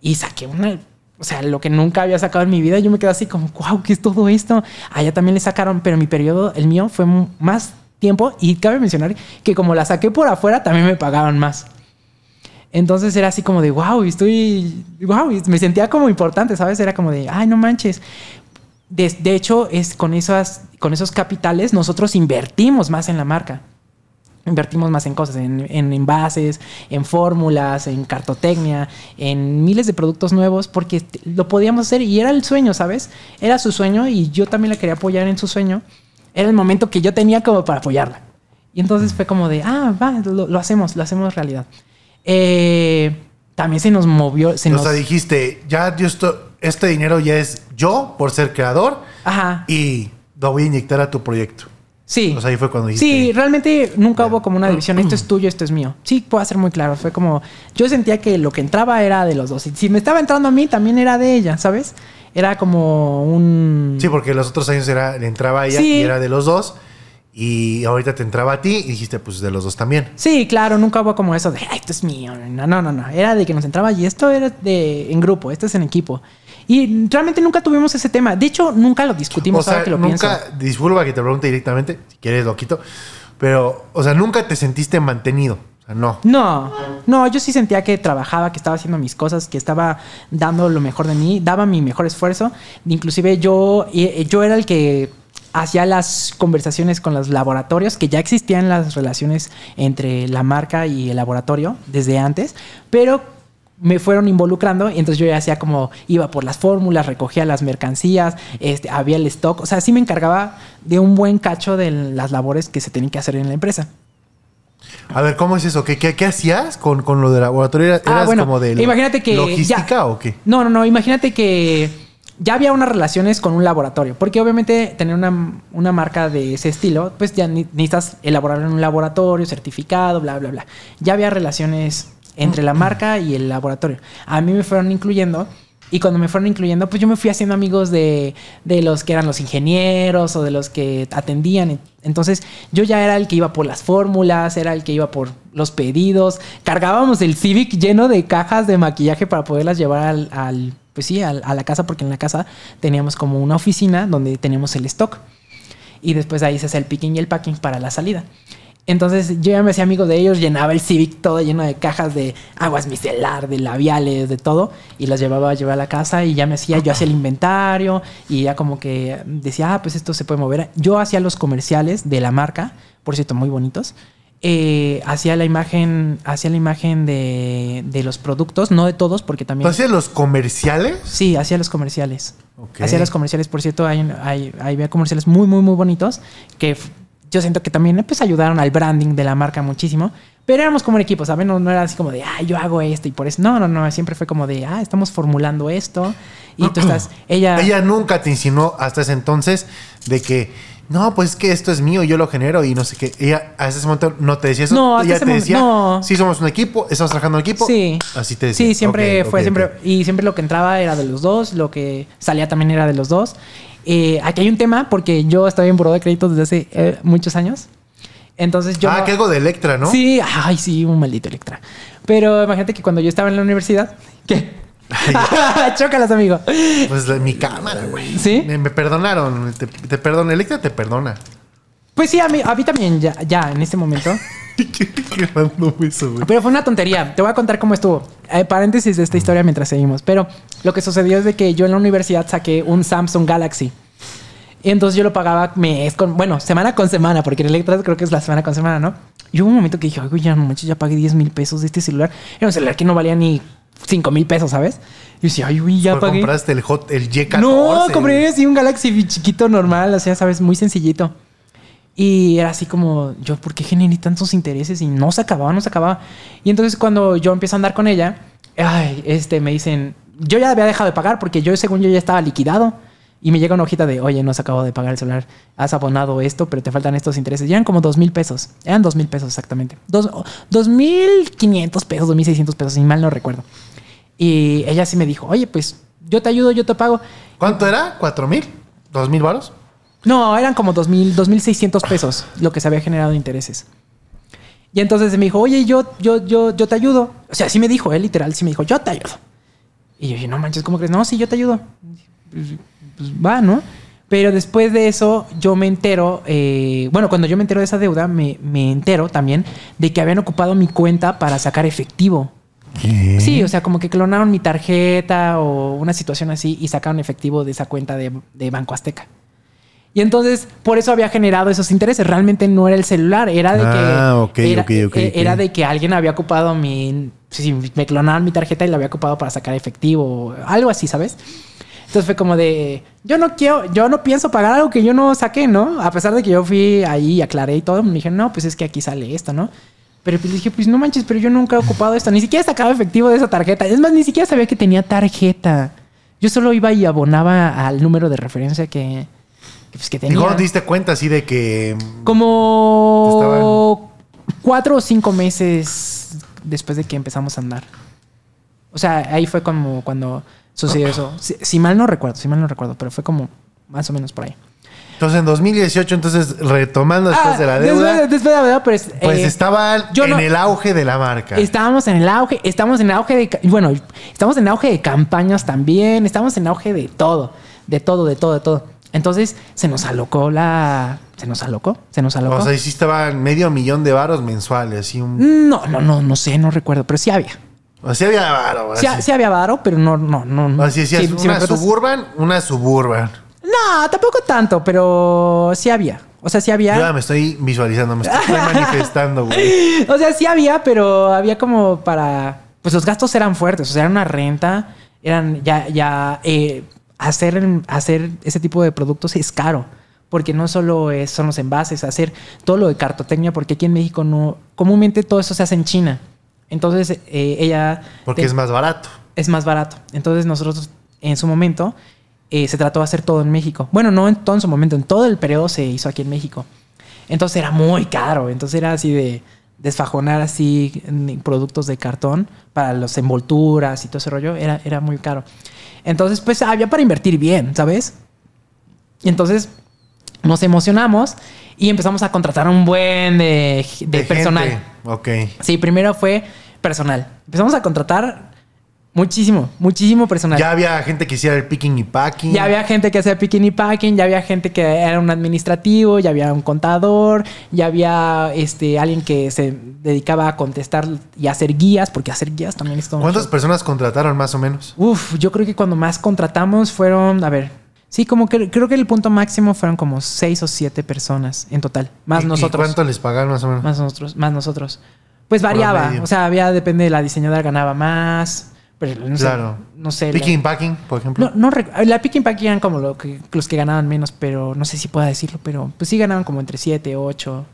y saqué una o sea, lo que nunca había sacado en mi vida, yo me quedé así como, wow, ¿qué es todo esto? Allá también le sacaron, pero mi periodo, el mío, fue más tiempo y cabe mencionar que como la saqué por afuera, también me pagaban más. Entonces era así como de, wow, estoy, wow, me sentía como importante, ¿sabes? Era como de, ay, no manches. De, hecho, es con, esas, con esos capitales nosotros invertimos más en la marca. Invertimos más en cosas, en, envases, en fórmulas, en cartotecnia, en miles de productos nuevos, porque lo podíamos hacer y era el sueño, ¿sabes? Era su sueño y yo también la quería apoyar en su sueño. Era el momento que yo tenía como para apoyarla. Y entonces fue como de, ah, va, lo, hacemos, lo hacemos realidad. Eh, también se nos movió. Se o nos... sea, dijiste, ya yo este dinero ya es yo por ser creador y lo voy a inyectar a tu proyecto. Sí. ahí fue cuando dijiste. Sí, realmente nunca hubo como una división. Esto es tuyo, esto es mío. Sí, puedo ser muy claro. Fue como. Yo sentía que lo que entraba era de los dos. Y si me estaba entrando a mí, también era de ella, ¿sabes? Era como un. Sí, porque los otros años era, entraba ella y era de los dos. Y ahorita te entraba a ti y dijiste, pues de los dos también. Sí, claro, nunca hubo como eso de, Ay, esto es mío. No, no, no, no. Era de que nos entraba y esto era de en grupo, esto es en equipo. Y realmente nunca tuvimos ese tema. De hecho, nunca lo discutimos. nunca, disculpa que te pregunte directamente, si quieres lo quito. Pero, o sea, nunca te sentiste mantenido. O sea, no. No, no, yo sí sentía que trabajaba, que estaba haciendo mis cosas, que estaba dando lo mejor de mí, daba mi mejor esfuerzo. Inclusive yo, eh, yo era el que hacía las conversaciones con los laboratorios, que ya existían las relaciones entre la marca y el laboratorio desde antes, pero me fueron involucrando, y entonces yo ya hacía como iba por las fórmulas, recogía las mercancías, este, había el stock, o sea, sí me encargaba de un buen cacho de las labores que se tenían que hacer en la empresa. A ver, ¿cómo es eso? ¿Qué, qué, hacías con, con, lo de laboratorio? ¿Eras ah, bueno, como de imagínate que logística ya, o qué? No, no, no, imagínate que ya había unas relaciones con un laboratorio, porque obviamente tener una, una marca de ese estilo, pues ya necesitas elaborar en un laboratorio, certificado, bla, bla, bla. Ya había relaciones entre la marca y el laboratorio. A mí me fueron incluyendo. Y cuando me fueron incluyendo, pues yo me fui haciendo amigos de, de, los que eran los ingenieros o de los que atendían. Entonces yo ya era el que iba por las fórmulas, era el que iba por los pedidos. Cargábamos el Civic lleno de cajas de maquillaje para poderlas llevar al, pues sí, a la casa, porque en la casa teníamos como una oficina donde teníamos el stock. Y después ahí se hace el picking y el packing para la salida. Entonces yo ya me hacía amigo de ellos, llenaba el Civic todo lleno de cajas de aguas micelar, de labiales, de todo, y las llevaba a llevar a la casa y ya me hacía, yo hacía el inventario y ya como que decía, ah, pues esto se puede mover. Yo hacía los comerciales de la marca, por cierto, muy bonitos. Eh, hacía la imagen, hacía la imagen de, de, los productos, no de todos, porque también. ¿Hacía los comerciales? Sí, hacía los comerciales. Hacía los comerciales, por cierto, hay, hay, había comerciales muy, muy, muy bonitos que yo siento que también pues ayudaron al branding de la marca muchísimo. Pero éramos como un equipo, ¿saben? No, era así como de, ah, yo hago esto y por eso. No, no, no. Siempre fue como de, ah, estamos formulando esto. Y tú estás. Ella. Ella nunca te insinuó hasta ese entonces de que, no, pues es que esto es mío, yo lo genero y no sé qué. Ella a ese momento no te decía eso. No, ella te decía, sí, somos un equipo, estamos trabajando en equipo. Sí. Así te decía. Sí, siempre fue, siempre. Y siempre lo que entraba era de los dos, lo que salía también era de los dos. Eh, aquí hay un tema porque yo estoy en buró de créditos desde hace eh, muchos años. Entonces yo. Ah, que algo de Electra, ¿no? Sí, ay, sí, un maldito Electra. Pero imagínate que cuando yo estaba en la universidad, ¿qué? Chócalas, amigo. Pues mi cámara, güey. ¿Sí? Me, perdonaron. Te, te perdona. Electra te perdona. Pues sí, a mí, a mí también, ya, ya, en este momento. qué eso, Pero fue una tontería. Te voy a contar cómo estuvo. Eh, paréntesis de esta historia mientras seguimos. Pero lo que sucedió es de que yo en la universidad saqué un Samsung Galaxy. Y entonces yo lo pagaba mes con, bueno, semana con semana, porque en Electra creo que es la semana con semana, ¿no? Y hubo un momento que dije, güey, ya no manches, ya pagué 10 mil pesos de este celular. Era un celular que no valía ni 5 mil pesos, ¿sabes? Y decía, ay, güey, ya pagué. compraste el, hot, el Y14. No, compré un Galaxy chiquito normal, o sea, ¿sabes? Muy sencillito. Y era así como, yo, ¿por qué generé tantos intereses? Y no se acababa, no se acababa. Y entonces cuando yo empiezo a andar con ella, este, me dicen, yo ya había dejado de pagar porque yo, según yo, ya estaba liquidado. Y me llega una hojita de, oye, no se acabó de pagar el celular, has abonado esto, pero te faltan estos intereses. Y eran como dos mil pesos, eran dos mil pesos exactamente. Dos, oh, dos mil quinientos pesos, dos mil seiscientos pesos, si mal no recuerdo. Y ella sí me dijo, oye, pues yo te ayudo, yo te pago. ¿Cuánto era? ¿Cuatro mil? ¿Dos mil varos? No, eran como 2.000, 2.600 pesos lo que se había generado de intereses. Y entonces me dijo, oye, yo, yo, yo, yo te ayudo. O sea, sí me dijo, él literal, sí me dijo, yo te ayudo. Y yo dije, no manches, ¿cómo crees? No, sí, yo te ayudo. Pues, pues, va, ¿no? Pero después de eso, yo me entero, eh, bueno, cuando yo me entero de esa deuda, me, entero también de que habían ocupado mi cuenta para sacar efectivo. Sí, o sea, como que clonaron mi tarjeta o una situación así y sacaron efectivo de esa cuenta de Banco Azteca. Y entonces, por eso había generado esos intereses. Realmente no era el celular, era de que. Ah, eh, era, de que alguien había ocupado mi. me clonaban mi tarjeta y la había ocupado para sacar efectivo, algo así, ¿sabes? Entonces fue como de, yo no quiero, yo no pienso pagar algo que yo no saqué, ¿no? A pesar de que yo fui ahí y aclaré y todo, me dije, no, pues es que aquí sale esto, ¿no? Pero pues dije, pues no manches, pero yo nunca he ocupado esto, ni siquiera he sacado efectivo de esa tarjeta. Es más, ni siquiera sabía que tenía tarjeta. Yo solo iba y abonaba al número de referencia que, ¿Y pues, que diste cuenta así de que. Mm, como. Cuatro o cinco meses después de que empezamos a andar. O sea, ahí fue como cuando sucedió eso. Si, mal no recuerdo, si mal no recuerdo, pero fue como más o menos por ahí. Entonces, en 2018, entonces, retomando después ah, de la deuda. Después, de la deuda, pues. pues eh, estaba en el auge de la marca. Estábamos en el auge, estamos en el auge de. Bueno, estamos en auge de campañas también, estamos en auge de todo, de todo, de todo, de todo. Entonces se nos alocó la. Se nos alocó, se nos alocó. O sea, sí estaban medio millón de varos mensuales. y un... No, no, no, no sé, no recuerdo, pero sí había. sí había varo. Sí, sí, había varo, pero no, no, no. Así una suburban, una suburban. No, tampoco tanto, pero sí había. O sea, sí había. ya me estoy visualizando, me estoy manifestando, güey. O sea, sí había, pero había como para. Pues los gastos eran fuertes. O sea, era una renta, eran ya, ya eh, hacer, hacer ese tipo de productos es caro porque no solo son los envases, hacer todo lo de cartotecnia, porque aquí en México no, comúnmente todo eso se hace en China. Entonces eh, ella... Porque es más barato. Es más barato. Entonces nosotros en su momento eh, se trató de hacer todo en México. Bueno, no en todo en su momento, en todo el periodo se hizo aquí en México. Entonces era muy caro, entonces era así de desfajonar así productos de cartón para las envolturas y todo ese rollo era, era muy caro. Entonces, pues había para invertir bien, ¿sabes? Y entonces nos emocionamos y empezamos a contratar un buen de, personal. Ok. Sí, primero fue personal. Empezamos a contratar Muchísimo, muchísimo personal. Ya había gente que hiciera el picking y packing. Ya había gente que hacía picking y packing, ya había gente que era un administrativo, ya había un contador, ya había este alguien que se dedicaba a contestar y hacer guías, porque hacer guías también es como ¿Cuántas personas contrataron más o menos? Uf, yo creo que cuando más contratamos fueron, a ver, sí, como que creo que el punto máximo fueron como seis o siete personas en total, más nosotros. ¿y ¿Cuánto les pagaron más o menos? Más nosotros, más nosotros. Pues variaba, o sea, había depende de la diseñadora ganaba más pero no sé. picking packing, por ejemplo. la picking packing eran como lo que, los que ganaban menos, pero no sé si pueda decirlo, pero pues sí ganaban como entre 7, 8. O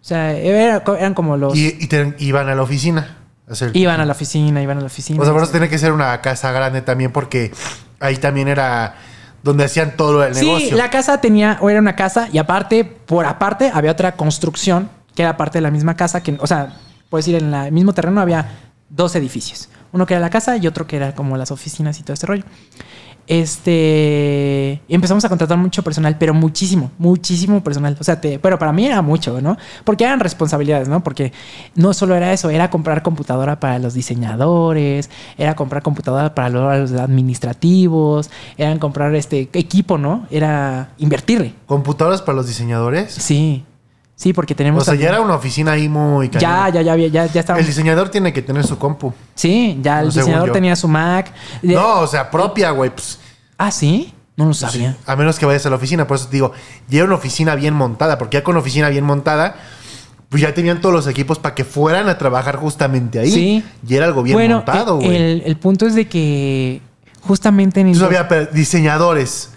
sea, eran como los. Y, iban a la oficina. iban a la oficina, iban a la oficina. O sea, pero tenía que ser una casa grande también, porque ahí también era donde hacían todo el negocio. Sí, la casa tenía, o era una casa, y aparte, por aparte, había otra construcción que era parte de la misma casa, que, o sea, puedes decir, en el mismo terreno había dos edificios. Uno que era la casa y otro que era como las oficinas y todo este rollo. Este, empezamos a contratar mucho personal, pero muchísimo, muchísimo personal. O sea, pero para mí era mucho, ¿no? Porque eran responsabilidades, ¿no? Porque no solo era eso, era comprar computadora para los diseñadores, era comprar computadora para los administrativos, eran comprar este equipo, ¿no? Era invertirle. ¿Computadoras para los diseñadores? Sí. Sí, porque tenemos. O sea, ya era una oficina ahí muy. Ya, ya, ya, ya, ya estaba. El diseñador tiene que tener su compu. Sí, ya el diseñador tenía su Mac. No, o sea, propia, güey. Pues. Ah, sí. No lo sabía. a menos que vayas a la oficina. Por eso te digo, ya era una oficina bien montada. Porque ya con oficina bien montada, pues ya tenían todos los equipos para que fueran a trabajar justamente ahí. Sí. Y era algo bien montado, güey. El, el, punto es de que justamente en. Entonces había diseñadores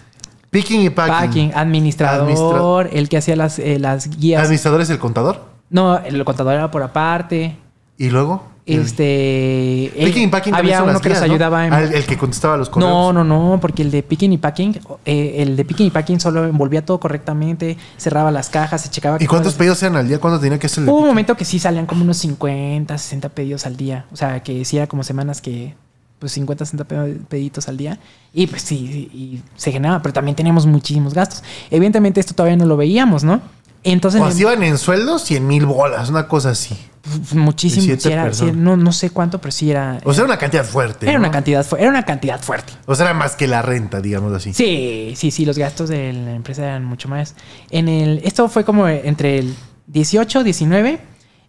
Picking y packing. Packing, administrador, el que hacía las, eh, las guías. ¿Administrador es el contador? No, el contador era por aparte. ¿Y luego? Este. Picking y packing había uno que guías, ayudaba en... el, que contestaba los correos. No, no, no, porque el de picking y packing, eh, el de picking y packing solo envolvía todo correctamente, cerraba las cajas, se checaba. ¿Y cuántos pedidos eran al día? ¿Cuántos tenía que hacer? Hubo un momento que sí salían como unos 50, 60 pedidos al día. O sea, que sí era como semanas que pues 50, 60 peditos al día. Y pues sí, y se generaba, pero también teníamos muchísimos gastos. Evidentemente esto todavía no lo veíamos, ¿no? Entonces... Pues iban en sueldos 100 mil bolas, una cosa así. Pues, pues, muchísimo. era, no, sé cuánto, pero sí era... O sea, era una cantidad fuerte. Era, una cantidad, era una cantidad fuerte. O sea, era más que la renta, digamos así. Sí, sí, sí, los gastos de la empresa eran mucho más. En el, esto fue como entre el 18, 19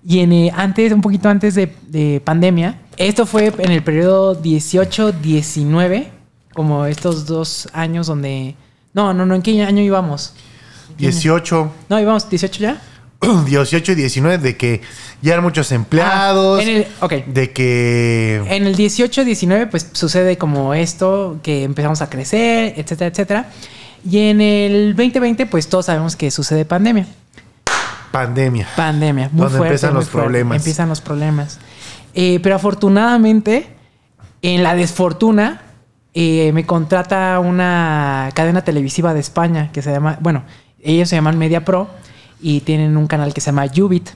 y en, eh, antes, un poquito antes de, pandemia, esto fue en el periodo 18-19, como estos dos años donde... No, no, no, ¿en qué año íbamos? 18. No, íbamos 18 ya. 18 y 19 de que ya eran muchos ah, empleados. De que... En el 18-19 pues sucede como esto, que empezamos a crecer, etcétera, etcétera. Y en el 2020 pues todos sabemos que sucede pandemia. Pandemia. Pandemia. Muy Donde empiezan los problemas. Empiezan los problemas. Eh, pero afortunadamente, en la desfortuna, eh, me contrata una cadena televisiva de España que se llama, bueno, ellos se llaman Media Pro y tienen un canal que se llama Jubit,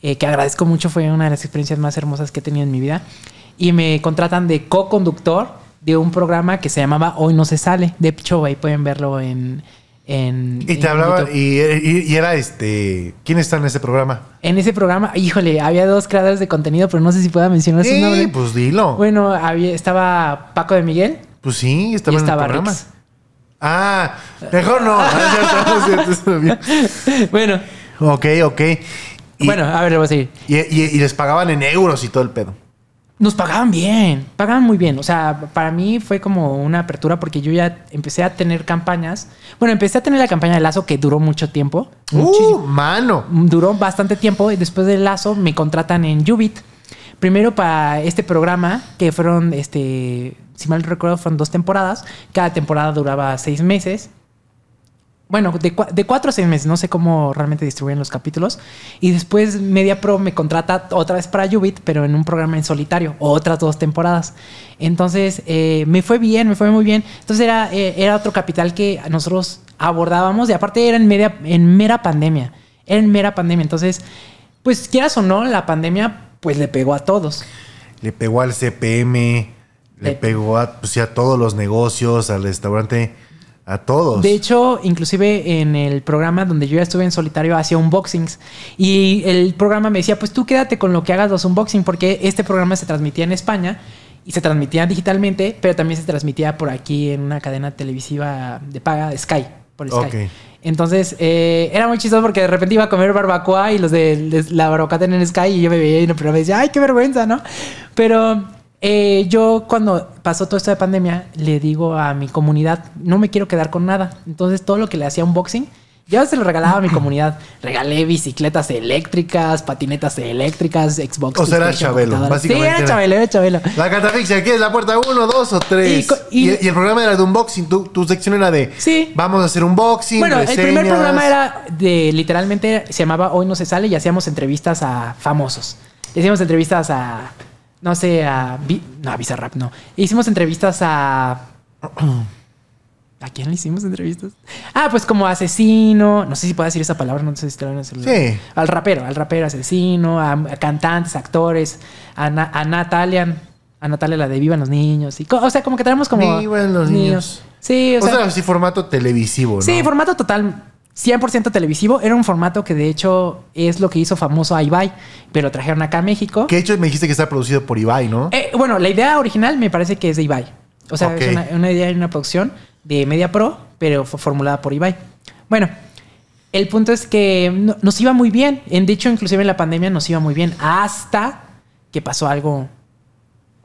eh, que agradezco mucho, fue una de las experiencias más hermosas que he tenido en mi vida. Y me contratan de co-conductor de un programa que se llamaba Hoy no se sale. De hecho, ahí pueden verlo en, y te hablaba, y, era este. ¿Quién está en ese programa? En ese programa, híjole, había dos creadores de contenido, pero no sé si pueda mencionar sí, pues dilo. Bueno, estaba Paco de Miguel. Pues sí, estaba en estaba el programa. Ah, mejor no. Ah, bueno. Ok, ok. bueno, a ver, le voy a seguir. y les pagaban en euros y todo el pedo nos pagaban bien, pagaban muy bien. O sea, para mí fue como una apertura porque yo ya empecé a tener campañas. Bueno, empecé a tener la campaña de Lazo que duró mucho tiempo. Uh, mano. Duró bastante tiempo y después de Lazo me contratan en Jubit. Primero para este programa, que fueron, este, si mal recuerdo, fueron dos temporadas. Cada temporada duraba seis meses bueno, de, cuatro a seis meses, no sé cómo realmente distribuyen los capítulos. Y después Media Pro me contrata otra vez para Jubit, pero en un programa en solitario, otras dos temporadas. Entonces eh, me fue bien, me fue muy bien. Entonces era, eh, era otro capital que nosotros abordábamos y aparte era en, media, en mera pandemia, era en mera pandemia. Entonces, pues quieras o no, la pandemia pues le pegó a todos. Le pegó al CPM, le, pegó pues, a todos los negocios, al restaurante a todos. De hecho, inclusive en el programa donde yo ya estuve en solitario hacía unboxings y el programa me decía, pues tú quédate con lo que hagas los unboxings porque este programa se transmitía en España y se transmitía digitalmente, pero también se transmitía por aquí en una cadena televisiva de paga, Sky, por Sky. Entonces, eh, era muy chistoso porque de repente iba a comer barbacoa y los de, la barbacoa en Sky y yo me veía y pero me decía, ay, qué vergüenza, ¿no? Pero eh, yo cuando pasó todo esto de pandemia, le digo a mi comunidad, no me quiero quedar con nada. Entonces todo lo que le hacía unboxing, Ya se lo regalaba a mi comunidad. Regalé bicicletas eléctricas, patinetas eléctricas, Xbox. O sea, era Chabelo, básicamente. Sí, era, Chabelo, era Chabelo. La catafixia, ¿qué? es la puerta 1, 2 o 3. Y, el programa era de unboxing. Tu, tu sección era de. Sí. Vamos a hacer unboxing. Bueno, el primer programa era de. Literalmente se llamaba Hoy no se sale y hacíamos entrevistas a famosos. Hacíamos entrevistas a no sé, a. No, a Bizarrap, no. Hicimos entrevistas a. ¿A quién le hicimos entrevistas? Ah, pues como asesino. No sé si puedo decir esa palabra, no sé si te lo Sí. Al rapero, al rapero asesino, a, cantantes, actores, a, Natalia. A Natalia la de Vivan los niños. o sea, como que tenemos como. Vivan los niños. Sí, o, o sea, sea, sí, formato televisivo, ¿no? Sí, formato total 100% televisivo. Era un formato que de hecho es lo que hizo famoso a Ibai, pero trajeron acá a México. Que de hecho me dijiste que está producido por Ibai, ¿no? Eh, bueno, la idea original me parece que es de Ibai. O sea, es una, idea y una producción de Media Pro, pero fue formulada por Ibai. Bueno, el punto es que nos iba muy bien. En, dicho inclusive en la pandemia nos iba muy bien hasta que pasó algo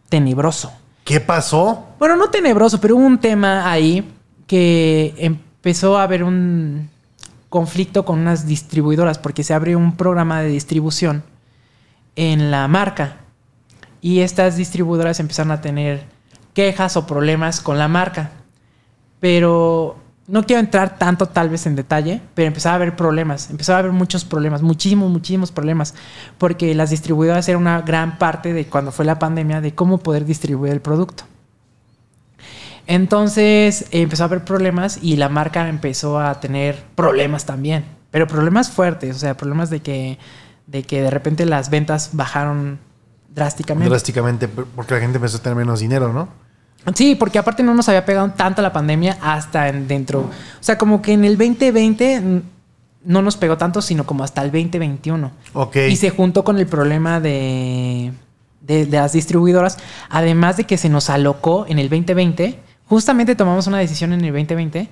tenebroso. ¿Qué pasó? Bueno, no tenebroso, pero hubo un tema ahí que empezó a haber un conflicto con unas distribuidoras porque se abrió un programa de distribución en la marca y estas distribuidoras empezaron a tener quejas o problemas con la marca. Pero no quiero entrar tanto tal vez en detalle, pero empezaba a haber problemas, empezaba a haber muchos problemas, muchísimos, muchísimos problemas, porque las distribuidoras eran una gran parte de cuando fue la pandemia de cómo poder distribuir el producto. Entonces empezó a haber problemas y la marca empezó a tener problemas también, pero problemas fuertes, o sea, problemas de que de, que de repente las ventas bajaron drásticamente. Drásticamente, porque la gente empezó a tener menos dinero, ¿no? Sí, porque aparte no nos había pegado tanto la pandemia hasta dentro. O sea, como que en el 2020 no nos pegó tanto, sino como hasta el 2021. Ok. Y se juntó con el problema de, de, de las distribuidoras, además de que se nos alocó en el 2020 Justamente tomamos una decisión en el 2020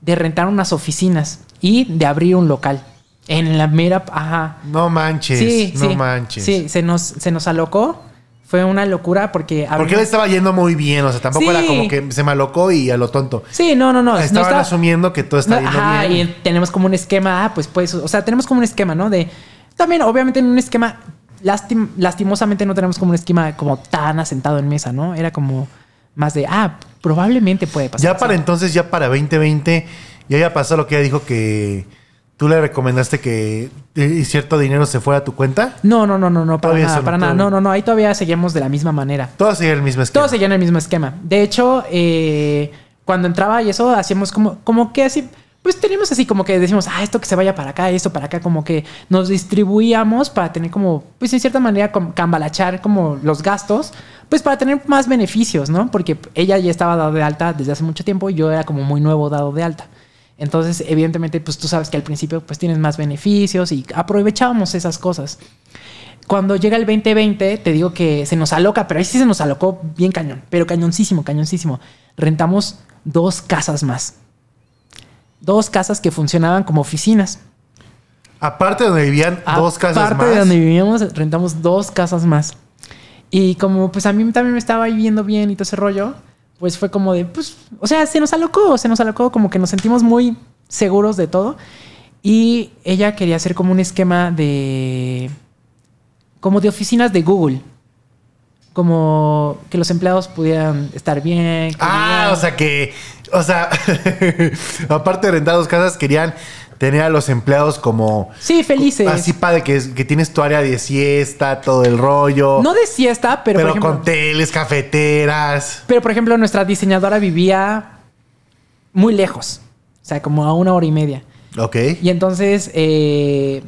de rentar unas oficinas y de abrir un local. En la mera... Ajá. No manches, sí, no manches. Sí, se nos, se nos alocó fue una locura porque... Porque él estaba yendo muy bien, o sea, tampoco era como que se me alocó y a lo tonto. Sí, no, no, no. Estaban asumiendo que todo está yendo ajá, Y tenemos como un esquema, ah, pues pues, o sea, tenemos como un esquema, ¿no? De... También, obviamente, en un esquema, lastimosamente no tenemos como un esquema como tan asentado en mesa, ¿no? Era como más de, ah, Probablemente puede pasar. Ya para entonces, ya para 2020, ya haya pasado lo que ella dijo que tú le recomendaste que eh, cierto dinero se fuera a tu cuenta. No, no, no, no, no, para nada, no, para nada. No, no, no, ahí todavía seguimos de la misma manera. Todos seguían el mismo esquema. Todos seguían el mismo esquema. De hecho, eh, cuando entraba y eso, hacíamos como, como que así pues tenemos así como que decimos, ah, esto que se vaya para acá, esto para acá, como que nos distribuíamos para tener como, pues en cierta manera, cambalachar como los gastos, pues para tener más beneficios, ¿no? Porque ella ya estaba dado de alta desde hace mucho tiempo, y yo era como muy nuevo dado de alta. Entonces, evidentemente, pues tú sabes que al principio pues tienes más beneficios y aprovechábamos esas cosas. Cuando llega el 2020, te digo que se nos aloca, pero ahí sí se nos alocó bien cañón, pero cañoncísimo, cañoncísimo. Rentamos dos casas más dos casas que funcionaban como oficinas. Aparte de donde vivían dos casas más. Aparte de donde vivíamos, rentamos dos casas más. Y como pues a mí también me estaba viviendo bien y todo ese rollo, pues fue como de, pues, o sea, se nos alocó, se nos alocó, como que nos sentimos muy seguros de todo. Y ella quería hacer como un esquema de, como de oficinas de Google. Como que los empleados pudieran estar bien. Ah, o sea, que o sea, aparte de rentar dos casas, querían tener a los empleados como. Sí, felices. Así para que, tienes tu área de siesta, todo el rollo. No de siesta, pero. con teles, cafeteras. Pero por ejemplo, nuestra diseñadora vivía muy lejos. O sea, como a una hora y media. Ok. Y entonces, eh,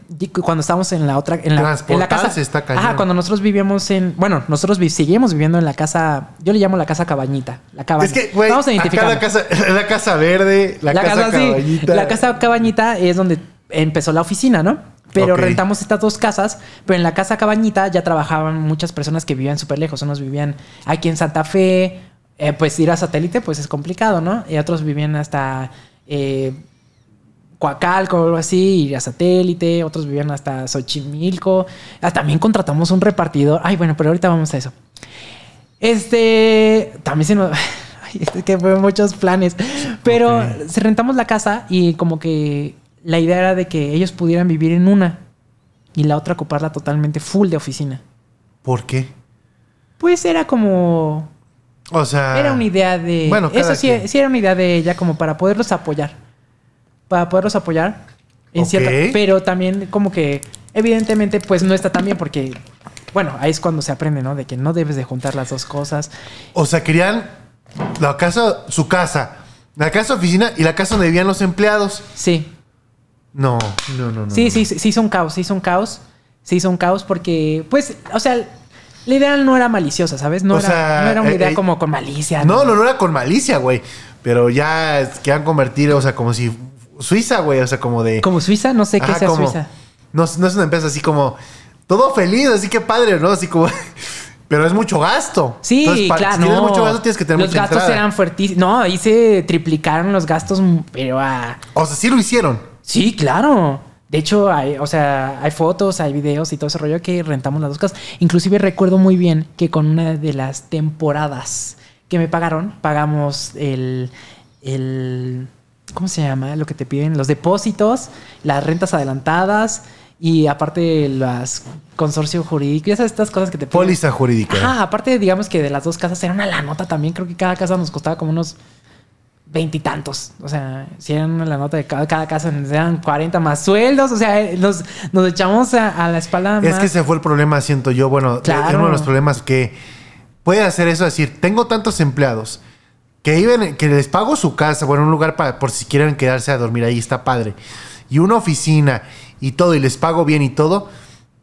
cuando estábamos en la otra. En la, casa. está cuando nosotros vivíamos en. Bueno, nosotros seguimos viviendo en la casa. Yo le llamo la casa cabañita. La cabaña. Es que, Vamos a identificar la casa, verde, la, casa, cabañita. la casa cabañita es donde empezó la oficina, ¿no? Pero rentamos estas dos casas, pero en la casa cabañita ya trabajaban muchas personas que vivían súper lejos. Unos vivían aquí en Santa Fe, eh, pues ir a satélite pues es complicado, ¿no? Y otros vivían hasta eh, Coacalco o algo así, y a satélite, otros vivían hasta Xochimilco. Ah, también contratamos un repartidor. Ay, bueno, pero ahorita vamos a eso. Este, también se nos... que fue muchos planes, pero se rentamos la casa y como que la idea era de que ellos pudieran vivir en una y la otra ocuparla totalmente full de oficina. ¿Por qué? Pues era como... O sea... Era una idea de... Bueno, eso sí, sí era una idea de ella como para poderlos apoyar para poderlos apoyar. En cierta, pero también como que evidentemente pues no está tan bien porque, bueno, ahí es cuando se aprende, ¿no? De que no debes de juntar las dos cosas. O sea, querían la casa, su casa, la casa oficina y la casa donde vivían los empleados. Sí. No, no, no, no. Sí, sí, sí, hizo un caos, sí son caos. Sí son caos porque, pues, o sea, la idea no era maliciosa, ¿sabes? No, era, no una eh, idea eh, como con malicia. No, no, no, era con malicia, güey. Pero ya quedan convertir, o sea, como si Suiza, güey. O sea, como de. Como Suiza, no sé qué sea Suiza. No, es una empresa así como. Todo feliz, así que padre, ¿no? Así como. Pero es mucho gasto. Sí, claro. Si tienes mucho gasto, tienes que tener Los gastos eran fuertísimos. No, ahí se triplicaron los gastos, pero a. O sea, sí lo hicieron. Sí, claro. De hecho, hay, o sea, hay fotos, hay videos y todo ese rollo que rentamos las dos casas. Inclusive recuerdo muy bien que con una de las temporadas que me pagaron, pagamos el, el ¿cómo se llama? Lo que te piden, los depósitos, las rentas adelantadas y aparte las consorcio jurídico, esas estas cosas que te piden. Póliza jurídica. Ah, aparte digamos que de las dos casas eran una la nota también, creo que cada casa nos costaba como unos veintitantos. O sea, si eran la nota de cada, cada casa, eran 40 más sueldos. O sea, eh, nos, echamos a, la espalda. Es que ese fue el problema, siento yo. Bueno, claro. uno de los problemas que puede hacer eso, decir, tengo tantos empleados que que les pago su casa, bueno, un lugar para, por si quieren quedarse a dormir ahí, está padre. Y una oficina y todo, y les pago bien y todo,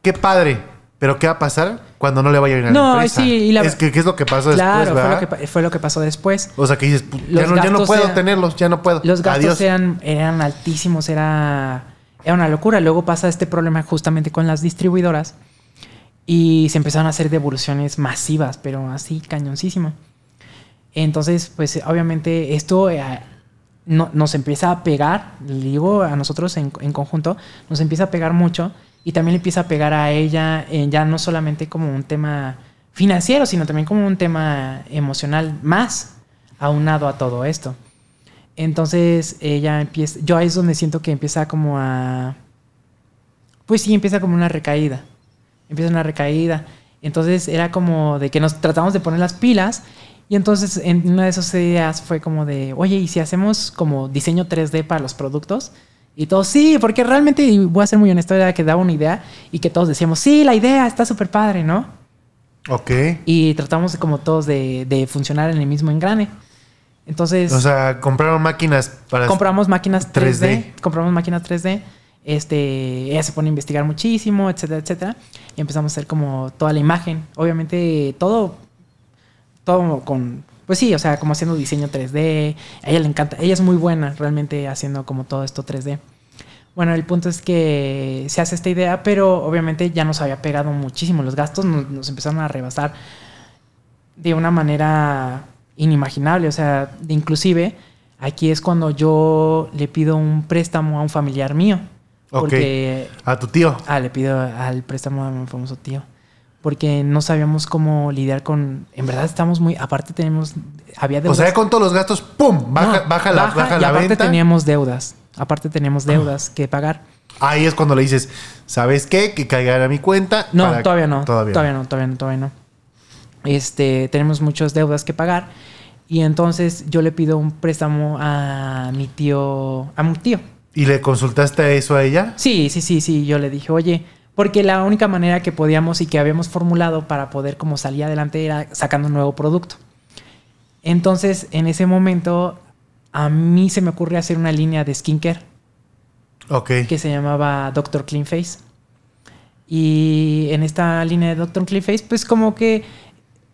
qué padre. Pero ¿qué va a pasar cuando no le vaya a a la empresa? Sí, y Es que es lo que pasó después, claro Fue lo, que, pasó después. O sea, que dices, ya no, puedo tenerlos, ya no puedo. Los gastos Eran, eran altísimos, era, era una locura. Luego pasa este problema justamente con las distribuidoras y se empezaron a hacer devoluciones masivas, pero así cañoncísimas. Entonces, pues obviamente esto eh, no, nos empieza a pegar, digo a nosotros en, conjunto, nos empieza a pegar mucho y también empieza a pegar a ella ya no solamente como un tema financiero, sino también como un tema emocional más aunado a todo esto. Entonces ella empieza, yo ahí es donde siento que empieza como a, pues sí, empieza como una recaída, empieza una recaída. Entonces era como de que nos tratamos de poner las pilas y entonces en una de esas ideas fue como de, oye, ¿y si hacemos como diseño 3D para los productos? Y todos, sí, porque realmente, y voy a ser muy honesto, era que daba una idea y que todos decíamos, sí, la idea está súper padre, ¿no? Ok. Y tratamos como todos de, funcionar en el mismo engrane. Entonces... O sea, compraron máquinas para... Compramos máquinas 3D. Compramos máquinas 3D. Este, ella se pone a investigar muchísimo, etcétera, etcétera. Y empezamos a hacer como toda la imagen. Obviamente todo todo con, pues sí, o sea, como haciendo diseño 3D. A ella le encanta, ella es muy buena realmente haciendo como todo esto 3D. Bueno, el punto es que se hace esta idea, pero obviamente ya nos había pegado muchísimo. Los gastos nos, empezaron a rebasar de una manera inimaginable. O sea, inclusive aquí es cuando yo le pido un préstamo a un familiar mío. a tu tío. Ah, le pido al préstamo a mi famoso tío porque no sabíamos cómo lidiar con. En verdad estamos muy. Aparte tenemos. Había deudas. O sea, con todos los gastos, ¡pum! Baja, baja la, baja, aparte teníamos deudas. Aparte teníamos deudas que pagar. Ahí es cuando le dices, ¿sabes qué? Que caiga a mi cuenta. No, todavía no. Todavía, no. todavía no, todavía no. Este, tenemos muchas deudas que pagar. Y entonces yo le pido un préstamo a mi tío. A mi tío. ¿Y le consultaste eso a ella? Sí, sí, sí, sí. Yo le dije, oye, porque la única manera que podíamos y que habíamos formulado para poder como salir adelante era sacando un nuevo producto. Entonces, en ese momento, a mí se me ocurrió hacer una línea de skincare. Ok. Que se llamaba Dr. Clean Face. Y en esta línea de Dr. Clean Face, pues como que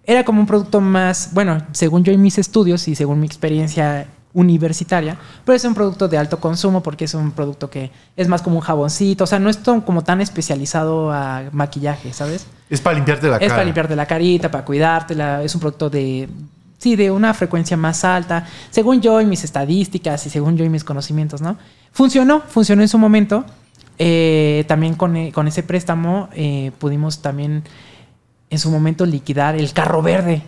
era como un producto más, bueno, según yo y mis estudios y según mi experiencia universitaria, pero es un producto de alto consumo porque es un producto que es más como un jaboncito, o sea, no es como tan especializado a maquillaje, ¿sabes? Es para limpiarte la cara. Es para limpiarte la carita, para cuidártela, es un producto de sí, de una frecuencia más alta, según yo y mis estadísticas y según yo y mis conocimientos, ¿no? Funcionó, funcionó en su momento. Eh, también eh, con, ese préstamo eh, pudimos también en su momento liquidar el carro verde.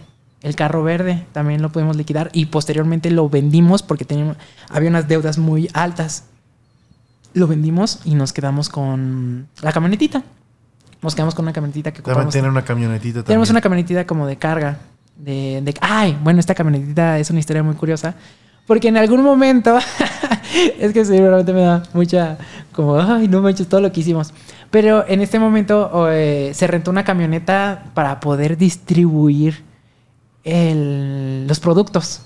El carro verde también lo pudimos liquidar y posteriormente lo vendimos porque teníamos, había unas deudas muy altas. Lo vendimos y nos quedamos con la camionetita. Nos quedamos con una camionetita que ocupamos. tener una camionetita también. Tenemos una camionetita como de carga. De, de, ay, bueno, esta camionetita es una historia muy curiosa. Porque en algún momento, es que seguramente me da mucha, como, ay, no me hecho todo lo que hicimos. Pero en este momento eh, se rentó una camioneta para poder distribuir el, los productos.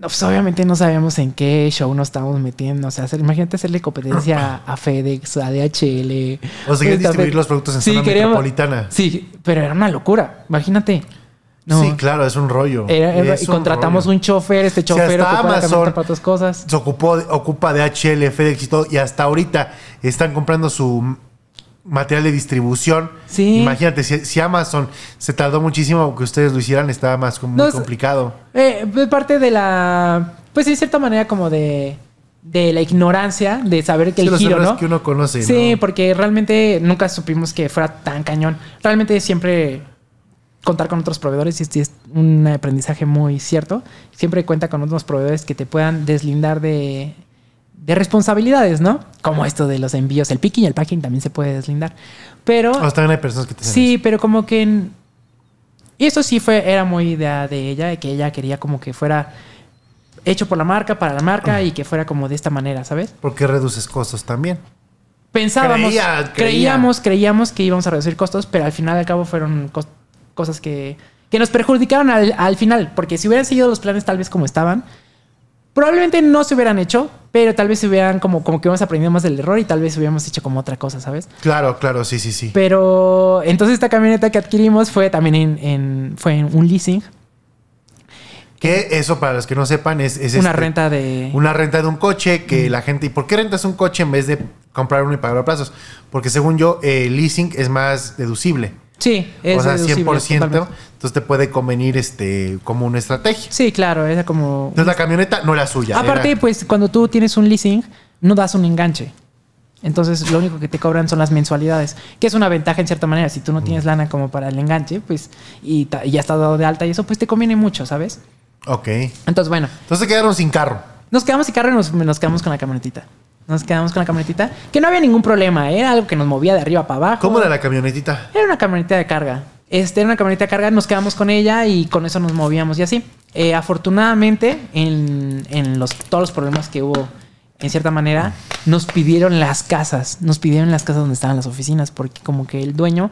Pues, obviamente no sabíamos en qué show nos estábamos metiendo. O sea, imagínate hacerle competencia a FedEx, a DHL. O sea, distribuir los productos en zona metropolitana. Sí, pero era una locura. Imagínate. Sí, claro, es un rollo. y contratamos un, chofer, este chofer Amazon para cosas. Se ocupó, ocupa de DHL, FedEx y todo, y hasta ahorita están comprando su material de distribución. Sí. Imagínate, si, Amazon se tardó muchísimo que ustedes lo hicieran, estaba más complicado. Eh, parte de la. Pues en cierta manera, como de. De la ignorancia de saber que el giro, ¿no? que uno conoce. Sí, porque realmente nunca supimos que fuera tan cañón. Realmente siempre contar con otros proveedores y es un aprendizaje muy cierto. Siempre cuenta con otros proveedores que te puedan deslindar de de responsabilidades, ¿no? Como esto de los envíos, el picking y el packing también se puede deslindar. Pero. también hay personas que te Sí, pero como que. Y eso sí fue, era muy idea de ella, de que ella quería como que fuera hecho por la marca, para la marca ah. y que fuera como de esta manera, ¿sabes? Porque reduces costos también. Pensábamos, creíamos, creíamos que íbamos a reducir costos, pero al final al cabo fueron cosas que, que nos perjudicaron al, al final, porque si hubieran seguido los planes tal vez como estaban, probablemente no se hubieran hecho, pero tal vez se hubieran como, como que hemos aprendido más del error y tal vez hubiéramos hecho como otra cosa, ¿sabes? Claro, claro, sí, sí, sí. Pero entonces esta camioneta que adquirimos fue también en, fue en un leasing. Que eso, para los que no sepan, es, una este, renta de. Una renta de un coche que la gente. ¿Y por qué rentas un coche en vez de comprar uno y pagar a plazos? Porque según yo, el leasing es más deducible. Sí, es O sea, 100%. Entonces te puede convenir este como una estrategia. Sí, claro, es como... Entonces la camioneta no la suya. Aparte, pues cuando tú tienes un leasing, no das un enganche. Entonces lo único que te cobran son las mensualidades, que es una ventaja en cierta manera. Si tú no mm. tienes lana como para el enganche, pues, y, ya está dado de alta y eso, pues te conviene mucho, ¿sabes? Ok. Entonces, bueno. Entonces quedaron sin carro. Nos quedamos sin carro y nos, nos quedamos con la camionetita. Nos quedamos con la camionetita, que no había ningún problema, ¿eh? era algo que nos movía de arriba para abajo. ¿Cómo era la camionetita? Era una camionetita de carga. Este, era una camioneta de carga, nos quedamos con ella y con eso nos movíamos y así. Eh, afortunadamente, en, en los, todos los problemas que hubo en cierta manera, nos pidieron las casas, nos pidieron las casas donde estaban las oficinas, porque como que el dueño,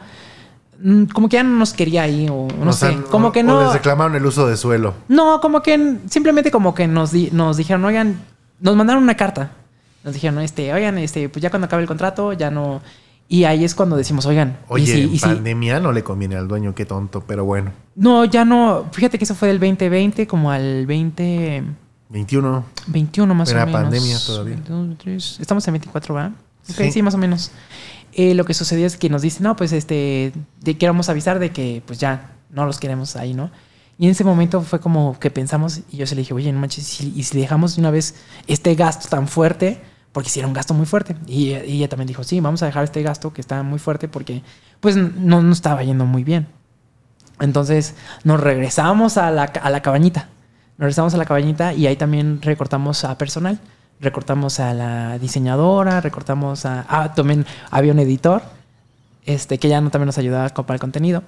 mm, como que ya no nos quería ahí, o no sé, como que no... O reclamaron el uso de suelo. No, como que simplemente como que nos, nos dijeron, oigan, nos mandaron una carta nos dijeron, este, oigan, este, pues ya cuando acabe el contrato, ya no. Y ahí es cuando decimos, oigan, oye, pandemia no le conviene al dueño, qué tonto, pero bueno. No, ya no. Fíjate que eso fue del 2020 como al 20. 21. 21 más o menos. pandemia todavía. estamos en 24, ¿verdad? sí. más o menos. Eh, lo que sucedió es que nos dice no, pues este, de, queremos avisar de que pues ya no los queremos ahí, ¿no? Y en ese momento fue como que pensamos, y yo se le dije, oye, no manches, y si, y si dejamos de una vez este gasto tan fuerte, porque hicieron un gasto muy fuerte. Y, ella también dijo, sí, vamos a dejar este gasto que está muy fuerte porque pues no, no estaba yendo muy bien. Entonces nos regresamos a la, a la cabañita. Nos regresamos a la cabañita y ahí también recortamos a personal. Recortamos a la diseñadora, recortamos a... Ah, también había un editor, este, que ya no también nos ayudaba para el contenido.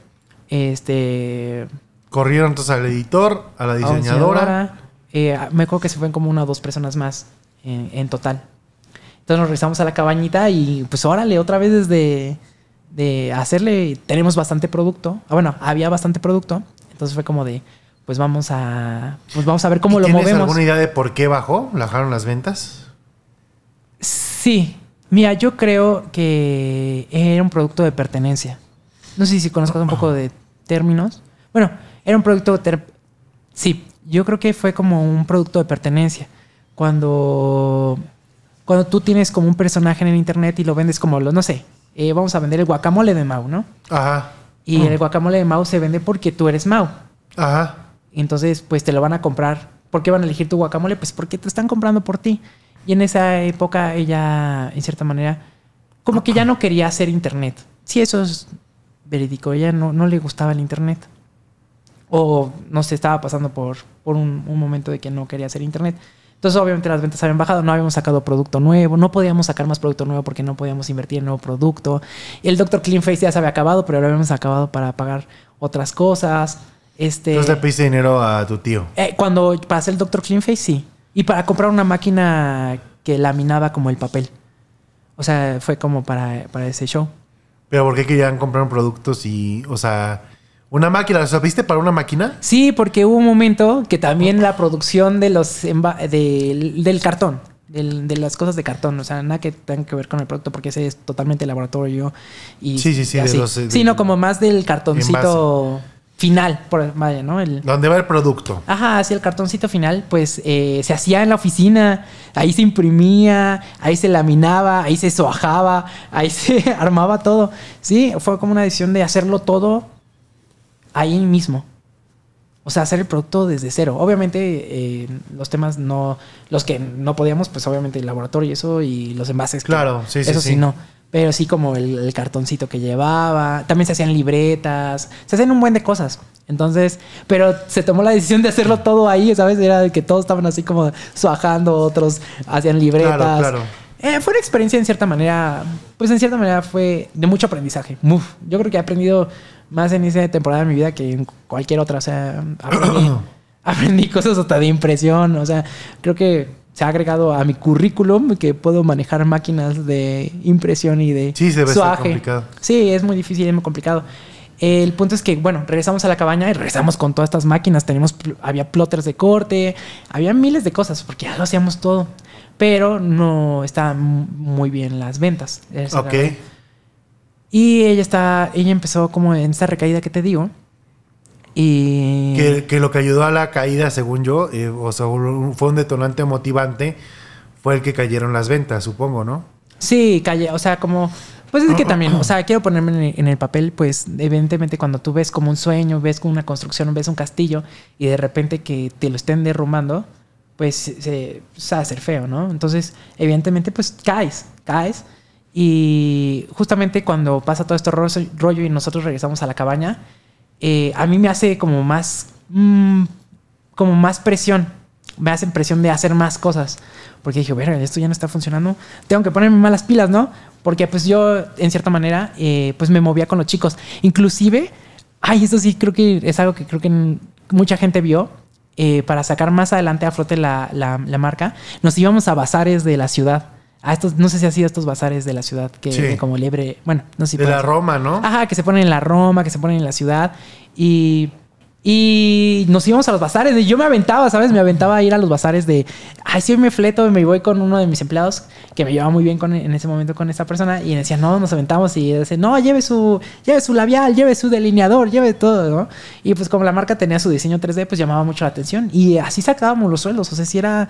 Este... Corrieron entonces al editor, a la diseñadora. Eh, me acuerdo que se fueron como una o dos personas más en total entonces nos regresamos a la cabañita y pues órale, otra vez desde de hacerle, tenemos bastante producto, ah, bueno, había bastante producto, entonces fue como de, pues vamos a, pues vamos a ver cómo lo movemos. ¿Tienes alguna idea de por qué bajó? ¿Bajaron las ventas? Sí, mira, yo creo que era un producto de pertenencia. No sé si conozcas un poco de términos. Bueno, era un producto, sí, yo creo que fue como un producto de pertenencia. Cuando cuando tú tienes como un personaje en internet y lo vendes como, lo, no sé, eh, vamos a vender el guacamole de Mau, ¿no? Ajá. Y mm. el guacamole de Mau se vende porque tú eres Mau. Ajá. Entonces, pues te lo van a comprar. ¿Por qué van a elegir tu guacamole? Pues porque te están comprando por ti. Y en esa época ella, en cierta manera, como que ya no quería hacer internet. Sí, eso es verídico. Ella no, no le gustaba el internet. O no se estaba pasando por, por un, un, momento de que no quería hacer internet. Entonces, obviamente, las ventas habían bajado, no habíamos sacado producto nuevo, no podíamos sacar más producto nuevo porque no podíamos invertir en nuevo producto. El Dr. Clean Face ya se había acabado, pero lo habíamos acabado para pagar otras cosas. Este, Entonces le pediste dinero a tu tío. Eh, cuando para hacer el Dr. Clean Face, sí. Y para comprar una máquina que laminaba como el papel. O sea, fue como para, para ese show. Pero ¿por qué querían comprar un productos y, o sea, ¿Una máquina? ¿La viste para una máquina? Sí, porque hubo un momento que también la producción de los del cartón, de las cosas de cartón, o sea, nada que tenga que ver con el producto, porque ese es totalmente laboratorio y. Sí, sí, sí. Eh, Sino como más del cartoncito final, por vaya, ¿no? El, Donde va el producto. Ajá, sí, el cartoncito final, pues eh, se hacía en la oficina, ahí se imprimía, ahí se laminaba, ahí se soajaba, ahí se armaba todo. Sí, fue como una decisión de hacerlo todo ahí mismo. O sea, hacer el producto desde cero. Obviamente, eh, los temas no. Los que no podíamos, pues obviamente el laboratorio y eso, y los envases. Pues, claro, sí, sí. Eso sí, no. Pero sí, como el, cartoncito que llevaba. También se hacían libretas. Se hacían un buen de cosas. Entonces, pero se tomó la decisión de hacerlo todo ahí, ¿sabes? Era que todos estaban así como suajando, otros hacían libretas. Claro, claro. Eh, fue una experiencia en cierta manera. Pues en cierta manera fue de mucho aprendizaje. yo creo que he aprendido más en esa temporada de mi vida que en cualquier otra. O sea, aprendí, cosas hasta de impresión. O sea, creo que se ha agregado a mi currículum que puedo manejar máquinas de impresión y de sí, se suaje. complicado. Sí, es muy difícil y muy complicado. El punto es que, bueno, regresamos a la cabaña y regresamos con todas estas máquinas. Tenemos, había plotters de corte, había miles de cosas, porque ya lo hacíamos todo. Pero no estaban muy bien las ventas. Ok. Y ella está, ella empezó como en esa recaída que te digo. Y... Que, lo que ayudó a la caída, según yo, eh, o sea, fue un detonante motivante, fue el que cayeron las ventas, supongo, ¿no? Sí, calle, o sea, como pues es que también, o sea, quiero ponerme en el papel, pues evidentemente cuando tú ves como un sueño, ves como una construcción, ves un castillo y de repente que te lo estén derrumbando, pues se, se va a hacer feo, ¿no? Entonces, evidentemente, pues caes, caes. Y justamente cuando pasa todo este rollo y nosotros regresamos a la cabaña, eh, a mí me hace como más, mm, como más presión. Me hacen presión de hacer más cosas. Porque dije, verga, esto ya no está funcionando. Tengo que ponerme malas pilas, ¿no? Porque pues yo, en cierta manera, eh, pues me movía con los chicos. Inclusive, ay, eso sí creo que es algo que creo que mucha gente vio. Eh, para sacar más adelante a flote la, la marca, nos íbamos a bazares de la ciudad a estos, no sé si ha sido estos bazares de la ciudad que, como liebre, bueno, no sé De la Roma, ¿no? Ajá, que se ponen en la Roma, que se ponen en la ciudad. Y nos íbamos a los bazares. yo me aventaba, ¿sabes? Me aventaba a ir a los bazares de. Ay, hoy me fleto y me voy con uno de mis empleados que me llevaba muy bien con, en ese momento con esa persona. Y decía, no, nos aventamos. Y dice, no, lleve su, lleve su labial, lleve su delineador, lleve todo, ¿no? Y pues como la marca tenía su diseño 3D, pues llamaba mucho la atención. Y así sacábamos los sueldos. O sea, si era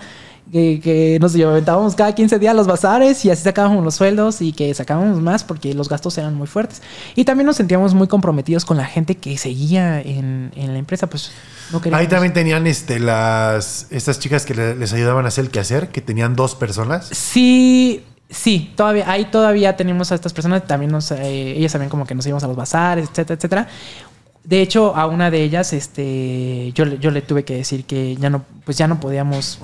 que, nos llevábamos cada 15 días a los bazares y así sacábamos los sueldos y que sacábamos más porque los gastos eran muy fuertes. Y también nos sentíamos muy comprometidos con la gente que seguía en, la empresa, pues no Ahí también tenían este, las, estas chicas que les ayudaban a hacer el quehacer, que tenían dos personas. Sí, sí, todavía, ahí todavía tenemos a estas personas, también nos, eh, ellas también como que nos íbamos a los bazares, etcétera, etcétera. De hecho, a una de ellas, este, yo, yo le tuve que decir que ya no, pues ya no podíamos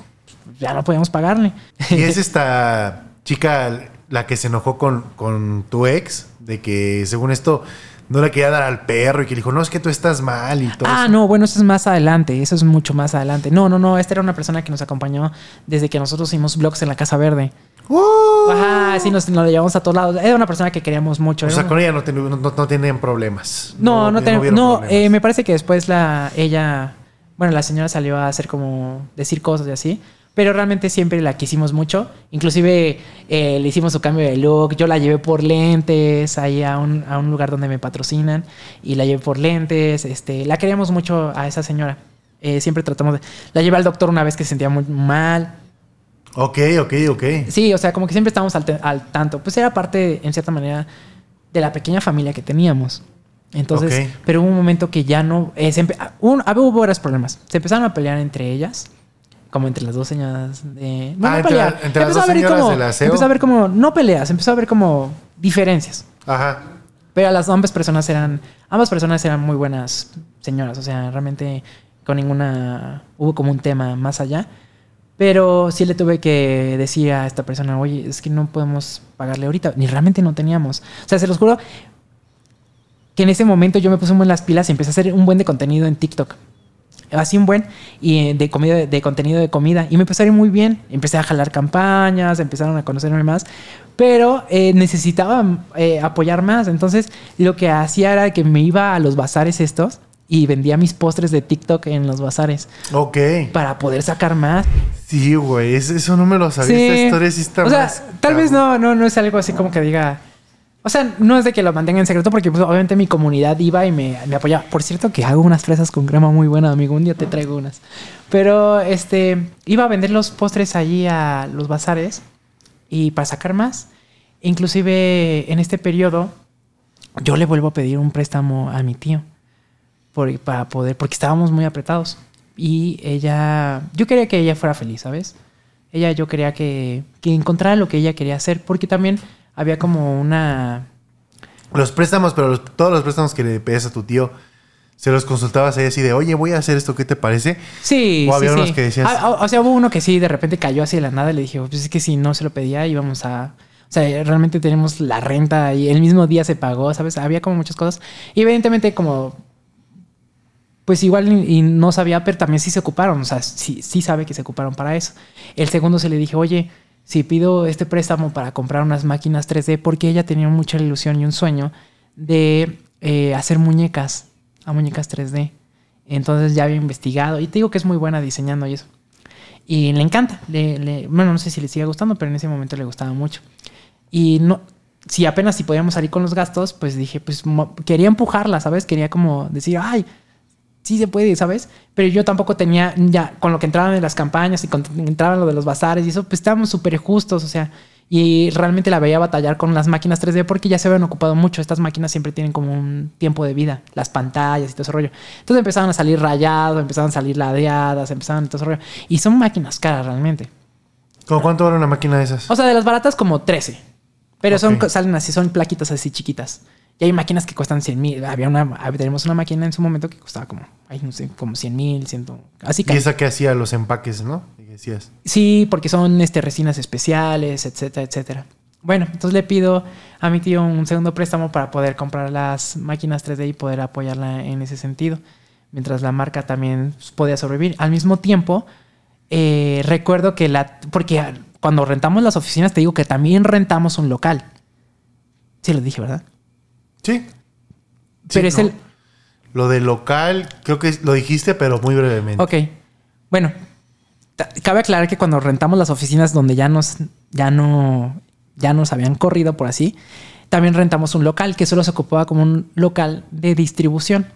ya no podíamos pagarle. Y es esta chica la que se enojó con, tu ex, de que según esto no le quería dar al perro y que le dijo, no, es que tú estás mal y todo. Ah, no, bueno, eso es más adelante, eso es mucho más adelante. No, no, no, esta era una persona que nos acompañó desde que nosotros hicimos vlogs en la Casa Verde. ¡Oh! Ajá, sí, nos, la llevamos a todos lados. Era una persona que queríamos mucho. O sea, con ella no, tienen no, no, no, tenían problemas. No, no, no, eh, me parece que después la ella, bueno, la señora salió a hacer como, decir cosas y así pero realmente siempre la quisimos mucho. Inclusive eh, le hicimos su cambio de look, yo la llevé por lentes ahí a un, a un, lugar donde me patrocinan y la llevé por lentes. Este, la queríamos mucho a esa señora. Eh, siempre tratamos de... La llevé al doctor una vez que se sentía muy mal. Ok, ok, ok. Sí, o sea, como que siempre estábamos al, tanto. Pues era parte, en cierta manera, de la pequeña familia que teníamos. Entonces, pero hubo un momento que ya no... Eh, se un, hubo varios problemas. Se empezaron a pelear entre ellas como entre las dos señoras de. Bueno, ah, Entre, las como, Empezó a ver como. No peleas, empezó a ver como diferencias. Ajá. Pero las ambas personas eran. Ambas personas eran muy buenas señoras. O sea, realmente con ninguna. Hubo como un tema más allá. Pero sí le tuve que decir a esta persona, oye, es que no podemos pagarle ahorita. Ni realmente no teníamos. O sea, se los juro que en ese momento yo me puse muy en las pilas y empecé a hacer un buen de contenido en TikTok así un buen, y eh, de, comida, de contenido de comida. Y me empezó muy bien. Empecé a jalar campañas, empezaron a conocerme más, pero eh, necesitaba eh, apoyar más. Entonces lo que hacía era que me iba a los bazares estos y vendía mis postres de TikTok en los bazares. Ok. Para poder sacar más. Sí, güey, eso no me lo sabía. Esta historia sí tal vez no, no, no es algo así como que diga o sea, no es de que lo mantenga en secreto porque pues, obviamente mi comunidad iba y me, me, apoyaba. Por cierto que hago unas fresas con crema muy buena, amigo. Un día te traigo unas. Pero este, iba a vender los postres allí a los bazares y para sacar más. Inclusive en este periodo yo le vuelvo a pedir un préstamo a mi tío por, para poder, porque estábamos muy apretados. Y ella, yo quería que ella fuera feliz, ¿sabes? Ella, yo quería que, que encontrara lo que ella quería hacer porque también había como una... Los préstamos, pero todos los préstamos que le pedías a tu tío, se los consultabas ahí así de, oye, voy a hacer esto, ¿qué te parece? Sí. O había unos que decías. Ah, o, sea, hubo uno que sí, de repente cayó así de la nada y le dije, pues es que si no se lo pedía, íbamos a. O sea, realmente tenemos la renta y el mismo día se pagó, ¿sabes? Había como muchas cosas. Y evidentemente, como. Pues igual y, no sabía, pero también sí se ocuparon. O sea, sí, sí sabe que se ocuparon para eso. El segundo se le dije, oye, si pido este préstamo para comprar unas máquinas 3D, porque ella tenía mucha ilusión y un sueño de eh, hacer muñecas, a muñecas 3D. Entonces ya había investigado y te digo que es muy buena diseñando y eso. Y le encanta, bueno, no sé si le sigue gustando, pero en ese momento le gustaba mucho. Y no, si apenas si podíamos salir con los gastos, pues dije, pues quería empujarla, ¿sabes? Quería como decir, ay, sí se puede, ¿sabes? Pero yo tampoco tenía, ya, con lo que entraban en las campañas y con entraban lo de los bazares y eso, pues estábamos súper justos, o sea, y realmente la veía batallar con las máquinas 3D porque ya se habían ocupado mucho, estas máquinas siempre tienen como un tiempo de vida, las pantallas y todo ese rollo. Entonces empezaban a salir rayados, empezaban a salir ladeadas, empezaban todo ese rollo. Y son máquinas caras realmente. ¿Con cuánto era una máquina de esas? O sea, de las baratas como 13. Pero son, salen así, son plaquitas así chiquitas. Y hay máquinas que cuestan 100 mil. Había una, tenemos una máquina en su momento que costaba como, ay, no sé, como 100 mil, así que. Y esa que hacía los empaques, ¿no? Sí, porque son este, resinas especiales, etcétera, etcétera. Bueno, entonces le pido a mi tío un segundo préstamo para poder comprar las máquinas 3D y poder apoyarla en ese sentido, mientras la marca también podía sobrevivir. Al mismo tiempo, eh, recuerdo que la, porque cuando rentamos las oficinas te digo que también rentamos un local. Sí, lo dije, ¿verdad? Sí. Pero es el. Lo del local, creo que lo dijiste, pero muy brevemente. Ok. Bueno, cabe aclarar que cuando rentamos las oficinas donde ya nos, ya no, ya nos habían corrido por así, también rentamos un local que solo se ocupaba como un local de distribución.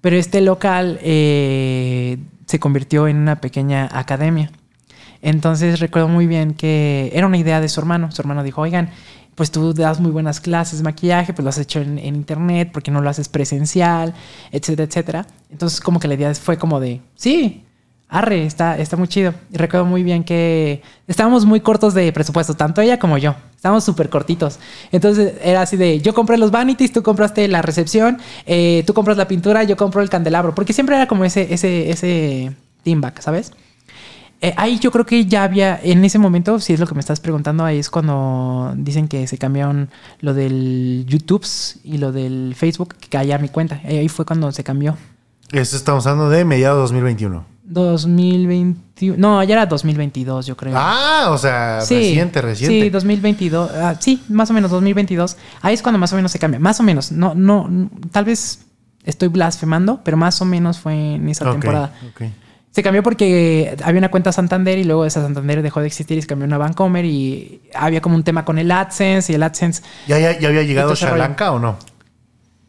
Pero este local eh, se convirtió en una pequeña academia. Entonces recuerdo muy bien que era una idea de su hermano. Su hermano dijo, oigan, pues tú das muy buenas clases de maquillaje, pues lo has hecho en, internet, porque no lo haces presencial, etcétera, etcétera. Entonces como que la idea fue como de, sí, arre, está, está muy chido. Y recuerdo muy bien que estábamos muy cortos de presupuesto, tanto ella como yo. Estábamos súper cortitos. Entonces era así de, yo compré los vanities, tú compraste la recepción, eh, tú compras la pintura, yo compro el candelabro, porque siempre era como ese, ese, ese team back, ¿sabes? Eh, ahí yo creo que ya había, en ese momento, si es lo que me estás preguntando, ahí es cuando dicen que se cambiaron lo del YouTube y lo del Facebook, que caía mi cuenta. Eh, ahí fue cuando se cambió. Eso estamos hablando de mediados de 2021. 2021. No, ya era 2022, yo creo. Ah, o sea, reciente, reciente. Sí, 2022. Ah, sí, más o menos 2022. Ahí es cuando más o menos se cambia. Más o menos. No, no, tal vez estoy blasfemando, pero más o menos fue en esa temporada. Okay. Se cambió porque había una cuenta Santander y luego esa Santander dejó de existir y se cambió a una Bancomer y había como un tema con el AdSense y el AdSense. ¿Ya, ya, había llegado Chalanca o no?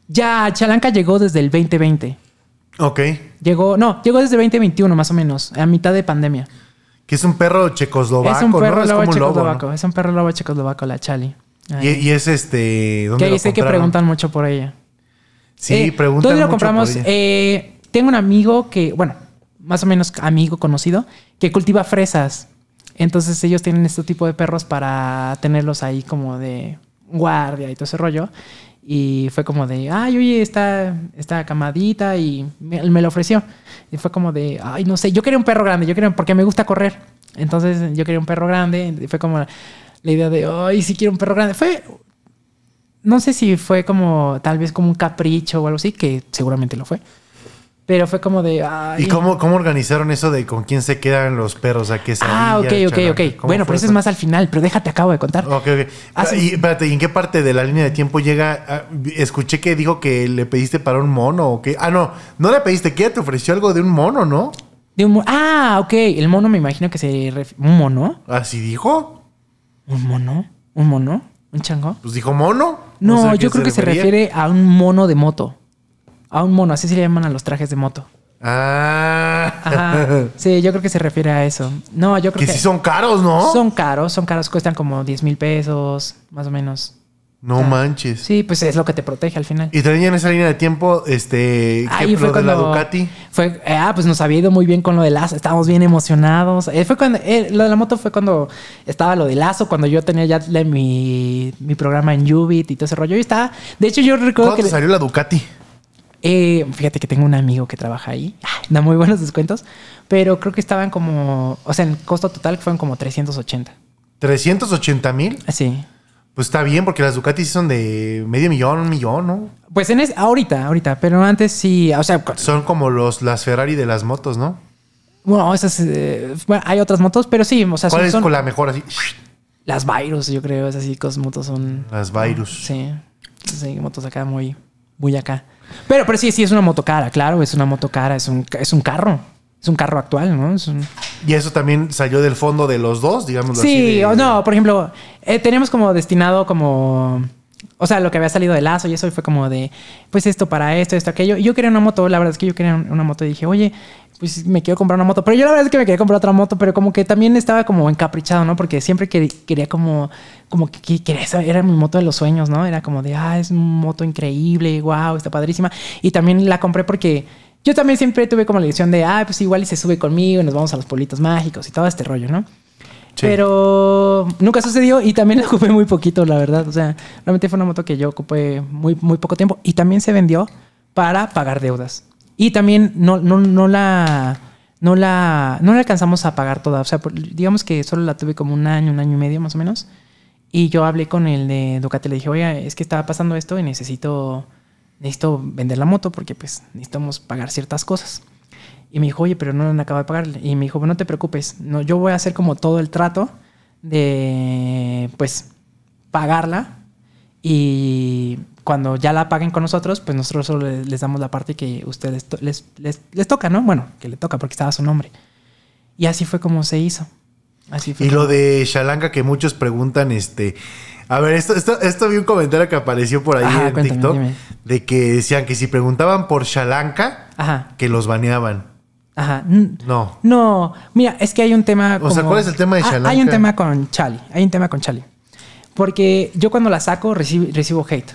Ya, Chalanca llegó desde el 2020. Ok. Llegó, no, llegó desde 2021 más o menos, a mitad de pandemia. Que es un perro checoslovaco, Es un perro ¿no? checoslovaco, es un perro lobo checoslovaco, la Chali. Y, es este... que ahí sé que preguntan mucho por ella. Sí, eh, preguntan mucho compramos? Por ella? Eh, tengo un amigo que, bueno, más o menos amigo conocido que cultiva fresas. Entonces ellos tienen este tipo de perros para tenerlos ahí como de guardia y todo ese rollo. Y fue como de, ay, oye, está, está camadita y me, me, lo ofreció. Y fue como de, ay, no sé, yo quería un perro grande, yo quería, porque me gusta correr. Entonces yo quería un perro grande. Y fue como la idea de, ay, si quiero un perro grande. Fue, no sé si fue como, tal vez como un capricho o algo así, que seguramente lo fue. Pero fue como de. ¿Y cómo, cómo organizaron eso de con quién se quedan los perros? ¿A qué Ah, ok, ok, ok. Bueno, pero eso es más al final, pero déjate, acabo de contar. Ok, ok. Ah, y, espérate, ¿y en qué parte de la línea de tiempo llega? Ah, escuché que dijo que le pediste para un mono o que. Ah, no, no le pediste, que te ofreció algo de un mono, ¿no? De un Ah, ok. El mono me imagino que se. ¿Un mono? ¿Ah, sí dijo? ¿Un mono? ¿Un mono? ¿Un chango? Pues dijo mono. No, yo creo que se refiere a un mono de moto a un mono, así se le llaman a los trajes de moto. Ah. Sí, yo creo que se refiere a eso. No, yo creo que. Que sí son caros, ¿no? Son caros, son caros, cuestan como 10 mil pesos, más o menos. No manches. Sí, pues es lo que te protege al final. Y también en esa línea de tiempo, este. fue lo de la Ducati. Eh, ah, pues nos había ido muy bien con lo de lazo, estábamos bien emocionados. Eh, fue cuando, eh, lo de la moto fue cuando estaba lo de lazo, cuando yo tenía ya mi, programa en jubit y todo ese rollo. Y estaba, de hecho, yo recuerdo ¿Cuándo que. salió la Ducati? Eh, fíjate que tengo un amigo que trabaja ahí, da muy buenos descuentos, pero creo que estaban como, o sea, el costo total fueron como 380. ¿380 mil? Ah, sí. Pues está bien, porque las Ducati son de medio millón, un millón, ¿no? Pues en es, ahorita, ahorita, pero antes sí, o sea... Son como los, las Ferrari de las motos, ¿no? Bueno, esas, eh, hay otras motos, pero sí, o sea... ¿Cuál son, es con la mejor así? Las Virus, yo creo, esas sí, motos son... Las Virus. Sí, sí, motos acá muy, muy acá. Pero, pero sí, sí, es una moto cara, claro, es una moto cara, es un, es un carro. Es un carro actual, ¿no? Y eso también salió del fondo de los dos, digámoslo así. Sí, no, por ejemplo, eh, tenemos como destinado como o sea, lo que había salido de lazo y eso y fue como de, pues esto para esto, esto, aquello. yo quería una moto, la verdad es que yo quería una moto y dije, oye, pues me quiero comprar una moto. Pero yo la verdad es que me quería comprar otra moto, pero como que también estaba como encaprichado, ¿no? Porque siempre quería, como, como que quería, era mi moto de los sueños, ¿no? Era como de, ah, es una moto increíble, wow, está padrísima. Y también la compré porque yo también siempre tuve como la ilusión de, ah, pues igual y se sube conmigo y nos vamos a los pueblitos mágicos y todo este rollo, ¿no? Pero nunca sucedió y también la ocupé muy poquito, la verdad. O sea, realmente fue una moto que yo ocupé muy, muy poco tiempo y también se vendió para pagar deudas. Y también no, no, no la... No la, no la alcanzamos a pagar toda. O sea, digamos que solo la tuve como un año, un año y medio más o menos. Y yo hablé con el de Ducati, le dije, oye, es que estaba pasando esto y necesito, necesito vender la moto porque pues necesitamos pagar ciertas cosas. Y me dijo, oye, pero no han acabado de pagarle. Y me dijo, no te preocupes, no, yo voy a hacer como todo el trato de, pues, pagarla. Y cuando ya la paguen con nosotros, pues nosotros solo les, damos la parte que ustedes les, toca, ¿no? Bueno, que le toca porque estaba su nombre. Y así fue como se hizo. Así fue y lo de Shalanga que muchos preguntan, este... A ver, esto, esto, vi un comentario que apareció por ahí en TikTok de que decían que si preguntaban por Shalanka, que los baneaban. Ajá. No. No. Mira, es que hay un tema. O sea, ¿cuál es el tema de ah, hay un tema con Chali. Hay un tema con Chali. Porque yo cuando la saco, recibo, hate.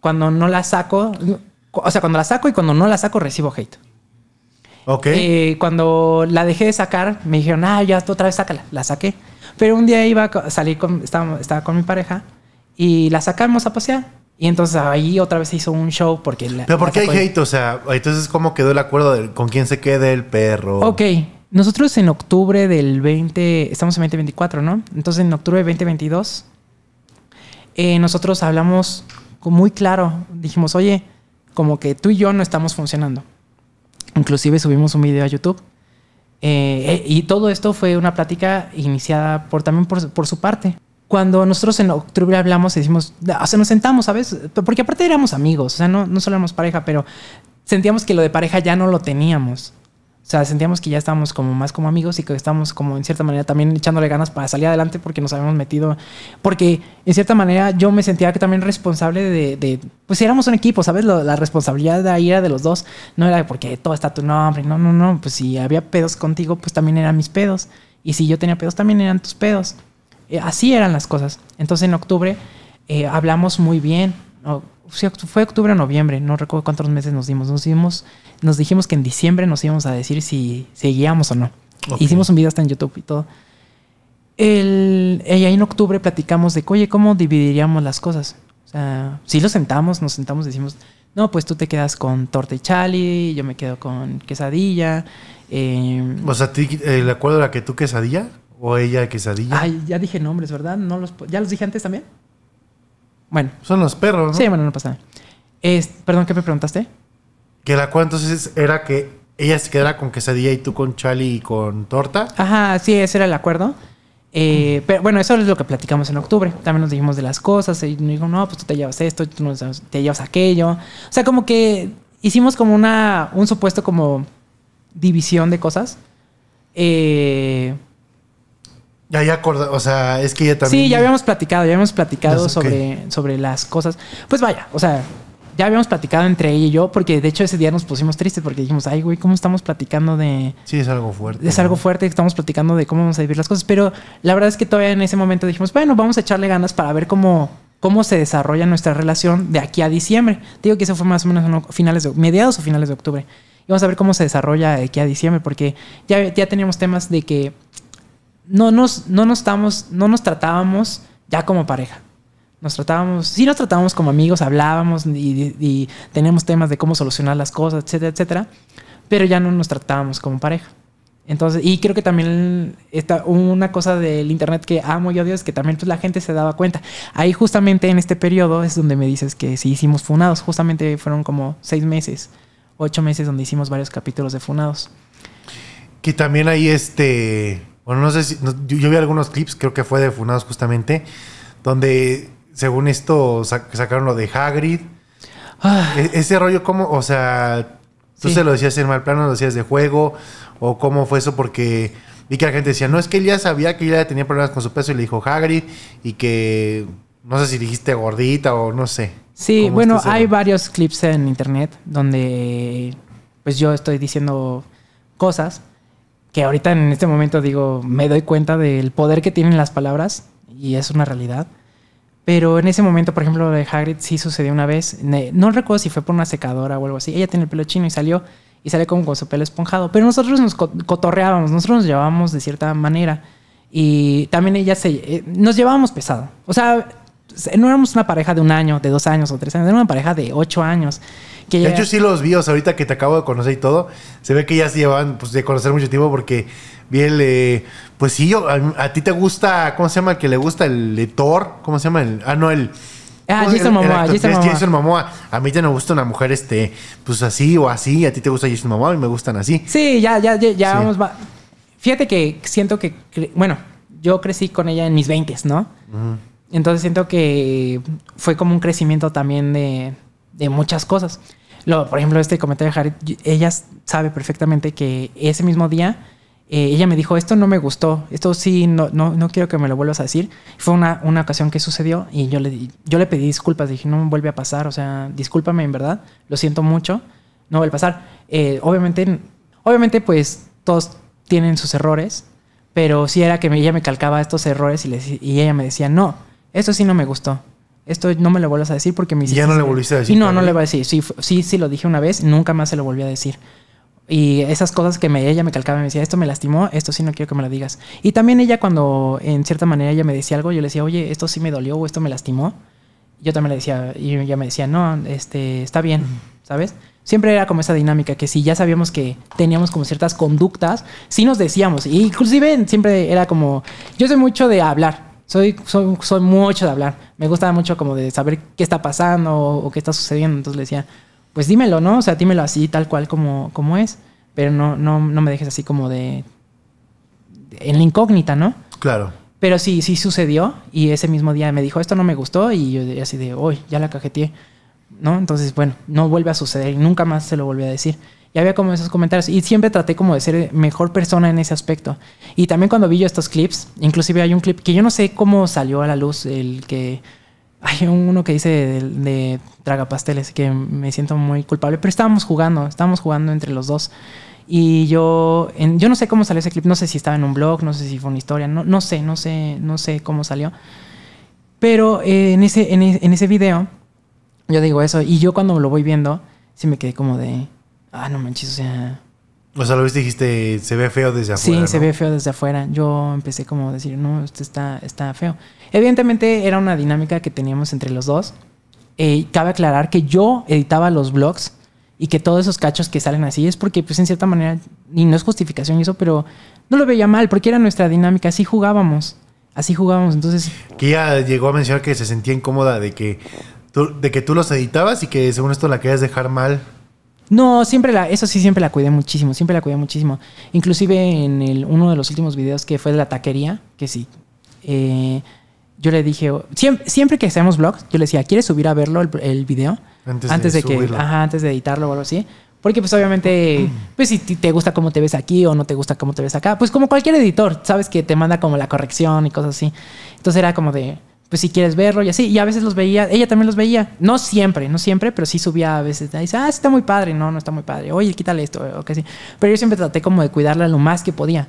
Cuando no la saco. O sea, cuando la saco y cuando no la saco, recibo hate. Ok. Eh, cuando la dejé de sacar, me dijeron, ah, ya otra vez sácala. La saqué. Pero un día iba a salir con. Estaba, estaba con mi pareja y la sacamos a pasear. Y entonces ahí otra vez se hizo un show porque... Pero ¿por qué hay hate? O sea, entonces ¿cómo quedó el acuerdo con quién se quede el perro? Ok, nosotros en octubre del 20... Estamos en 2024, ¿no? Entonces en octubre del 2022 eh, nosotros hablamos muy claro. Dijimos, oye, como que tú y yo no estamos funcionando. Inclusive subimos un video a YouTube. Eh, eh, y todo esto fue una plática iniciada por, también por su parte cuando nosotros en octubre hablamos y decimos, o sea, nos sentamos, ¿sabes? Porque aparte éramos amigos, o sea, no, no solo éramos pareja, pero sentíamos que lo de pareja ya no lo teníamos. O sea, sentíamos que ya estábamos como más como amigos y que estábamos como en cierta manera también echándole ganas para salir adelante porque nos habíamos metido. Porque en cierta manera yo me sentía que también responsable de. de pues éramos un equipo, ¿sabes? la responsabilidad ahí era de los dos. No era porque todo está a tu nombre. No, no, no. Pues si había pedos contigo, pues también eran mis pedos. Y si yo tenía pedos, también eran tus pedos. Eh, así eran las cosas. Entonces en octubre eh, hablamos muy bien. fue octubre o noviembre, no recuerdo cuántos meses nos dimos. Nos dimos, nos dijimos que en diciembre nos íbamos a decir si seguíamos o no. Hicimos un video hasta en YouTube y todo. y eh, ahí en octubre platicamos de, oye, ¿cómo dividiríamos las cosas? O sea, si lo sentamos, nos sentamos y decimos, no, pues tú te quedas con torta y chali, yo me quedo con quesadilla. O sea, ¿el acuerdo era que tú quesadilla? O ella quesadilla. Ay, ya dije nombres, ¿verdad? No los, ¿Ya los dije antes también? Bueno. Son los perros, ¿no? Sí, bueno, no pasa nada. Es, perdón, ¿qué me preguntaste? Que la cual entonces era que ella se quedara con quesadilla y tú con chali y con torta. Ajá, sí, ese era el acuerdo. Eh, pero bueno, eso es lo que platicamos en octubre. También nos dijimos de las cosas. Y nos dijo, no, pues tú te llevas esto, tú te llevas aquello. O sea, como que hicimos como una, un supuesto como división de cosas. Eh, ya, ya o sea, es que ya también. Sí, ya habíamos platicado, ya habíamos platicado sobre, sobre las cosas. Pues vaya, o sea, ya habíamos platicado entre ella y yo, porque de hecho ese día nos pusimos tristes porque dijimos, ay, güey, ¿cómo estamos platicando de. Sí, es algo fuerte. Es algo fuerte, estamos platicando de cómo vamos a vivir las cosas, pero la verdad es que todavía en ese momento dijimos, bueno, vamos a echarle ganas para ver cómo, cómo se desarrolla nuestra relación de aquí a diciembre. digo que eso fue más o menos finales de, mediados o finales de octubre. Y vamos a ver cómo se desarrolla de aquí a diciembre, porque ya, ya teníamos temas de que no nos, no estamos, no nos tratábamos ya como pareja. Nos tratábamos, sí nos tratábamos como amigos, hablábamos y, teníamos temas de cómo solucionar las cosas, etcétera, etcétera, pero ya no nos tratábamos como pareja. Entonces, y creo que también está una cosa del internet que amo y odio es que también pues, la gente se daba cuenta. Ahí justamente en este periodo es donde me dices que sí hicimos funados. Justamente fueron como seis meses, ocho meses donde hicimos varios capítulos de funados. Que también ahí este bueno, no sé si. yo, vi algunos clips, creo que fue de Funados justamente, donde según esto sacaron lo de Hagrid. Ah. E-, ese rollo, ¿cómo? O sea, tú se lo decías en mal plano, lo decías de juego, o cómo fue eso, porque vi que la gente decía, no, es que él ya sabía que ya tenía problemas con su peso y le dijo Hagrid, y que no sé si dijiste gordita o no sé. Sí, bueno, hay varios clips en internet donde pues yo estoy diciendo cosas que ahorita en este momento digo, me doy cuenta del poder que tienen las palabras y es una realidad. Pero en ese momento, por ejemplo, de Hagrid sí sucedió una vez. No recuerdo si fue por una secadora o algo así. Ella tiene el pelo chino y salió y sale como con su pelo esponjado. Pero nosotros nos cotorreábamos, nosotros nos llevábamos de cierta manera. Y también ella se... Eh, nos llevábamos pesado. O sea, no éramos una pareja de un año, de dos años o tres años, era una pareja de ocho años. Que de hecho, sí los vi, ahorita que te acabo de conocer y todo, se ve que ya se llevaban pues, de conocer mucho tiempo porque vi eh, pues sí, yo, a, ti te gusta, ¿cómo se llama? El que le gusta el, Thor, ¿cómo se llama? El, ah, no, el. Ah, Jason Momoa, Jason, Momoa. A mí ya me gusta una mujer, este, pues así o así. A ti te gusta Jason Momoa y me gustan así. Sí, ya, ya, ya, vamos. Fíjate que siento que, bueno, yo crecí con ella en mis veintes, ¿no? Ajá. Entonces siento que fue como un crecimiento también de, muchas cosas. Lo, por ejemplo, este comentario de Jared, ella sabe perfectamente que ese mismo día eh, ella me dijo, esto no me gustó, esto sí, no, no, no quiero que me lo vuelvas a decir. Fue una, ocasión que sucedió y yo le, yo le pedí disculpas, dije, no me vuelve a pasar, o sea, discúlpame en verdad, lo siento mucho, no vuelve a pasar. Eh, obviamente, obviamente, pues todos tienen sus errores, pero sí era que ella me calcaba estos errores y, y ella me decía, no, esto sí no me gustó. Esto no me lo vuelvas a decir porque me Ya no le volviste a decir. Y no, no le voy a decir. Sí, sí, lo dije una vez, nunca más se lo volví a decir. Y esas cosas que me, ella me calcaba, me decía, esto me lastimó, esto sí no quiero que me lo digas. Y también ella cuando en cierta manera ella me decía algo, yo le decía, oye, esto sí me dolió o esto me lastimó. Yo también le decía, y ella me decía, no, este, está bien, ¿sabes? Siempre era como esa dinámica que si ya sabíamos que teníamos como ciertas conductas, sí nos decíamos. Y inclusive siempre era como, yo sé mucho de hablar. Soy, soy, mucho de hablar. Me gusta mucho como de saber qué está pasando o, qué está sucediendo. Entonces le decía, pues dímelo, ¿no? O sea, dímelo así, tal cual como, como es. Pero no, no, no me dejes así como de, en la incógnita, ¿no? Claro. Pero sí, sí sucedió. Y ese mismo día me dijo, esto no me gustó. Y yo así de, hoy ya la cajeteé. ¿No? Entonces, bueno, no vuelve a suceder. Y nunca más se lo volví a decir. Y había como esos comentarios. Y siempre traté como de ser mejor persona en ese aspecto. Y también cuando vi yo estos clips, inclusive hay un clip que yo no sé cómo salió a la luz, el que... Hay uno que dice de, traga pasteles. que me siento muy culpable, pero estábamos jugando, estábamos jugando entre los dos. Y yo, yo no sé cómo salió ese clip, no sé si estaba en un blog, no sé si fue una historia, no, no sé, no sé, no sé cómo salió. Pero eh, en, ese, e, en, ese video, yo digo eso, y yo cuando lo voy viendo, sí me quedé como de, ah, no manches, o sea... O sea, lo viste dijiste, se ve feo desde afuera. Sí, se ve feo desde afuera. Yo empecé como a decir, no, esto está, está feo. Evidentemente era una dinámica que teníamos entre los dos. Eh, cabe aclarar que yo editaba los blogs y que todos esos cachos que salen así es porque, pues, en cierta manera, y no es justificación y eso, pero no lo veía mal porque era nuestra dinámica, así jugábamos. Así jugábamos, entonces... Que ya llegó a mencionar que se sentía incómoda de que de que tú los editabas y que según esto la querías dejar mal. No, siempre la, eso sí, siempre la cuidé muchísimo, siempre la cuidé muchísimo. Inclusive en el, uno de los últimos videos que fue de la taquería, que sí, eh, yo le dije, oh, siempre, que hacemos vlogs, yo le decía, ¿quieres subir a verlo el, video? Antes, de, que, ajá, antes de editarlo o algo así. Porque pues obviamente, mm. pues si te gusta cómo te ves aquí o no te gusta cómo te ves acá, pues como cualquier editor, sabes que te manda como la corrección y cosas así. Entonces era como de, pues si quieres verlo y así. Y a veces los veía, ella también los veía. No siempre, no siempre, pero sí subía a veces. dice, ah, está muy padre. No, no está muy padre. Oye, quítale esto, o que sí. Pero yo siempre traté como de cuidarla lo más que podía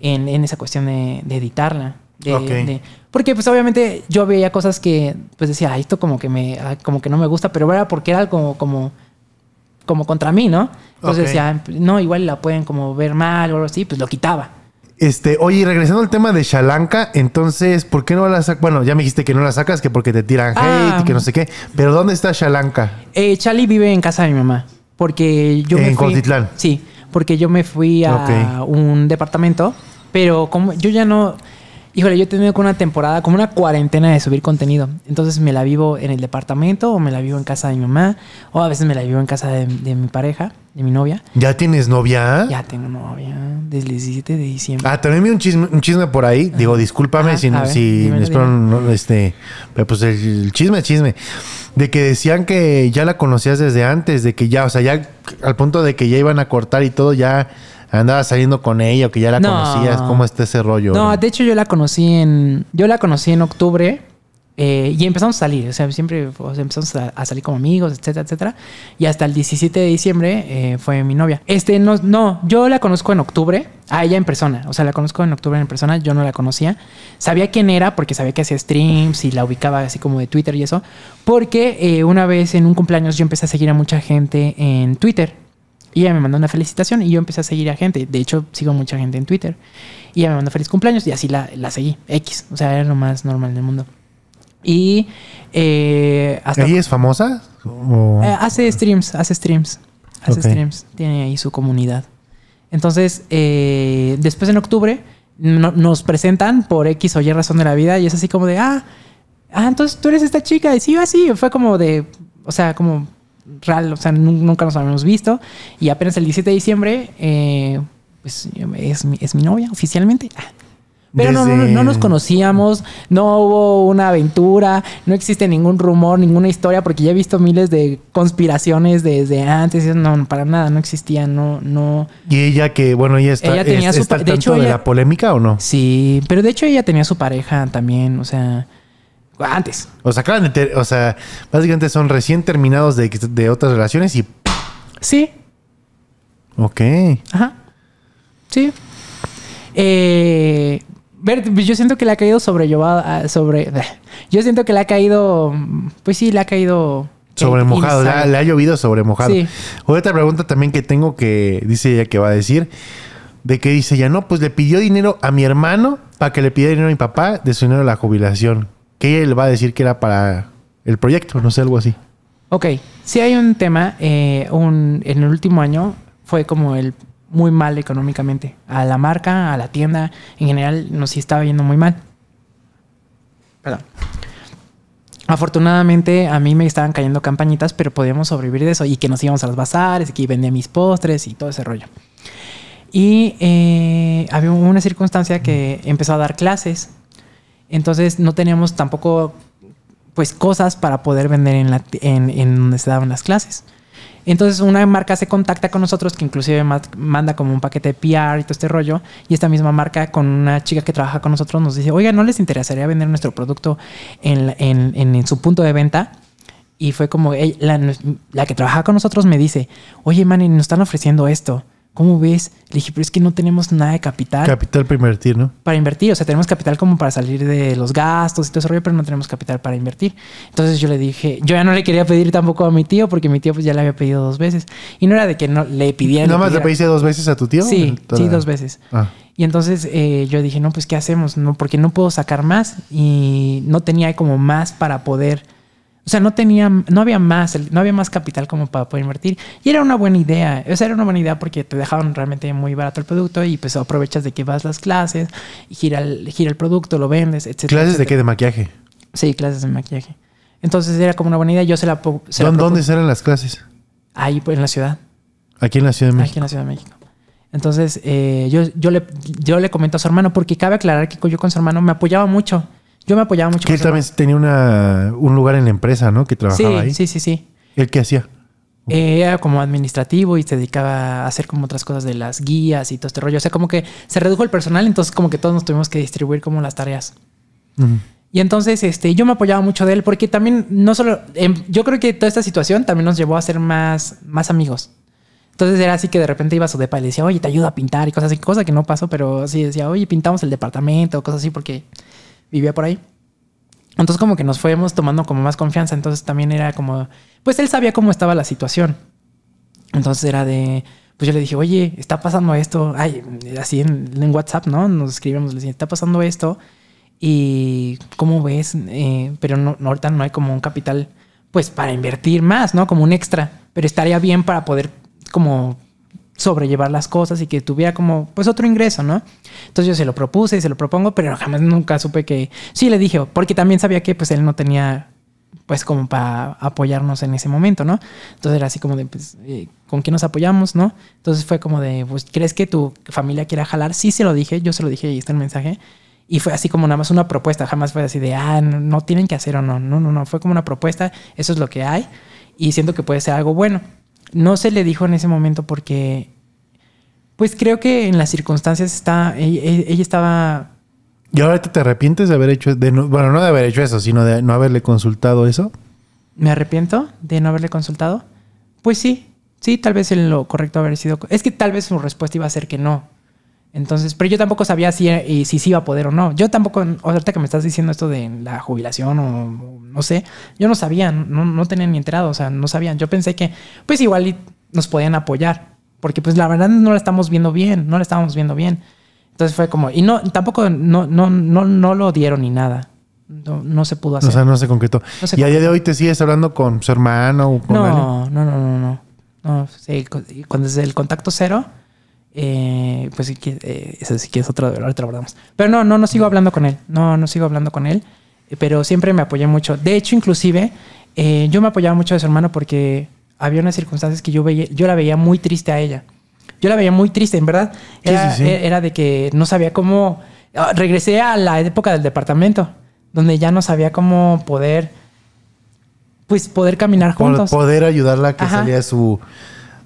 en, en esa cuestión de, editarla. De, porque pues obviamente yo veía cosas que pues decía, ah, esto como que me, ah, como que no me gusta, pero era porque era como, como, como contra mí, ¿no? Entonces decía, no, igual la pueden como ver mal o algo así, pues lo quitaba. Este, oye, regresando al tema de Shalanka, entonces, ¿por qué no la sacas? Bueno, ya me dijiste que no la sacas, que porque te tiran ah. hate y que no sé qué. Pero ¿dónde está Shalanka? Eh, Charlie vive en casa de mi mamá. Porque yo me fui. Cotitlán. Sí, porque yo me fui a un departamento, pero como yo ya no híjole, yo he tenido una temporada, como una cuarentena de subir contenido. Entonces me la vivo en el departamento o me la vivo en casa de mi mamá o a veces me la vivo en casa de, mi pareja, de mi novia. ¿Ya tienes novia? Ya tengo novia desde el 17 de diciembre. Ah, también vi un chisme, un chisme por ahí. Ah. Digo, discúlpame si, si espero, este, pues el, el chisme, chisme. De que decían que ya la conocías desde antes, de que ya, o sea, ya al punto de que ya iban a cortar y todo, ya Andaba saliendo con ella o que ya la conocías? ¿Cómo está ese rollo? No, de hecho yo la conocí en, yo la conocí en octubre eh, y empezamos a salir, o sea, siempre empezamos a, salir como amigos, etcétera, etcétera. Y hasta el 17 de diciembre eh, fue mi novia. Este, no, no, yo la conozco en octubre, a ella en persona, o sea, la conozco en octubre en persona, yo no la conocía. Sabía quién era porque sabía que hacía streams y la ubicaba así como de Twitter y eso, porque eh, una vez en un cumpleaños yo empecé a seguir a mucha gente en Twitter y ella me mandó una felicitación y yo empecé a seguir a gente. De hecho, sigo mucha gente en Twitter. Y ella me mandó feliz cumpleaños y así la, seguí. X. O sea, era lo más normal del mundo. Y eh, hasta ¿Ella es famosa? Eh, hace streams, hace streams. Hace streams. Tiene ahí su comunidad. Entonces, eh, después en octubre nos presentan por X o razón de la vida y es así como de, ah, ah, entonces tú eres esta chica. Y sí, así. Fue como de, o sea, como real, o sea, nunca nos habíamos visto. Y apenas el 17 de diciembre, eh, pues es mi, es mi novia oficialmente. Ah. Pero no, no, nos conocíamos, no hubo una aventura, no existe ningún rumor, ninguna historia, porque ya he visto miles de conspiraciones desde antes, no, para nada, no existía, no, no. Y ella que, bueno, ella está, ella tenía su de, hecho, la polémica o no? Sí, pero de hecho ella tenía su pareja también, o sea, antes. O sea, o sea, básicamente son recién terminados de, otras relaciones y. Sí. Ok. Ajá. Sí. Eh, pues yo siento que le ha caído sobrellevada. Sobre. Ah, yo siento que le ha caído. Pues sí, le ha caído. Sobre mojado, le ha, llovido sobre mojado. Otra pregunta también que tengo que dice ella que va a decir, de que dice ella, no, pues le pidió dinero a mi hermano para que le pidiera dinero a mi papá de su dinero de la jubilación que él va a decir que era para el proyecto, no sé, algo así. Ok, sí hay un tema, eh, un, en el último año fue como el muy mal económicamente. A la marca, a la tienda, en general nos estaba yendo muy mal. Perdón. Afortunadamente a mí me estaban cayendo campañitas, pero podíamos sobrevivir de eso y que nos íbamos a los bazares que vendía mis postres y todo ese rollo. Y eh, había una circunstancia que empezó a dar clases entonces no teníamos tampoco pues cosas para poder vender en, donde se daban las clases. Entonces una marca se contacta con nosotros que inclusive manda como un paquete de PR y todo este rollo. Y esta misma marca con una chica que trabaja con nosotros nos dice, oiga, ¿no les interesaría vender nuestro producto en, su punto de venta? Y fue como, la, que trabaja con nosotros me dice, oye, man, nos están ofreciendo esto. ¿Cómo ves? Le dije, pero es que no tenemos nada de capital. Capital para invertir, ¿no? Para invertir, o sea, tenemos capital como para salir de los gastos y todo ese pero no tenemos capital para invertir. Entonces yo le dije, yo ya no le quería pedir tampoco a mi tío, porque mi tío pues ya le había pedido dos veces. Y no era de que no le pidiera. ¿No más le pediste dos veces a tu tío? Sí, sí, dos veces. Ah. Y entonces eh, yo dije, no, pues ¿qué hacemos? No, porque no puedo sacar más y no tenía como más para poder o sea, no tenía, no había más, no había más capital como para poder invertir. Y era una buena idea. O sea, era una buena idea porque te dejaban realmente muy barato el producto y pues aprovechas de que vas a las clases, gira el, gira el producto, lo vendes, etc. ¿Clases de qué? ¿De maquillaje? Sí, clases de maquillaje. Entonces era como una buena idea. Yo se la. Se ¿Dónde, eran las clases? Ahí, pues en la ciudad. Aquí en la Ciudad de México. Aquí en la Ciudad de México. Entonces, eh, yo, yo, le, yo le comento a su hermano, porque cabe aclarar que yo con su hermano me apoyaba mucho. Yo me apoyaba mucho. Que él también tenía un lugar en la empresa, ¿no? Que trabajaba sí, ahí. Sí, sí, sí. ¿El qué hacía? Eh, era como administrativo y se dedicaba a hacer como otras cosas de las guías y todo este rollo. O sea, como que se redujo el personal, entonces como que todos nos tuvimos que distribuir como las tareas. Y entonces este, yo me apoyaba mucho de él porque también no solo... Em, yo creo que toda esta situación también nos llevó a ser más, más amigos. Entonces era así que de repente iba a su depa y decía, oye, te ayudo a pintar y cosas así, cosa que no pasó, pero sí decía, oye, pintamos el departamento, cosas así, porque vivía por ahí. Entonces como que nos fuimos tomando como más confianza, entonces también era como, pues él sabía cómo estaba la situación. Entonces era de, pues yo le dije, oye, está pasando esto, ay, así en, WhatsApp, ¿no? Nos escribimos, le decía está pasando esto y ¿cómo ves? Eh, pero no, no, ahorita no hay como un capital, pues para invertir más, ¿no? Como un extra, pero estaría bien para poder como sobrellevar las cosas y que tuviera como pues otro ingreso, ¿no? Entonces yo se lo propuse y se lo propongo, pero jamás nunca supe que sí le dije, porque también sabía que pues él no tenía pues como para apoyarnos en ese momento, ¿no? Entonces era así como de pues eh, con quién nos apoyamos, ¿no? Entonces fue como de pues ¿crees que tu familia quiera jalar? Sí se lo dije, yo se lo dije, ahí está el mensaje. Y fue así como nada más una propuesta, jamás fue así de, ah, no, no tienen que hacer o no, no, no, no, fue como una propuesta, eso es lo que hay y siento que puede ser algo bueno. No se le dijo en ese momento porque, pues creo que en las circunstancias está, ella, estaba... ¿Y ahora te arrepientes de haber hecho, e-, de bueno, no de haber hecho eso, sino de no haberle consultado eso? ¿Me arrepiento de no haberle consultado? Pues sí, sí, tal vez lo correcto haber sido... Es que tal vez su respuesta iba a ser que no. Entonces, pero yo tampoco sabía si, eh, si sí iba a poder o no. Yo tampoco, ahorita que me estás diciendo esto de la jubilación o, no sé, yo no sabía, no, no tenía ni enterado, o sea, no sabían. Yo pensé que, pues igual nos podían apoyar, porque pues la verdad no la estamos viendo bien, no la estábamos viendo bien. Entonces fue como, y no, tampoco, no, no, no, no lo dieron ni nada. No, se pudo hacer. O sea, no se concretó. ¿Y a día de hoy te sigues hablando con su hermano o con no, No, no, no, no, no. sí, cuando desde el contacto cero, eh, pues sí que eh, sí que es otro, dolor, Pero no, no, no sigo hablando con él. No, no sigo hablando con él. Eh, pero siempre me apoyé mucho. De hecho, inclusive, eh, yo me apoyaba mucho de su hermano porque había unas circunstancias que yo veía, yo la veía muy triste a ella. Yo la veía muy triste, en verdad. E-, era, de que no sabía cómo. Ah, regresé a la época del departamento, donde ya no sabía cómo poder. Pues poder caminar juntos. Poder ayudarla a que saliera de su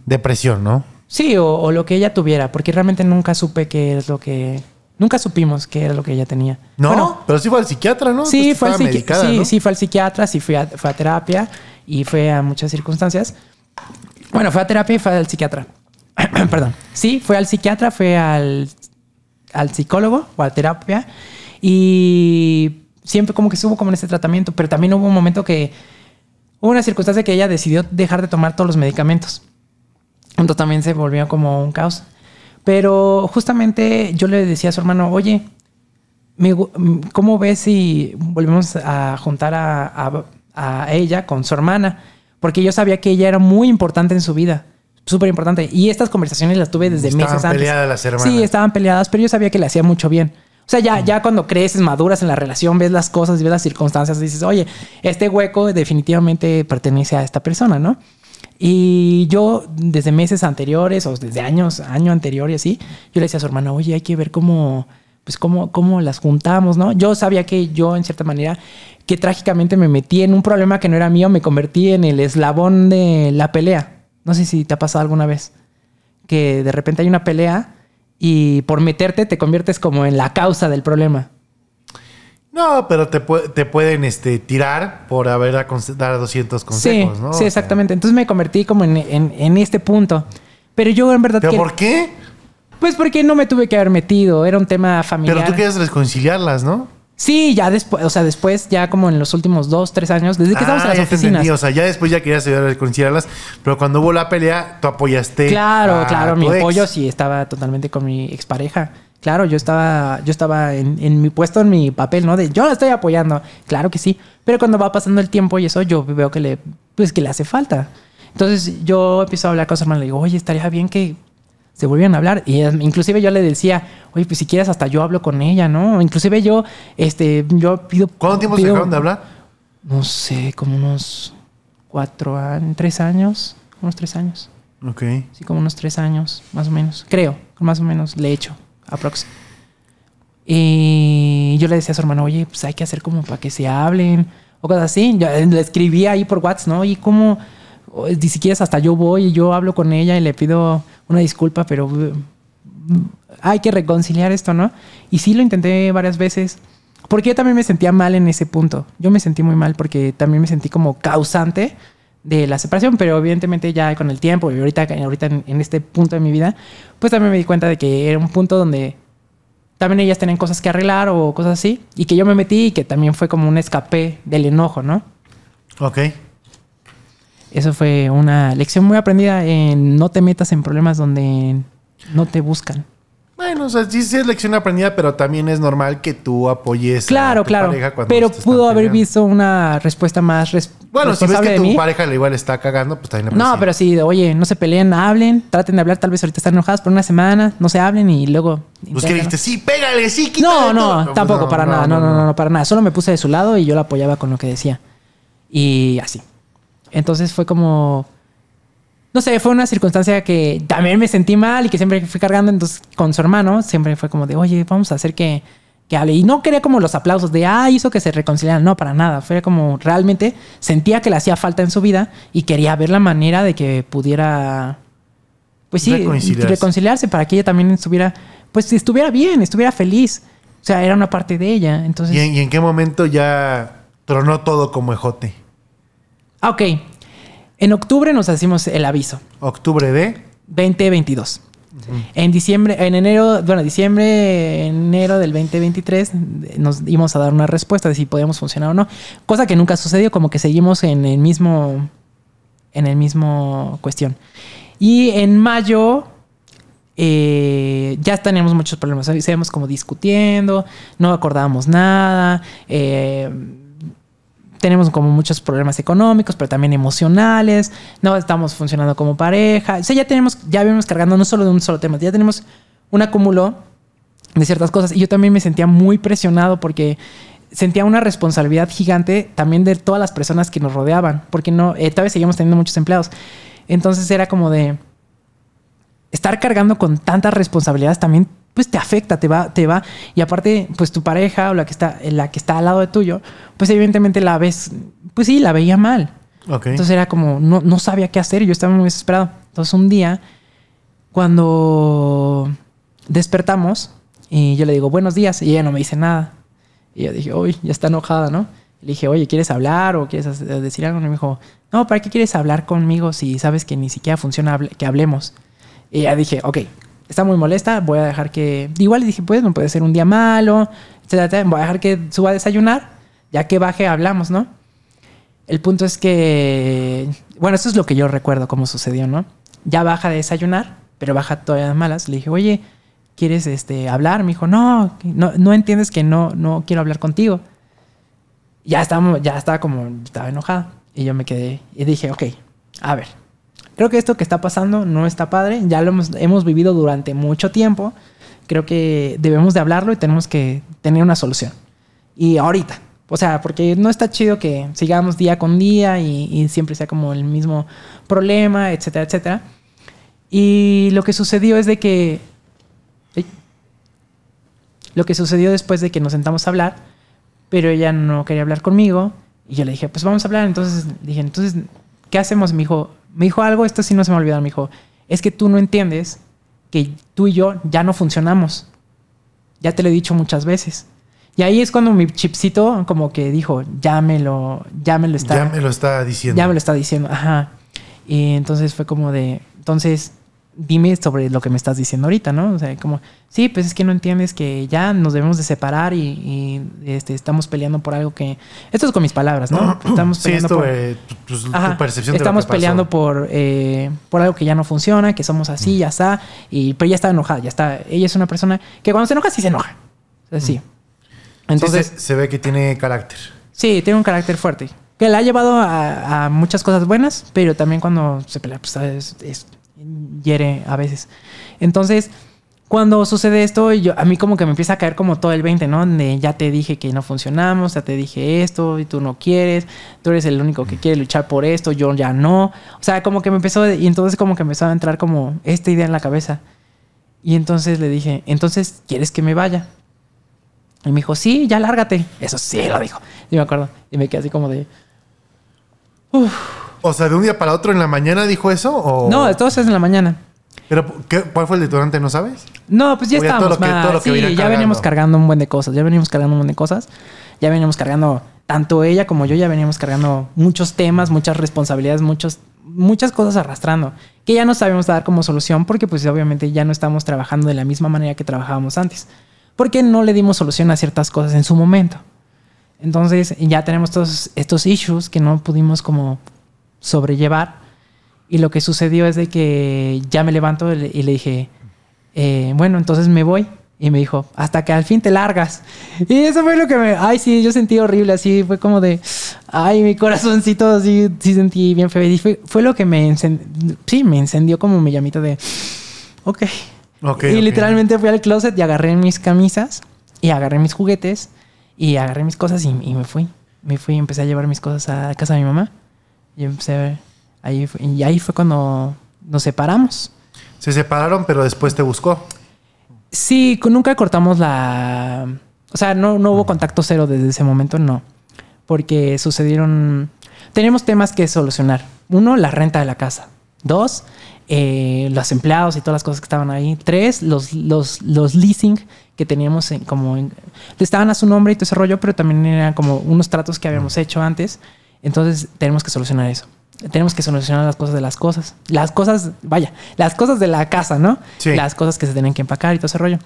depresión, ¿no? Sí, o, lo que ella tuviera, porque realmente nunca supe qué es lo que... Nunca supimos qué era lo que ella tenía. No, no, pero sí fue al psiquiatra, ¿no? Sí, fue al psiquiatra. Sí, sí, fue al psiquiatra, sí a, terapia y fue a muchas circunstancias. Bueno, fue a terapia y fue al psiquiatra. Perdón. Sí, fue al psiquiatra, fue al, psicólogo o a terapia y siempre como que estuvo como en ese tratamiento, pero también hubo un momento que... Hubo una circunstancia que ella decidió dejar de tomar todos los medicamentos. Entonces también se volvió como un caos. Pero justamente yo le decía a su hermano, oye, ¿cómo ves si volvemos a juntar a, ella con su hermana? Porque yo sabía que ella era muy importante en su vida súper importante. Y estas conversaciones las tuve desde meses antes. Estaban peleadas las hermanas. Sí, estaban peleadas, pero yo sabía que le hacía mucho bien. O sea, ya, mm. ya cuando creces, maduras en la relación, ves las cosas ves las circunstancias, dices, oye, este hueco definitivamente pertenece a esta persona, ¿no? Y yo desde meses anteriores o desde años, año anterior y así, yo le decía a su hermana, oye, hay que ver cómo, pues cómo, cómo las juntamos, ¿no? Yo sabía que yo, en cierta manera, que trágicamente me metí en un problema que no era mío, me convertí en el eslabón de la pelea. No sé si te ha pasado alguna vez, que de repente hay una pelea y por meterte te conviertes como en la causa del problema. No, pero te, te pueden este, tirar por haber dado dar 200 consejos, ¿no? Sí, exactamente. Entonces me convertí como en, este punto. Pero yo en verdad... ¿Pero por qué? Pues porque no me tuve que haber metido. Era un tema familiar. Pero tú quieres reconciliarlas, ¿no? Sí, ya después, o sea, después, ya como en los últimos dos, tres años, desde que estamos en ah, las oficinas. o sea, ya después ya querías ayudar a reconciliarlas, pero cuando hubo la pelea, tú apoyaste. Claro, claro, mi apoyo sí estaba totalmente con mi expareja. Claro, yo estaba, yo estaba en, mi puesto, en mi papel, ¿no? De yo la estoy apoyando. Claro que sí. Pero cuando va pasando el tiempo y eso, yo veo que le, pues, que le hace falta. Entonces yo empiezo a hablar con su hermana. Le digo, oye, estaría bien que se volvieran a hablar. Y inclusive yo le decía, oye, pues si quieres hasta yo hablo con ella, ¿no? Inclusive yo, este, yo pido... ¿Cuánto tiempo se de hablar? No sé, como unos cuatro tres años, unos tres años. Ok. Sí, como unos tres años, más o menos. Creo, más o menos, le he hecho aprox. Y yo le decía a su hermano, oye, pues hay que hacer como para que se hablen o cosas así. Yo eh, le escribía ahí por WhatsApp, ¿no? Y como, ni siquiera hasta yo voy y yo hablo con ella y le pido una disculpa, pero mm, hay que reconciliar esto, ¿no? Y sí lo intenté varias veces. Porque yo también me sentía mal en ese punto. Yo me sentí muy mal porque también me sentí como causante de la separación, pero evidentemente ya con el tiempo y ahorita, ahorita en, este punto de mi vida, pues también me di cuenta de que era un punto donde también ellas tenían cosas que arreglar o cosas así, y que yo me metí y que también fue como un escape del enojo, ¿no? Ok. Eso fue una lección muy aprendida en no te metas en problemas donde no te buscan. Bueno, o sea, sí, es lección aprendida, pero también es normal que tú apoyes a tu pareja cuando Pero pudo haber visto una respuesta más Bueno, si ves que tu pareja le igual está cagando, pues también le No, pero sí, oye, no se peleen, hablen, traten de hablar, tal vez ahorita están enojadas por una semana, no se hablen y luego. Pues que dijiste, sí, pégale, sí, quítale. No, no, pues tampoco, para nada, no, no, no, no, para nada. Solo me puse de su lado y yo la apoyaba con lo que decía. Y así. Entonces fue como no sé, fue una circunstancia que también me sentí mal y que siempre fui cargando. Entonces, con su hermano, siempre fue como de, oye, vamos a hacer que, que hable. Y no quería como los aplausos de, ah, hizo que se reconciliaran. No, para nada. Fue como realmente sentía que le hacía falta en su vida y quería ver la manera de que pudiera, pues sí, reconciliarse, reconciliarse para que ella también estuviera, pues estuviera bien, estuviera feliz. O sea, era una parte de ella. Entonces... ¿Y en, qué momento ya tronó todo como ejote? Ah, ok. En octubre nos hacemos el aviso. ¿Octubre de? 2022. En diciembre, en enero, bueno, diciembre, enero del 2023 nos íbamos a dar una respuesta de si podíamos funcionar o no, cosa que nunca sucedió, como que seguimos en el mismo, en el mismo cuestión. Y en mayo eh, ya teníamos muchos problemas, Seguimos como discutiendo, no acordábamos nada. Eh, tenemos como muchos problemas económicos, pero también emocionales, no estamos funcionando como pareja. O sea, ya tenemos, ya venimos cargando no solo de un solo tema, ya tenemos un acúmulo de ciertas cosas. Y yo también me sentía muy presionado porque sentía una responsabilidad gigante también de todas las personas que nos rodeaban, porque no, eh, vez seguíamos teniendo muchos empleados. Entonces era como de estar cargando con tantas responsabilidades también pues te afecta, te va, te va. Y aparte, pues tu pareja o la que está, la que está al lado de tuyo, pues evidentemente la ves, pues sí, la veía mal. Entonces era como, no, sabía qué hacer, yo estaba muy desesperado. Entonces un día, cuando despertamos, y yo le digo, buenos días, y ella no me dice nada. Y yo dije, uy, ya está enojada, ¿no? Le dije, oye, ¿quieres hablar o quieres decir algo? Y me dijo, no, ¿para qué quieres hablar conmigo si sabes que ni siquiera funciona que hablemos? Y ya dije, ok, está muy molesta, voy a dejar que... Igual le dije, pues, no puede ser un día malo, etcétera, voy a dejar que suba a desayunar, ya que baje hablamos, ¿no? El punto es que... Bueno, eso es lo que yo recuerdo cómo sucedió, ¿no? Ya baja de desayunar, pero baja todavía de malas. Le dije, oye, ¿quieres este, hablar? Me dijo, no, no, entiendes que no, no quiero hablar contigo. Ya estaba, ya estaba como, estaba enojada. Y yo me quedé y dije, ok, a ver, Creo que esto que está pasando no está padre, ya lo hemos, vivido durante mucho tiempo, creo que debemos de hablarlo y tenemos que tener una solución. Y ahorita, o sea, porque no está chido que sigamos día con día y, siempre sea como el mismo problema, etcétera, etcétera. Y lo que sucedió es de que... Lo que sucedió después de que nos sentamos a hablar, pero ella no quería hablar conmigo, y yo le dije, pues vamos a hablar. Entonces dije, entonces ¿qué hacemos? Me dijo, me dijo algo, esto sí no se me olvidó, me dijo, es que tú no entiendes que tú y yo ya no funcionamos. Ya te lo he dicho muchas veces. Y ahí es cuando mi chipsito como que dijo, ya me lo, ya me lo está. Ya me lo está diciendo. Ya me lo está diciendo, ajá. Y entonces fue como de, entonces dime sobre lo que me estás diciendo ahorita, ¿no? O sea, como, sí, pues es que no entiendes que ya nos debemos de separar y, este, estamos peleando por algo que... Esto es con mis palabras, ¿no? Estamos peleando sí, esto, por... Pues, pues, tu percepción de que peleando por, eh, por algo que ya no funciona, que somos así, mm. ya está, y, pero ya está enojada, ya está. Ella es una persona que cuando se enoja sí se enoja. Así. Mm. Entonces... Sí, se, ve que tiene carácter. Sí, tiene un carácter fuerte. Que la ha llevado a, muchas cosas buenas, pero también cuando se pelea, pues es hiere a veces. Entonces, cuando sucede esto, yo, a mí como que me empieza a caer como todo el 20, ¿no? De ya te dije que no funcionamos, ya te dije esto y tú no quieres, tú eres el único que quiere luchar por esto, yo ya no. O sea, como que me empezó, y entonces como que empezó a entrar como esta idea en la cabeza. Y entonces le dije, entonces, ¿quieres que me vaya? Y me dijo, sí, ya lárgate. Eso sí, lo dijo. Y me acuerdo. Y me quedé así como de... Uff o sea, de un día para otro en la mañana dijo eso o... No, todos es en la mañana. Pero ¿cuál fue el detonante? ¿No sabes? No, pues ya estamos. ya venimos cargando un buen de cosas. Ya venimos cargando un buen de cosas. Ya venimos cargando, tanto ella como yo, ya veníamos cargando muchos temas, muchas responsabilidades, muchos, muchas cosas arrastrando. Que ya no sabíamos dar como solución porque pues obviamente ya no estamos trabajando de la misma manera que trabajábamos antes. Porque no le dimos solución a ciertas cosas en su momento. Entonces ya tenemos todos estos issues que no pudimos como sobrellevar. Y lo que sucedió es de que ya me levanto y le dije, eh, bueno, entonces me voy. Y me dijo, hasta que al fin te largas. Y eso fue lo que me... Ay, sí, yo sentí horrible, así fue como de... Ay, mi corazoncito, así sí sentí bien feo. Y fue, lo que me... Sí, me encendió como mi llamita de... Ok. okay y literalmente fui al closet y agarré mis camisas y agarré mis juguetes y agarré mis cosas y, y me fui. Me fui y empecé a llevar mis cosas a casa de mi mamá. Y ahí, y ahí fue cuando nos separamos. Se separaron, pero después te buscó. Sí, nunca cortamos la... O sea, no, no hubo contacto cero desde ese momento, no. Porque sucedieron... Tenemos temas que solucionar. Uno, la renta de la casa. Dos, eh, los empleados y todas las cosas que estaban ahí. Tres, los, los, leasing que teníamos como... estaban a su nombre y todo ese rollo, pero también eran como unos tratos que habíamos hecho antes. Entonces tenemos que solucionar eso. Tenemos que solucionar las cosas de las cosas. Las cosas, vaya, las cosas de la casa, ¿no? Sí. Las cosas que se tienen que empacar y todo ese rollo.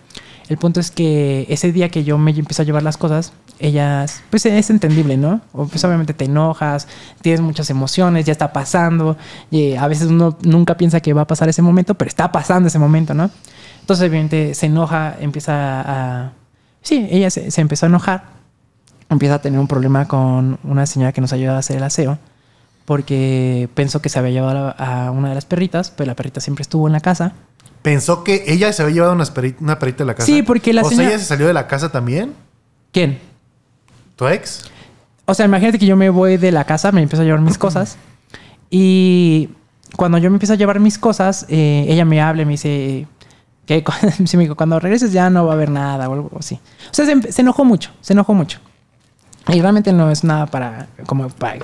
El punto es que ese día que yo me empiezo a llevar las cosas, ellas, pues es entendible, ¿no? pues obviamente te enojas, tienes muchas emociones, ya está pasando, y eh, a veces uno nunca piensa que va a pasar ese momento, pero está pasando ese momento, ¿no? Entonces obviamente se enoja, empieza a... Sí, ella se empezó a enojar empieza a tener un problema con una señora que nos ayuda a hacer el aseo porque pensó que se había llevado a una de las perritas, pero pues la perrita siempre estuvo en la casa. ¿Pensó que ella se había llevado una, perrita, de la casa? Sí, porque la ¿O señora... sea, ella se salió de la casa también? ¿Quién? ¿Tu ex? O sea, imagínate que yo me voy de la casa, me empiezo a llevar mis cosas y cuando yo me empiezo a llevar mis cosas, eh, ella me habla y me dice que cuando, cuando regreses ya no va a haber nada o algo así. O sea, se enojó mucho, se enojó mucho. Y realmente no es nada para, como, pues,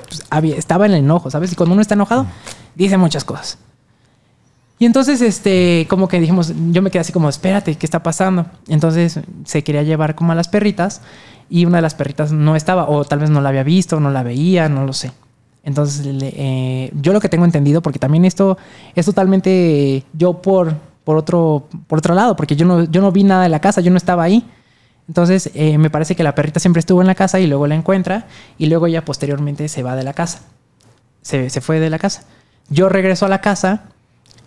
estaba en el enojo, ¿sabes? Y cuando uno está enojado, mm. dice muchas cosas. Y entonces, este, como que dijimos, yo me quedé así como, espérate, ¿qué está pasando? Entonces se quería llevar como a las perritas y una de las perritas no estaba, o tal vez no la había visto, no la veía, no lo sé. Entonces, eh, yo lo que tengo entendido, porque también esto es totalmente yo por, por, otro, por otro lado, porque yo no, yo no vi nada de la casa, yo no estaba ahí. Entonces, eh, me parece que la perrita siempre estuvo en la casa y luego la encuentra y luego ya posteriormente se va de la casa. Se, fue de la casa. Yo regreso a la casa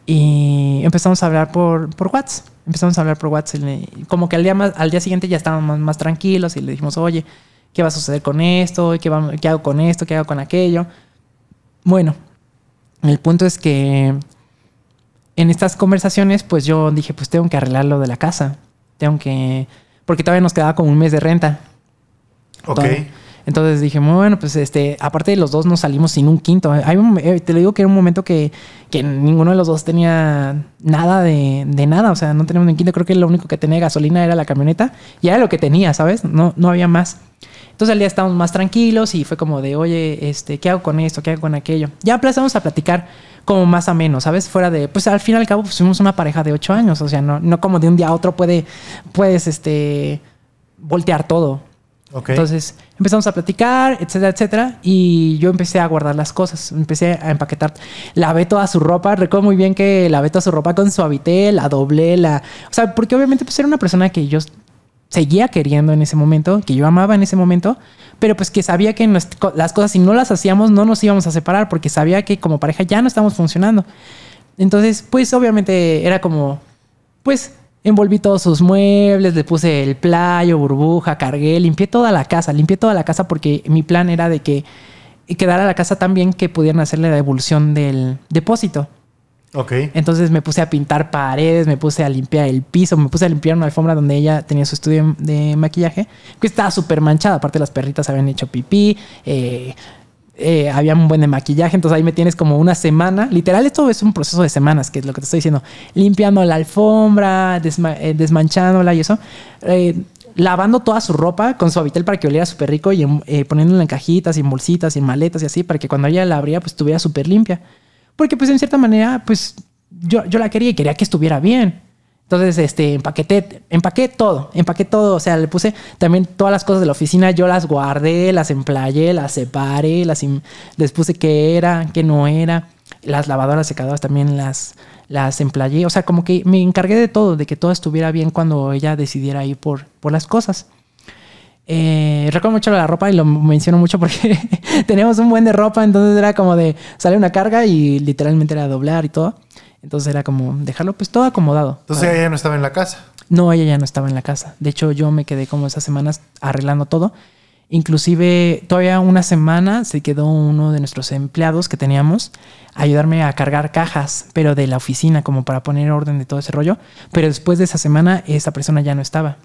y empezamos a hablar por, por WhatsApp. Empezamos a hablar por WhatsApp. Como que al día, al día siguiente ya estábamos más, tranquilos y le dijimos, oye, ¿qué va a suceder con esto? ¿Qué, ¿Qué hago con esto? ¿Qué hago con aquello? Bueno, el punto es que en estas conversaciones, pues yo dije, pues tengo que arreglar lo de la casa. Tengo que porque todavía nos quedaba como un mes de renta. Ok. Entonces, dije, dije, bueno, pues este, aparte de los dos nos salimos sin un quinto. Eh, te lo digo que era un momento que, ninguno de los dos tenía nada de, nada, o sea, no teníamos un quinto, creo que lo único que tenía gasolina era la camioneta y era lo que tenía, ¿sabes? No, no había más. Entonces al día estábamos más tranquilos y fue como de, oye, este, ¿qué hago con esto? ¿Qué hago con aquello? Ya empezamos a platicar como más menos, ¿sabes? Fuera de, pues al fin y al cabo, pues fuimos una pareja de ocho años, o sea, no, no como de un día a otro puede, puedes, este, voltear todo. Entonces empezamos a platicar, etcétera, etcétera. Y yo empecé a guardar las cosas, empecé a empaquetar. Lavé toda su ropa. Recuerdo muy bien que lavé toda su ropa con suavité, la doblé, la. O sea, porque obviamente pues, era una persona que yo seguía queriendo en ese momento, que yo amaba en ese momento, pero pues que sabía que las cosas si no las hacíamos no nos íbamos a separar porque sabía que como pareja ya no estamos funcionando. Entonces, pues obviamente era como, pues envolví todos sus muebles, le puse el playo, burbuja, cargué, limpié toda la casa, limpié toda la casa porque mi plan era de que quedara la casa tan bien que pudieran hacerle la devolución del depósito. Entonces me puse a pintar paredes, me puse a limpiar el piso, me puse a limpiar una alfombra donde ella tenía su estudio de maquillaje, que estaba súper manchada. Aparte, las perritas habían hecho pipí, eh, eh, había un buen de maquillaje. Entonces ahí me tienes como una semana. Literal, esto es un proceso de semanas, que es lo que te estoy diciendo. Limpiando la alfombra, eh, desmanchándola y eso lavando toda su ropa con su habitel para que oliera súper rico y poniéndola en cajitas y en bolsitas y en maletas y así para que cuando ella la abría pues estuviera súper limpia porque pues en cierta manera, pues yo, yo la quería y quería que estuviera bien. Entonces, este, empaqueté, empaqué todo, empaqué todo. O sea, le puse también todas las cosas de la oficina. Yo las guardé, las emplayé, las separé, las les puse qué era, qué no era. Las lavadoras secadoras también las, las emplayé. O sea, como que me encargué de todo, de que todo estuviera bien cuando ella decidiera ir por, por las cosas. Eh, recuerdo mucho la ropa y lo menciono mucho porque teníamos un buen de ropa, entonces era como de salir una carga y literalmente era doblar y todo. Entonces era como dejarlo pues todo acomodado. Entonces ella ya no estaba en la casa. No, ella ya no estaba en la casa. De hecho, yo me quedé como esas semanas arreglando todo. Inclusive todavía una semana se quedó uno de nuestros empleados que teníamos ayudarme a cargar cajas, pero de la oficina, como para poner orden de todo ese rollo. Pero después de esa semana esa persona ya no estaba.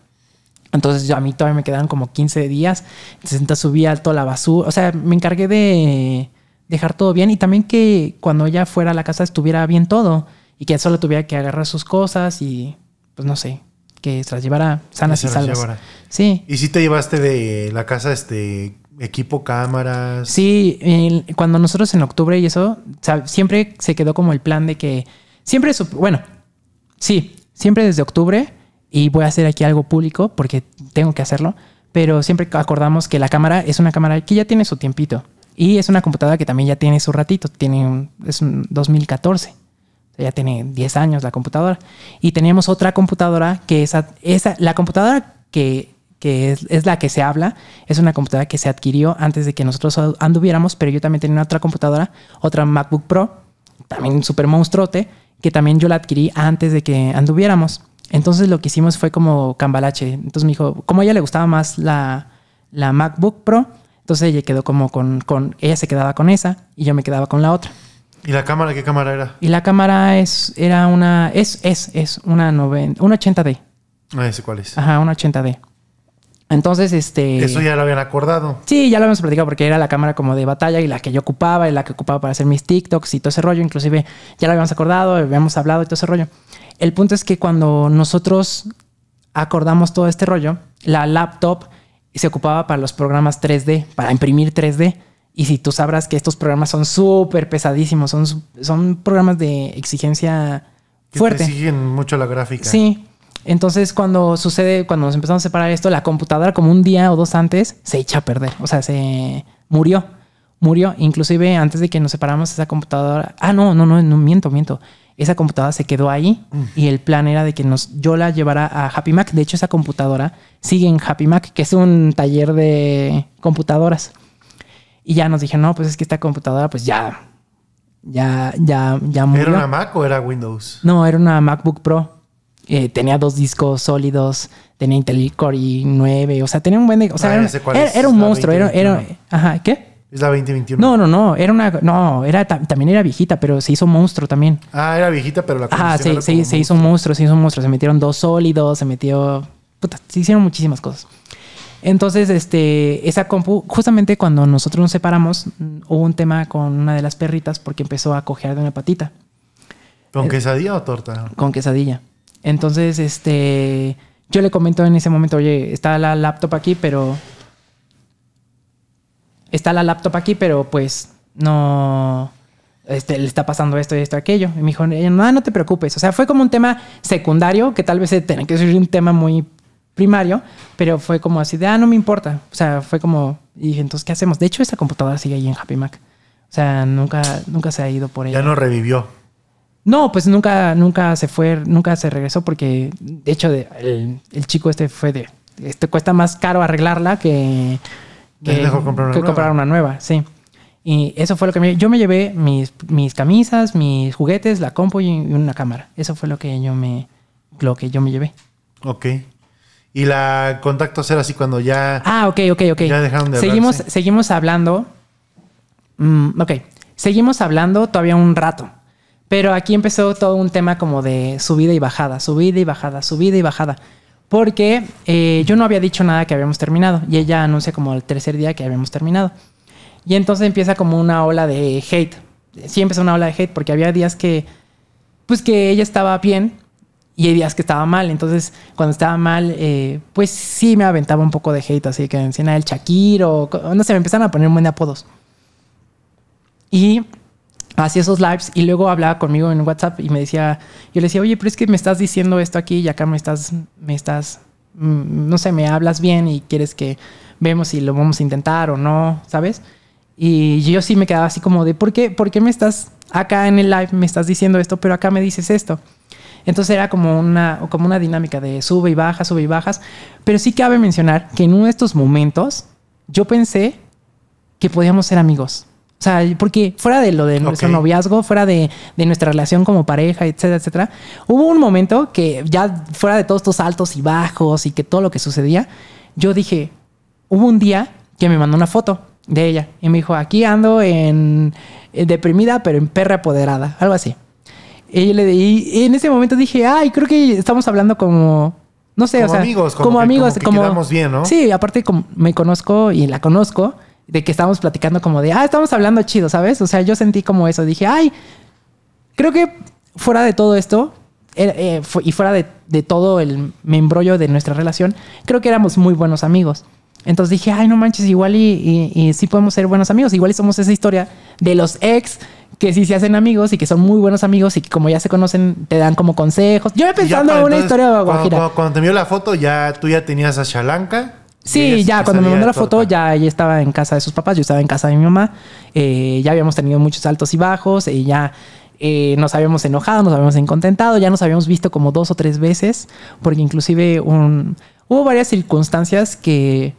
Entonces yo, a mí todavía me quedaron como 15 días. Entonces subí alto la basura. O sea, me encargué de dejar todo bien y también que cuando ella fuera a la casa estuviera bien todo y que solo tuviera que agarrar sus cosas y pues no sé, que se las llevara sanas y salvas. Sí. ¿Y si te llevaste de la casa este equipo, cámaras? Sí, cuando nosotros en octubre y eso, siempre se quedó como el plan de que siempre, bueno, sí, siempre desde octubre y voy a hacer aquí algo público porque tengo que hacerlo, pero siempre acordamos que la cámara es una cámara que ya tiene su tiempito y es una computadora que también ya tiene su ratito, tiene es un 2014. Ya tiene 10 años la computadora. Y teníamos otra computadora que esa, esa la computadora que es, la que se habla, es una computadora que se adquirió antes de que nosotros anduviéramos, pero yo también tenía otra computadora, otra MacBook Pro, también super monstruote, que también yo la adquirí antes de que anduviéramos. Entonces lo que hicimos fue como cambalache. Entonces me dijo, como a ella le gustaba más la, MacBook Pro, entonces ella quedó como con, ella se quedaba con esa y yo me quedaba con la otra. ¿Y la cámara qué cámara era? Y la cámara es, era una, es, es, es una una 80D. Ah, ese cuál es. Ajá, una 80D. Entonces, este. Eso ya lo habían acordado. Sí, ya lo habíamos platicado porque era la cámara como de batalla y la que yo ocupaba y la que ocupaba para hacer mis TikToks y todo ese rollo. Inclusive ya lo habíamos acordado, habíamos hablado y todo ese rollo. El punto es que cuando nosotros acordamos todo este rollo, la laptop se ocupaba para los programas 3D, para imprimir 3D. Y si tú sabrás que estos programas son súper pesadísimos, son, son programas de exigencia fuerte. Que mucho la gráfica. Sí. Entonces, cuando sucede, cuando nos empezamos a separar esto, la computadora, como un día o dos antes, se echa a perder. O sea, se murió. Murió. Inclusive antes de que nos separamos esa computadora. Ah, no, no, no, no miento, miento esa computadora se quedó ahí y el plan era de que nos, yo la llevara a Happy Mac. De hecho, esa computadora sigue en Happy Mac, que es un taller de computadoras. Y ya nos dijeron, no, pues es que esta computadora, pues ya, ya, ya, ya murió. ¿Era una Mac o era Windows? No, era una MacBook Pro. Eh, tenía dos discos sólidos, tenía Intel Core i9, o sea, tenía un buen... Ah, era, un monstruo, era, Ajá, ¿qué? Es la 2021. No, no, no. Era una. No, era también era viejita, pero se hizo monstruo también. Ah, era viejita, pero la Ah, sí, sí, se hizo un monstruo, se hizo monstruo. Se metieron dos sólidos, se metió. se hicieron muchísimas cosas. Entonces, este, esa compu, justamente cuando nosotros nos separamos, hubo un tema con una de las perritas porque empezó a cojear de una patita. ¿Con eh, quesadilla o torta? Con quesadilla. Entonces, este, yo le comento en ese momento, oye, está la laptop aquí, pero está la laptop aquí, pero pues no... Este, le está pasando esto y esto, aquello. Y me dijo, no, no te preocupes. O sea, fue como un tema secundario, que tal vez tenga que ser un tema muy primario, pero fue como así de, ah, no me importa. O sea, fue como, y dije, entonces, ¿qué hacemos? De hecho, esa computadora sigue ahí en Happy Mac. O sea, nunca, nunca se ha ido por ella. Ya no revivió. No, pues nunca, nunca se fue, nunca se regresó porque, de hecho, el, el, chico este fue de, este cuesta más caro arreglarla que, que, comprar una, nueva. sí. Y eso fue lo que Yo me llevé mis, mis camisas, mis juguetes, la compu y una cámara. Eso fue lo que yo me, lo que yo me llevé. Ok. Y la contacto era así cuando ya... Ah, ok, ok, ok. dejaron de seguimos, hablar, Seguimos hablando. Mm, ok. Seguimos hablando todavía un rato. Pero aquí empezó todo un tema como de subida y bajada, subida y bajada, subida y bajada porque eh, yo no había dicho nada que habíamos terminado y ella anuncia como el tercer día que habíamos terminado. Y entonces empieza como una ola de hate. Sí es una ola de hate porque había días que, pues que ella estaba bien y días que estaba mal. Entonces, cuando estaba mal, eh, pues sí me aventaba un poco de hate, así que encima el Shakir o no sé, me empezaron a poner muy de apodos. Y hacía esos lives y luego hablaba conmigo en WhatsApp y me decía, yo le decía, oye, pero es que me estás diciendo esto aquí y acá me estás, me estás, mm, no sé, me hablas bien y quieres que vemos si lo vamos a intentar o no, ¿sabes? Y yo sí me quedaba así como de, ¿por qué, ¿por qué me estás acá en el live, me estás diciendo esto, pero acá me dices esto? Entonces era como una, como una dinámica de sube y baja, sube y bajas. Pero sí cabe mencionar que en uno de estos momentos yo pensé que podíamos ser amigos. O sea, porque fuera de lo de nuestro noviazgo, fuera de, nuestra relación como pareja, etcétera, etcétera, hubo un momento que ya fuera de todos estos altos y bajos y que todo lo que sucedía, yo dije, hubo un día que me mandó una foto de ella y me dijo, aquí ando en, eh, deprimida, pero en perra apoderada, algo así. Y, en ese momento dije, ay, creo que estamos hablando como no sé, o sea, amigos, como, amigos, como, que como bien, Sí, aparte me conozco y la conozco de que estábamos platicando como de, ah, estamos hablando chido, ¿sabes? O sea, yo sentí como eso, dije, ay, creo que fuera de todo esto eh, eh, y fuera de, todo el embrollo de nuestra relación, creo que éramos muy buenos amigos. Entonces dije, ay, no manches, igual y, sí podemos ser buenos amigos, igual y somos esa historia de los ex que sí se hacen amigos y que son muy buenos amigos y que como ya se conocen te dan como consejos. Yo pensando en una historia de Cuando, te la foto ya tú ya tenías a Shalanka Sí, ya, cuando me mandó la foto, ya ella estaba en casa de sus papás, yo estaba en casa de mi mamá. Eh, ya habíamos tenido muchos altos y bajos, y ya eh, nos habíamos enojado, nos habíamos incontentado, ya nos habíamos visto como dos o tres veces, porque inclusive un, hubo varias circunstancias que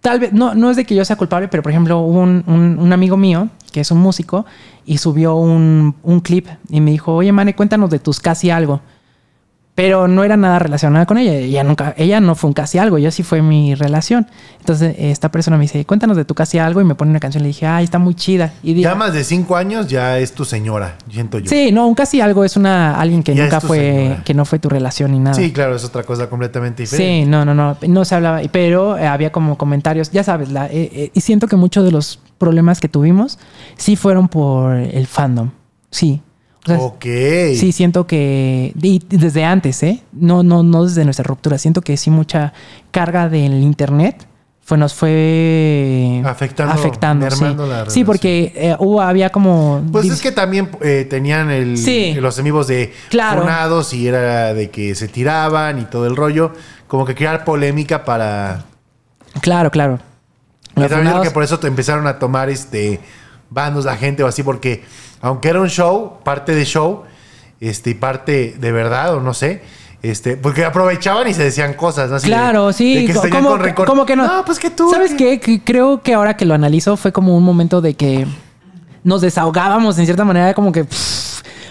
tal vez, no, no es de que yo sea culpable, pero por ejemplo, hubo un, un, amigo mío, que es un músico, y subió un, un clip y me dijo, oye, Mane, cuéntanos de tus casi algo pero no era nada relacionada con ella. Ella nunca, ella no fue un casi algo, yo sí fue mi relación. Entonces esta persona me dice, cuéntanos de tu casi algo y me pone una canción y le dije, ay, está muy chida. ya más de cinco años ya es tu señora, siento yo. Sí, no, un casi algo es una alguien que nunca fue, que no fue tu relación ni nada. Sí, claro, es otra cosa completamente diferente. Sí, no, no, no, no se hablaba, pero eh, había como comentarios, ya sabes, eh, eh, y siento que muchos de los problemas que tuvimos sí fueron por el fandom, sí. Sí, siento que. desde antes, ¿eh? No, no, no desde nuestra ruptura. Siento que sí, mucha carga del internet fue, nos fue afectando, afectando sí. sí. porque eh, hubo, había como... Pues es que también eh, tenían los amigos de claro. y era de que se tiraban y todo el rollo, como que crear polémica para... Claro, claro. también que por eso empezaron a tomar este, bandos la gente o así, porque aunque era un show, parte de show, este, y parte de verdad, o no sé. Este, porque aprovechaban y se decían cosas, ¿no? Así claro, sí. que como, con como, que no. pues que tú. ¿Sabes qué? creo que ahora que lo analizo fue como un momento de que nos desahogábamos en cierta manera, como que.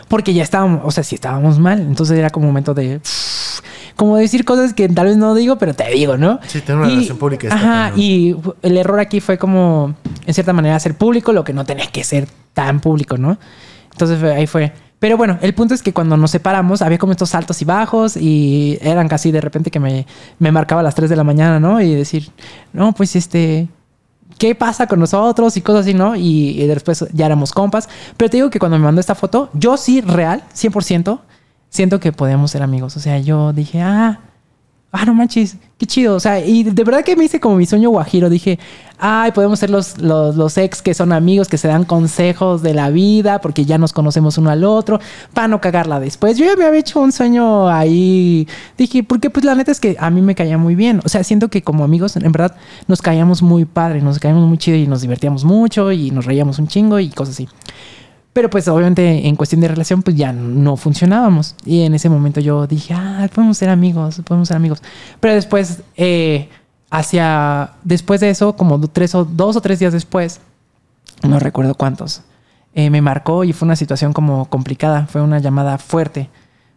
porque ya estábamos, o sea, sí estábamos mal. Entonces era como un momento de como decir cosas que tal vez no digo, pero te digo, ¿no? Sí, tengo una relación pública. ajá, y el error aquí fue como, en cierta manera, ser público lo que no tenía que ser tan público, ¿no? Entonces ahí fue. Pero bueno, el punto es que cuando nos separamos había como estos saltos y bajos y eran casi de repente que me, marcaba a las 3 de la mañana, ¿no? Y decir, no, pues este, ¿qué pasa con nosotros? Y cosas así, ¿no? Y, y, después ya éramos compas. Pero te digo que cuando me mandó esta foto, yo sí, real, 100%, siento que podemos ser amigos. O sea, yo dije, ah, ah, no manches, qué chido. O sea, y de verdad que me hice como mi sueño guajiro. Dije, ay, podemos ser los, los, ex que son amigos, que se dan consejos de la vida, porque ya nos conocemos uno al otro, para no cagarla después. Yo ya me había hecho un sueño ahí. Dije, porque pues la neta es que a mí me caía muy bien. O sea, siento que como amigos, en verdad, nos caíamos muy padre, nos caíamos muy chido y nos divertíamos mucho y nos reíamos un chingo y cosas así. Pero pues obviamente en cuestión de relación pues ya no funcionábamos. Y en ese momento yo dije, ah, podemos ser amigos, podemos ser amigos. Pero después, eh, hacia, después de eso, como tres o, dos o tres días después, no recuerdo cuántos, eh, me marcó y fue una situación como complicada, fue una llamada fuerte.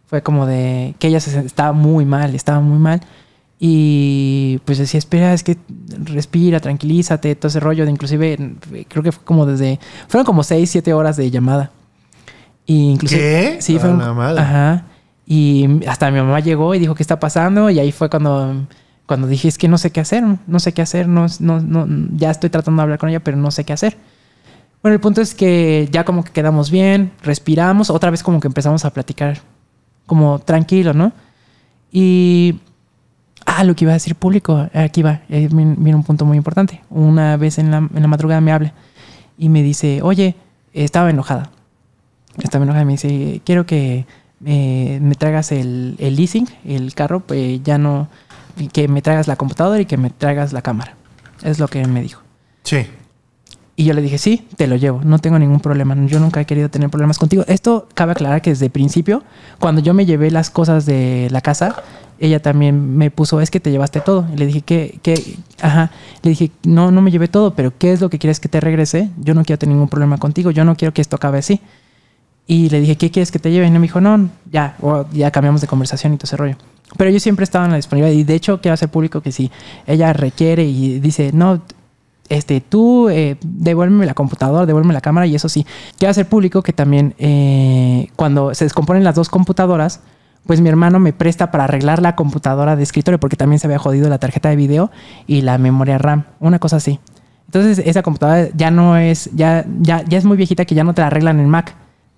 Fue como de que ella se, estaba muy mal, estaba muy mal. Y pues decía, espera, es que respira, tranquilízate, todo ese rollo. De, inclusive, creo que fue como desde. Fueron como seis, siete horas de llamada. Y inclusive, Sí, fueron. Ajá. Y hasta mi mamá llegó y dijo, ¿qué está pasando? Y ahí fue cuando, cuando dije, es que no sé qué hacer, no sé qué hacer, no, no, no, ya estoy tratando de hablar con ella, pero no sé qué hacer. Bueno, el punto es que ya como que quedamos bien, respiramos, otra vez como que empezamos a platicar, como tranquilo, ¿no? Y Ah, lo que iba a decir público, aquí va, eh, viene un punto muy importante. Una vez en la, madrugada me habla y me dice, oye, estaba enojada. Estaba enojada y me dice, quiero que eh, me traigas el, el, leasing, el carro, pues ya no, que me traigas la computadora y que me traigas la cámara. Es lo que me dijo. Sí. Y yo le dije, sí, te lo llevo, no tengo ningún problema, yo nunca he querido tener problemas contigo. Esto cabe aclarar que desde el principio, cuando yo me llevé las cosas de la casa, ella también me puso, es que te llevaste todo. Y le dije, ¿qué? Ajá, le dije, no, no me llevé todo, pero ¿qué es lo que quieres que te regrese? Yo no quiero tener ningún problema contigo, yo no quiero que esto acabe así. Y le dije, ¿qué quieres que te lleve? Y me dijo, no, ya, o ya cambiamos de conversación y todo ese rollo. Pero yo siempre estaba en la disponibilidad y de hecho quiero hacer público que si ella requiere y dice, no, este, tú eh, devuélveme la computadora, devuélveme la cámara y eso sí. Quiero hacer público que también eh, cuando se descomponen las dos computadoras, pues mi hermano me presta para arreglar la computadora de escritorio porque también se había jodido la tarjeta de video y la memoria RAM, una cosa así. Entonces esa computadora ya no es, ya, ya, ya es muy viejita que ya no te la arreglan en Mac.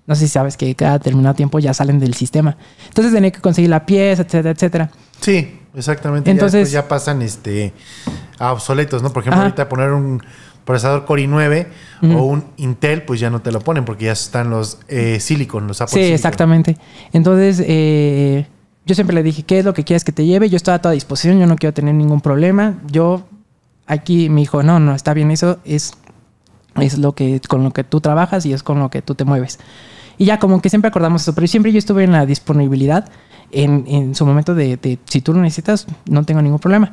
No sé si sabes que cada determinado tiempo ya salen del sistema. Entonces tenía que conseguir la pieza, etcétera, etcétera. Sí. Exactamente. Entonces ya, pasan este a obsoletos, ¿no? Por ejemplo, ahorita poner un procesador Core i9 o un Intel, pues ya no te lo ponen porque ya están los eh, Silicon, los Apple. Sí, exactamente. Entonces, eh, yo siempre le dije, ¿qué es lo que quieres que te lleve? Yo estaba a tu disposición, yo no quiero tener ningún problema. Yo, aquí me dijo, no, no, está bien, eso es, es lo que, con lo que tú trabajas y es con lo que tú te mueves. Y ya como que siempre acordamos eso, pero siempre yo estuve en la disponibilidad en, su momento de, si tú lo necesitas, no tengo ningún problema.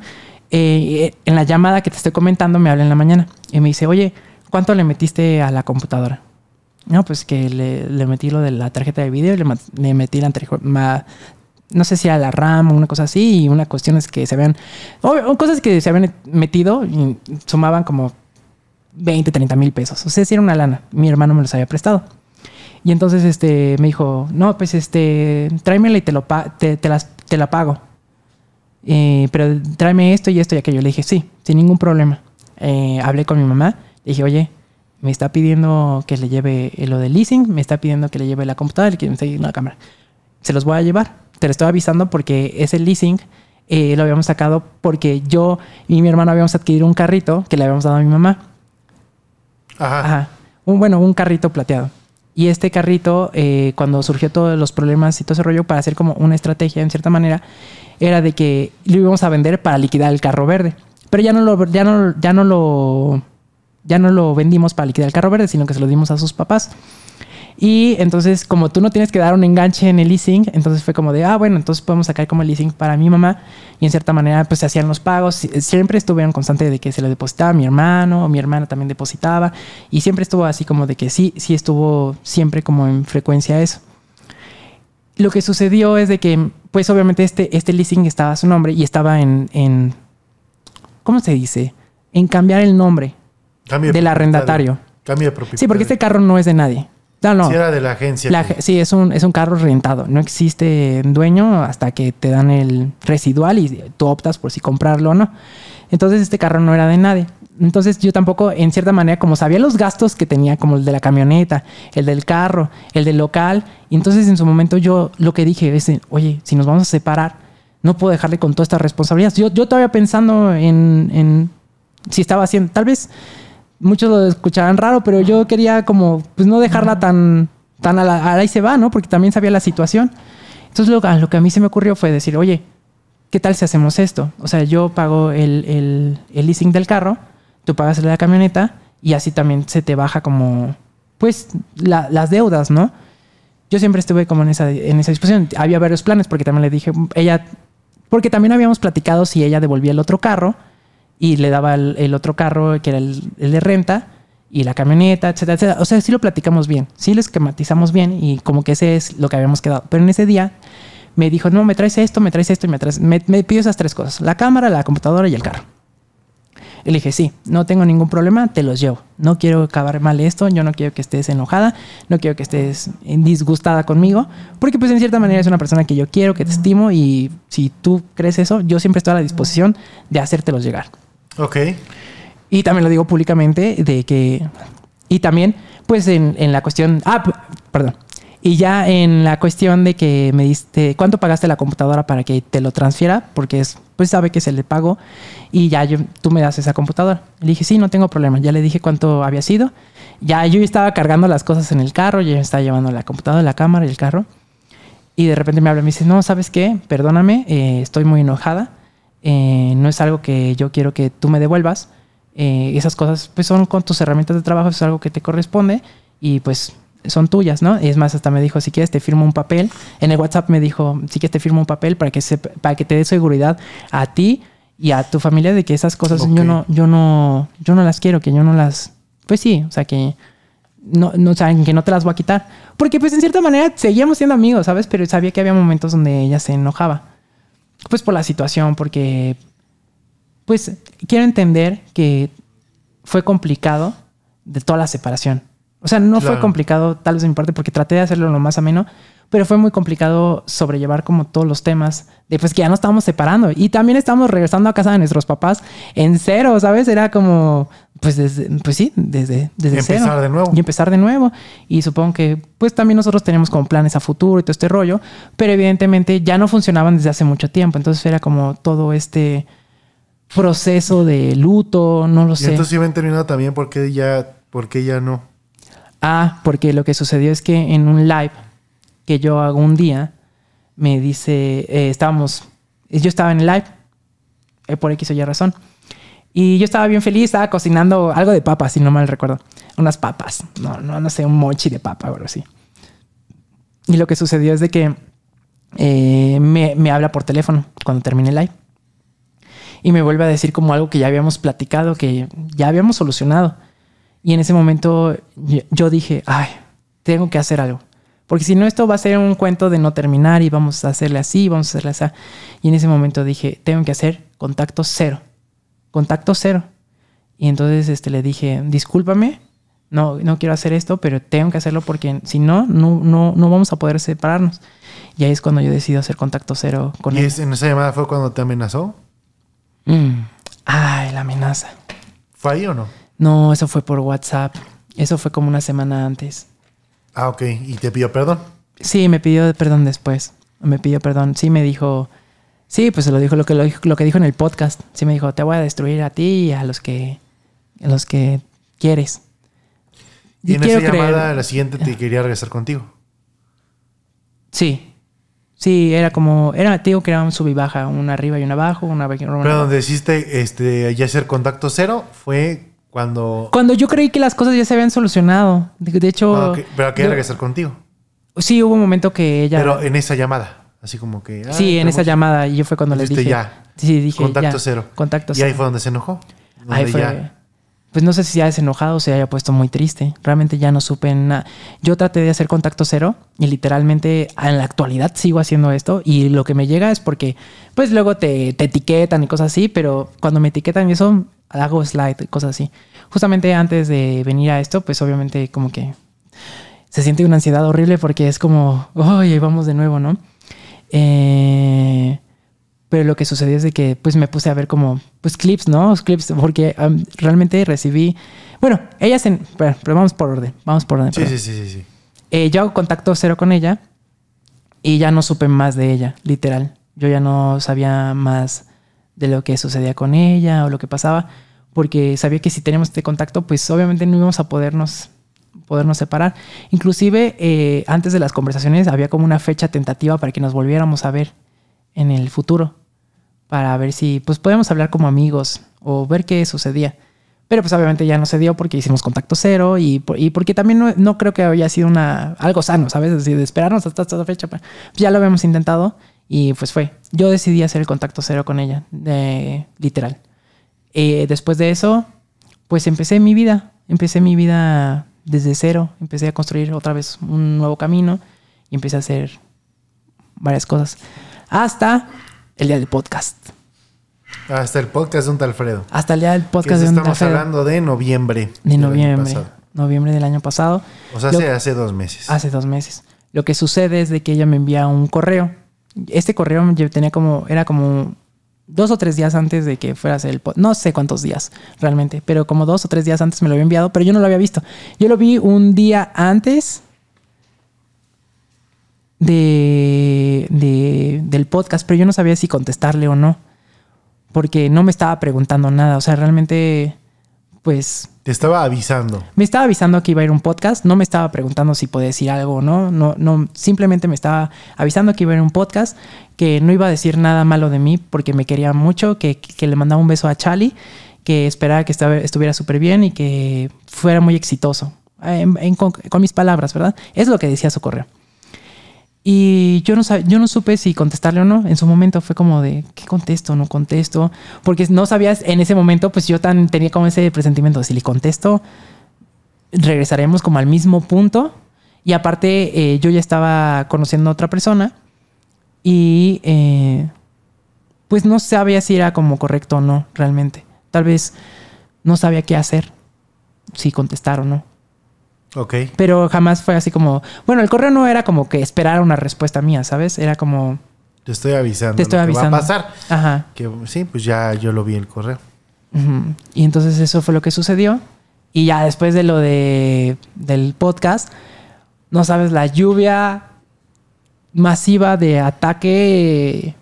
Eh, en la llamada que te estoy comentando me habla en la mañana y me dice, oye, ¿cuánto le metiste a la computadora? No, pues que le, metí lo de la tarjeta de video le, metí la tarjeta, no sé si a la RAM o una cosa así, y una cuestión es que se habían, o, cosas que se habían metido y sumaban como 20, 30 mil pesos. O sea, si era una lana. Mi hermano me los había prestado. Y entonces este, me dijo, no, pues este, tráemela y te, la pago. Eh, pero tráeme esto y esto y aquello. Le dije, sí, sin ningún problema. Eh, hablé con mi mamá, le dije, oye, me está pidiendo que le lleve lo del leasing, me está pidiendo que le lleve la computadora y que me una la cámara. Se los voy a llevar. Te lo estoy avisando porque ese leasing eh, lo habíamos sacado porque yo y mi hermano habíamos adquirido un carrito que le habíamos dado a mi mamá. Ajá. Un, bueno, un carrito plateado. Y este carrito, eh, cuando surgió todos los problemas y todo ese rollo, para hacer como una estrategia en cierta manera, era de que lo íbamos a vender para liquidar el carro verde. Pero ya no lo, ya no, ya no lo, ya no lo vendimos para liquidar el carro verde, sino que se lo dimos a sus papás. Y entonces, como tú no tienes que dar un enganche en el leasing, entonces fue como de, ah, bueno, entonces podemos sacar como el leasing para mi mamá. Y en cierta manera, pues se hacían los pagos. Siempre estuvieron constante de que se lo depositaba mi hermano, o mi hermana también depositaba. Y siempre estuvo así como de que sí, sí estuvo siempre como en frecuencia eso. Lo que sucedió es de que, pues obviamente este, este leasing estaba a su nombre y estaba en, en ¿cómo se dice? En cambiar el nombre del arrendatario. Cambia de propiedad. Sí, porque este carro no es de nadie. No, Si era de la agencia. Sí, es un, es un carro rentado. No existe dueño hasta que te dan el residual y tú optas por si comprarlo o no. Entonces este carro no era de nadie. Entonces yo tampoco, en cierta manera, como sabía los gastos que tenía, como el de la camioneta, el del carro, el del local, y entonces en su momento yo lo que dije es, oye, si nos vamos a separar, no puedo dejarle con todas estas responsabilidades. Yo, yo todavía pensando en, en si estaba haciendo, tal vez muchos lo escucharán raro, pero yo quería como, pues no dejarla tan, tan a la, se va, ¿no? Porque también sabía la situación. Entonces lo, que a mí se me ocurrió fue decir, oye, ¿qué tal si hacemos esto? O sea, yo pago el, el, leasing del carro, tú pagas la camioneta y así también se te baja como, pues, las deudas, ¿no? Yo siempre estuve como en esa, en esa disposición Había varios planes porque también le dije, ella, porque también habíamos platicado si ella devolvía el otro carro y le daba el, otro carro, que era el, de renta, y la camioneta, etcétera, etcétera. O sea, sí lo platicamos bien, sí lo esquematizamos bien y como que ese es lo que habíamos quedado. Pero en ese día me dijo, no, me traes esto, me traes esto y me traes... Me, me esas tres cosas, la cámara, la computadora y el carro. Y le dije, sí, no tengo ningún problema, te los llevo. No quiero acabar mal esto, yo no quiero que estés enojada, no quiero que estés disgustada conmigo, porque pues en cierta manera es una persona que yo quiero, que te estimo y si tú crees eso, yo siempre estoy a la disposición de hacértelos llegar. Ok. Y también lo digo públicamente de que... Y también, pues en, la cuestión... Ah, perdón. Y ya en la cuestión de que me diste, ¿cuánto pagaste la computadora para que te lo transfiera? Porque es, pues sabe que se le pagó y ya tú me das esa computadora. Le dije, sí, no tengo problema. Ya le dije cuánto había sido. Ya yo estaba cargando las cosas en el carro, yo estaba llevando la computadora, la cámara y el carro. Y de repente me habla y me dice, no, ¿sabes qué? Perdóname, eh, estoy muy enojada. Eh, no es algo que yo quiero que tú me devuelvas. Eh, esas cosas pues son con tus herramientas de trabajo, es algo que te corresponde y pues son tuyas, ¿no? Y es más, hasta me dijo, si quieres te firmo un papel. En el WhatsApp me dijo, si quieres te firmo un papel para que, se, para que te dé seguridad a ti y a tu familia de que esas cosas yo, no, yo, no, yo no las quiero, que yo no las... Pues sí, o sea que... No, no, o sea, que no te las voy a quitar. Porque pues en cierta manera seguíamos siendo amigos, ¿sabes? Pero sabía que había momentos donde ella se enojaba pues por la situación, porque pues quiero entender que fue complicado de toda la separación. O sea, no fue complicado tal vez de mi parte porque traté de hacerlo lo más ameno, pero fue muy complicado sobrellevar como todos los temas de pues que ya nos estábamos separando y también estábamos regresando a casa de nuestros papás en cero, ¿sabes? Era como, pues, pues sí, desde, desde y empezar de nuevo. Y empezar de nuevo. Y supongo que pues también nosotros teníamos como planes a futuro y todo este rollo, pero evidentemente ya no funcionaban desde hace mucho tiempo, entonces era como todo este proceso de luto, no lo y sé. Entonces iban terminando también porque ya, porque ya no. Ah, porque lo que sucedió es que en un live que yo hago un día, me dice, eh, estábamos, yo estaba en el live, eh, por X o Y razón, y yo estaba bien feliz, estaba cocinando algo de papas, si no mal recuerdo, unas papas, no, no, no sé, un mochi de papa o algo así. Y lo que sucedió es de que eh, me, me habla por teléfono cuando termine el live y me vuelve a decir como algo que ya habíamos platicado, que ya habíamos solucionado. Y en ese momento yo dije, ay, tengo que hacer algo. Porque si no, esto va a ser un cuento de no terminar y vamos a hacerle así, vamos a hacerle así. Y en ese momento dije, tengo que hacer contacto cero. Contacto cero. Y entonces este, le dije, discúlpame, no, no quiero hacer esto, pero tengo que hacerlo porque si no, no, no, vamos a poder separarnos. Y ahí es cuando yo decido hacer contacto cero con él. ¿Y en esa llamada fue cuando te amenazó? Mm. Ay, la amenaza. ¿Fue ahí o no? No, eso fue por WhatsApp. Eso fue como una semana antes. Ah, ok. ¿Y te pidió perdón? Sí, me pidió perdón después. Me pidió perdón. Sí, me dijo. Sí, pues se lo dijo lo que, lo, que dijo en el podcast. Sí, me dijo: Te voy a destruir a ti y a los que, los que quieres. Y, en esa llamada, la siguiente te quería regresar contigo. Sí. Sí, era como, era, te que era un sub y baja, un arriba y un abajo, una, Pero donde hiciste este, ya ser contacto cero fue cuando... Cuando yo creí que las cosas ya se habían solucionado. De, hecho... Ah, pero quería regresar contigo. Sí, hubo un momento que ella... Pero en esa llamada. Así como que... sí, en esa llamada. Y yo fue cuando le dije... Sí, dije Contacto cero. Contacto cero. Y ahí fue donde se enojó. ahí fue... Pues no sé si se haya desenojado o se haya puesto muy triste. Realmente ya no supe nada. Yo traté de hacer contacto cero y literalmente en la actualidad sigo haciendo esto y lo que me llega es porque pues luego te, te etiquetan y cosas así, pero cuando me etiquetan y eso hago slide, cosas así justamente antes de venir a esto, pues obviamente como que se siente una ansiedad horrible porque es como, oye, vamos de nuevo, ¿no? Eh, pero lo que sucedió es que pues me puse a ver como, pues clips, ¿no? Clips, porque realmente recibí, bueno, ella se... pero, vamos por orden, vamos por orden. Sí, sí, sí, sí, eh, yo hago contacto cero con ella y ya no supe más de ella, literal. Yo ya no sabía más de lo que sucedía con ella o lo que pasaba porque sabía que si teníamos este contacto, pues obviamente no íbamos a podernos podernos separar. Inclusive eh, antes de las conversaciones había como una fecha tentativa para que nos volviéramos a ver en el futuro, para ver si pues podíamos hablar como amigos o ver qué sucedía. Pero pues obviamente ya no se dio porque hicimos contacto cero y, y porque también no, no, creo que haya sido una, algo sano, ¿sabes? de esperarnos hasta esta fecha. Pues, pues ya lo habíamos intentado y pues fue. Yo decidí hacer el contacto cero con ella, de, literal. Eh, después de eso, pues empecé mi vida, empecé mi vida desde cero, empecé a construir otra vez un nuevo camino y empecé a hacer varias cosas. Hasta el día del podcast. Hasta el podcast de un tal Alfredo. Hasta el día del podcast de un Estamos hablando de noviembre. De, noviembre. noviembre del año pasado. O sea, hace, dos meses. Hace dos meses. Lo que sucede es de que ella me envía un correo. Este correo tenía como, era como dos o tres días antes de que fuera a hacer el podcast. No sé cuántos días realmente, pero como dos o tres días antes me lo había enviado, pero yo no lo había visto. Yo lo vi un día antes de, de, del podcast, pero yo no sabía si contestarle o no, porque no me estaba preguntando nada. O sea, realmente pues... Te estaba avisando. Me estaba avisando que iba a ir un podcast, no me estaba preguntando si podía decir algo o no, no, no, simplemente me estaba avisando que iba a ir un podcast, que no iba a decir nada malo de mí porque me quería mucho, que, le mandaba un beso a Charlie, que esperaba que estuviera súper bien y que fuera muy exitoso. con, con mis palabras, ¿verdad? Es lo que decía su correo. Y yo no, yo no supe si contestarle o no. En su momento fue como de, ¿qué contesto? ¿No contesto? Porque no sabías en ese momento, pues yo tan, tenía como ese presentimiento si le contesto, regresaremos como al mismo punto. Y aparte, eh, yo ya estaba conociendo a otra persona y eh, pues no sabía si era como correcto o no realmente. Tal vez no sabía qué hacer, si contestar o no. Pero jamás fue así como. Bueno, el correo no era como que esperar una respuesta mía, ¿sabes? Era como. Te estoy avisando. Te estoy avisando. Que va a pasar. Ajá. Que sí, pues ya yo lo vi el correo. Y entonces eso fue lo que sucedió. Y ya después de lo de, del podcast, no sabes la lluvia masiva de ataque.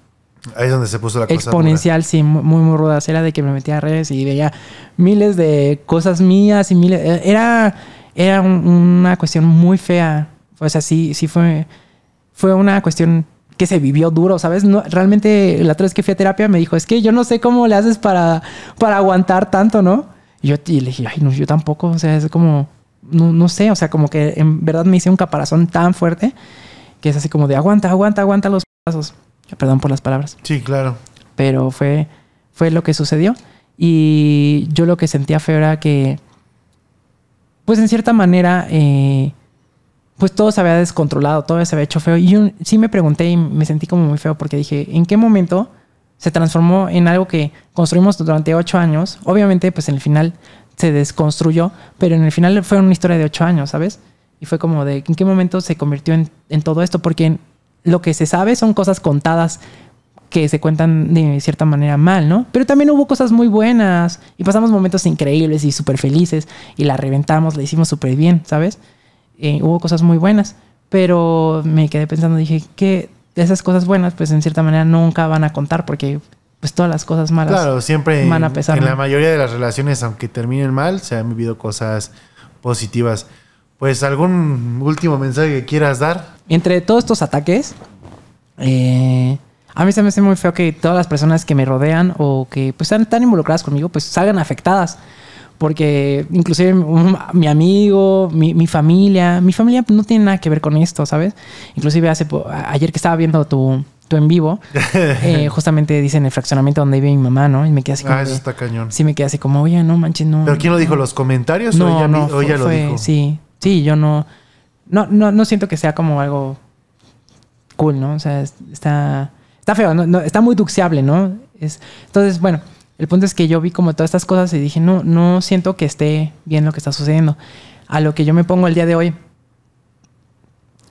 Ahí es donde se puso la cosa Exponencial, sí, muy, muy ruda. Era de que me metía a redes y veía miles de cosas mías y miles. Eh, era era una cuestión muy fea. O sea, sí, sí fue, fue una cuestión que se vivió duro, ¿sabes? No, realmente la otra vez que fui a terapia me dijo, es que yo no sé cómo le haces para, para aguantar tanto, ¿no? Y yo le dije, ay, no, yo tampoco, o sea, es como, no, sé, o sea, como que en verdad me hice un caparazón tan fuerte que es así como de, aguanta, aguanta, aguanta los pasos. Perdón por las palabras. Sí, claro. Pero fue, fue lo que sucedió y yo lo que sentía feo era que pues en cierta manera, eh, pues todo se había descontrolado, todo se había hecho feo. Y yo sí me pregunté y me sentí como muy feo porque dije, ¿en qué momento se transformó en algo que construimos durante ocho años? Obviamente, pues en el final se desconstruyó, pero en el final fue una historia de ocho años, ¿sabes? Y fue como de, ¿en qué momento se convirtió en, todo esto? Porque lo que se sabe son cosas contadas que se cuentan de cierta manera mal, ¿no? Pero también hubo cosas muy buenas y pasamos momentos increíbles y súper felices y la reventamos, le hicimos súper bien, ¿sabes? Eh, hubo cosas muy buenas, pero me quedé pensando, dije, que esas cosas buenas, pues en cierta manera nunca van a contar porque pues todas las cosas malas claro, siempre van a pesar. En la mayoría de las relaciones, aunque terminen mal, se han vivido cosas positivas. Pues algún último mensaje que quieras dar. Entre todos estos ataques, eh, a mí se me hace muy feo que todas las personas que me rodean o que pues, están tan involucradas conmigo, pues salgan afectadas. Porque inclusive mi amigo, mi, familia, mi familia no tiene nada que ver con esto, ¿sabes? Inclusive hace ayer que estaba viendo tu, en vivo, eh, justamente dicen el fraccionamiento donde vive mi mamá, ¿no? Y me quedé así ah, como. Ah, eso está cañón. Sí, me quedé así como, oye, no manches, no. ¿Pero quién lo dijo? ¿Los comentarios o ella, lo dijo? Sí, sí, yo no. No, no siento que sea como algo cool, ¿no? O sea, está. Está feo, no, está muy duxiable, ¿no? Es, entonces, bueno, el punto es que yo vi como todas estas cosas y dije, no, no siento que esté bien lo que está sucediendo. A lo que yo me pongo el día de hoy.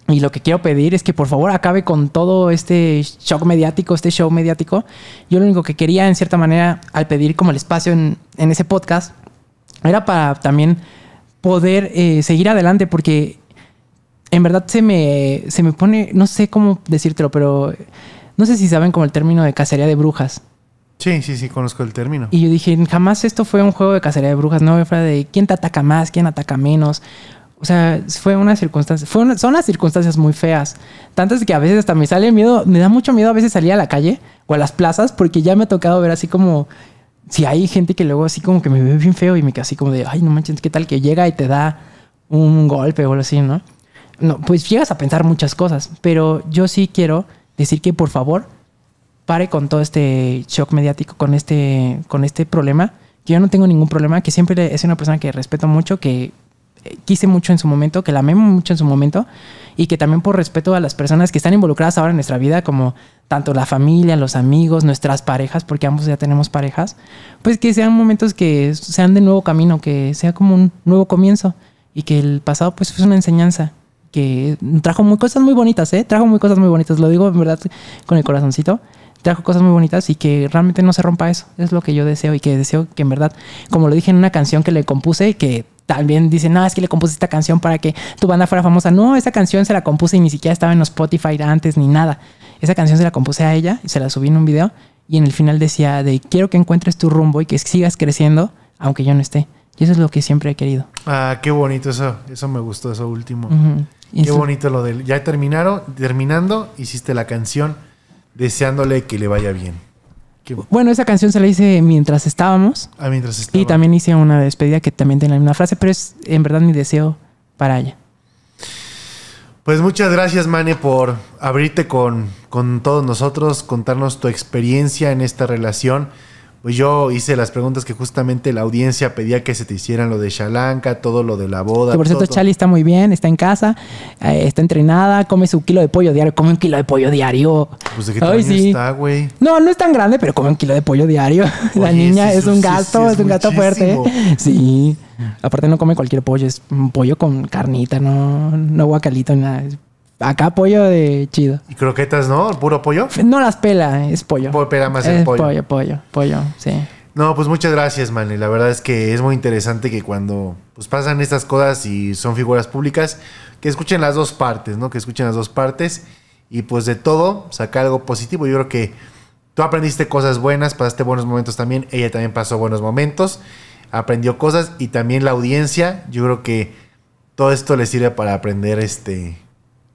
Y lo que quiero pedir es que por favor acabe con todo este shock mediático, este show mediático. Yo lo único que quería, en cierta manera, al pedir como el espacio en, ese podcast, era para también poder eh, seguir adelante, porque en verdad se se me pone, no sé cómo decírtelo, pero no sé si saben como el término de cacería de brujas. Sí, sí, sí, conozco el término. Y yo dije, jamás esto fue un juego de cacería de brujas, no fue de quién te ataca más, quién ataca menos. O sea, fue una circunstancia, son las circunstancias muy feas. Tantas que a veces hasta me sale miedo, me da mucho miedo a veces salir a la calle o a las plazas porque ya me ha tocado ver así como si hay gente que luego así como que me ve bien feo y me casi como de, ay, no manches, ¿qué tal que llega y te da un golpe o algo así, no? No, pues llegas a pensar muchas cosas, pero yo sí quiero decir que por favor pare con todo este shock mediático, con este, con este problema, que yo no tengo ningún problema, que siempre es una persona que respeto mucho, que eh, quise mucho en su momento, que la amé mucho en su momento y que también por respeto a las personas que están involucradas ahora en nuestra vida, como tanto la familia, los amigos, nuestras parejas, porque ambos ya tenemos parejas, pues que sean momentos que sean de nuevo camino, que sea como un nuevo comienzo y que el pasado pues es una enseñanza que trajo muy, cosas muy bonitas, ¿eh? Trajo muy cosas muy bonitas, lo digo en verdad con el corazoncito. Trajo cosas muy bonitas y que realmente no se rompa eso. Es lo que yo deseo y que deseo que en verdad, como lo dije en una canción que le compuse, que también dice no, es que le compuse esta canción para que tu banda fuera famosa. No, esa canción se la compuse y ni siquiera estaba en Spotify antes ni nada. Esa canción se la compuse a ella y se la subí en un video y en el final decía de quiero que encuentres tu rumbo y que sigas creciendo aunque yo no esté. Y eso es lo que siempre he querido. Ah, qué bonito eso. Eso me gustó, eso último. Qué bonito lo del. Ya terminaron, terminando, hiciste la canción deseándole que le vaya bien. Bueno, esa canción se la hice mientras estábamos. Ah, mientras estábamos. Y también hice una despedida que también tiene la misma frase, pero es en verdad mi deseo para ella. Pues muchas gracias, Mane, por abrirte con, con todos nosotros, contarnos tu experiencia en esta relación pues yo hice las preguntas que justamente la audiencia pedía que se te hicieran lo de Shalanca, todo lo de la boda. Que por cierto, Chali está muy bien, está en casa, eh, está entrenada, come su kilo de pollo diario, come un kilo de pollo diario. Pues de qué está, güey. No, no es tan grande, pero come un kilo de pollo diario. la niña es un gato, es, un gato fuerte. Sí. Aparte no come cualquier pollo, es un pollo con carnita, no, no guacalito, nada, acá pollo de chido. ¿Y croquetas no? ¿Puro pollo? No las pela, es pollo. Pues pela más el pollo. Pollo, pollo, pollo, sí. No, pues muchas gracias, Manny. La verdad es que es muy interesante que cuando pues, pasan estas cosas y son figuras públicas, que escuchen las dos partes, ¿no? Que escuchen las dos partes y pues de todo sacar algo positivo. Yo creo que tú aprendiste cosas buenas, pasaste buenos momentos también, ella también pasó buenos momentos, aprendió cosas y también la audiencia, yo creo que todo esto le sirve para aprender este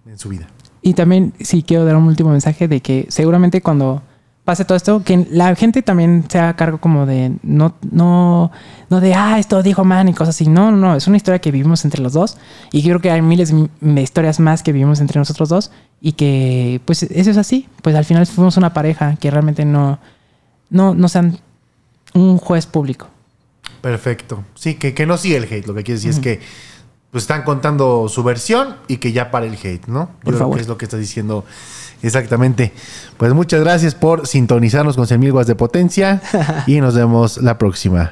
en su vida. Y también sí quiero dar un último mensaje de que seguramente cuando pase todo esto, que la gente también se haga cargo como de no, no, no de ah, esto dijo man y cosas así. No, no, no. es una historia que vivimos entre los dos. Y creo que hay miles de historias más que vivimos entre nosotros dos. Y que pues eso es así. Pues al final fuimos una pareja que realmente no, no, no sean un juez público. Perfecto. Sí, que, que no sigue el hate. Lo que quiero decir es que pues están contando su versión y que ya para el hate, ¿no? Yo Creo que es lo que está diciendo exactamente. Pues muchas gracias por sintonizarnos con mil watts de potencia y nos vemos la próxima.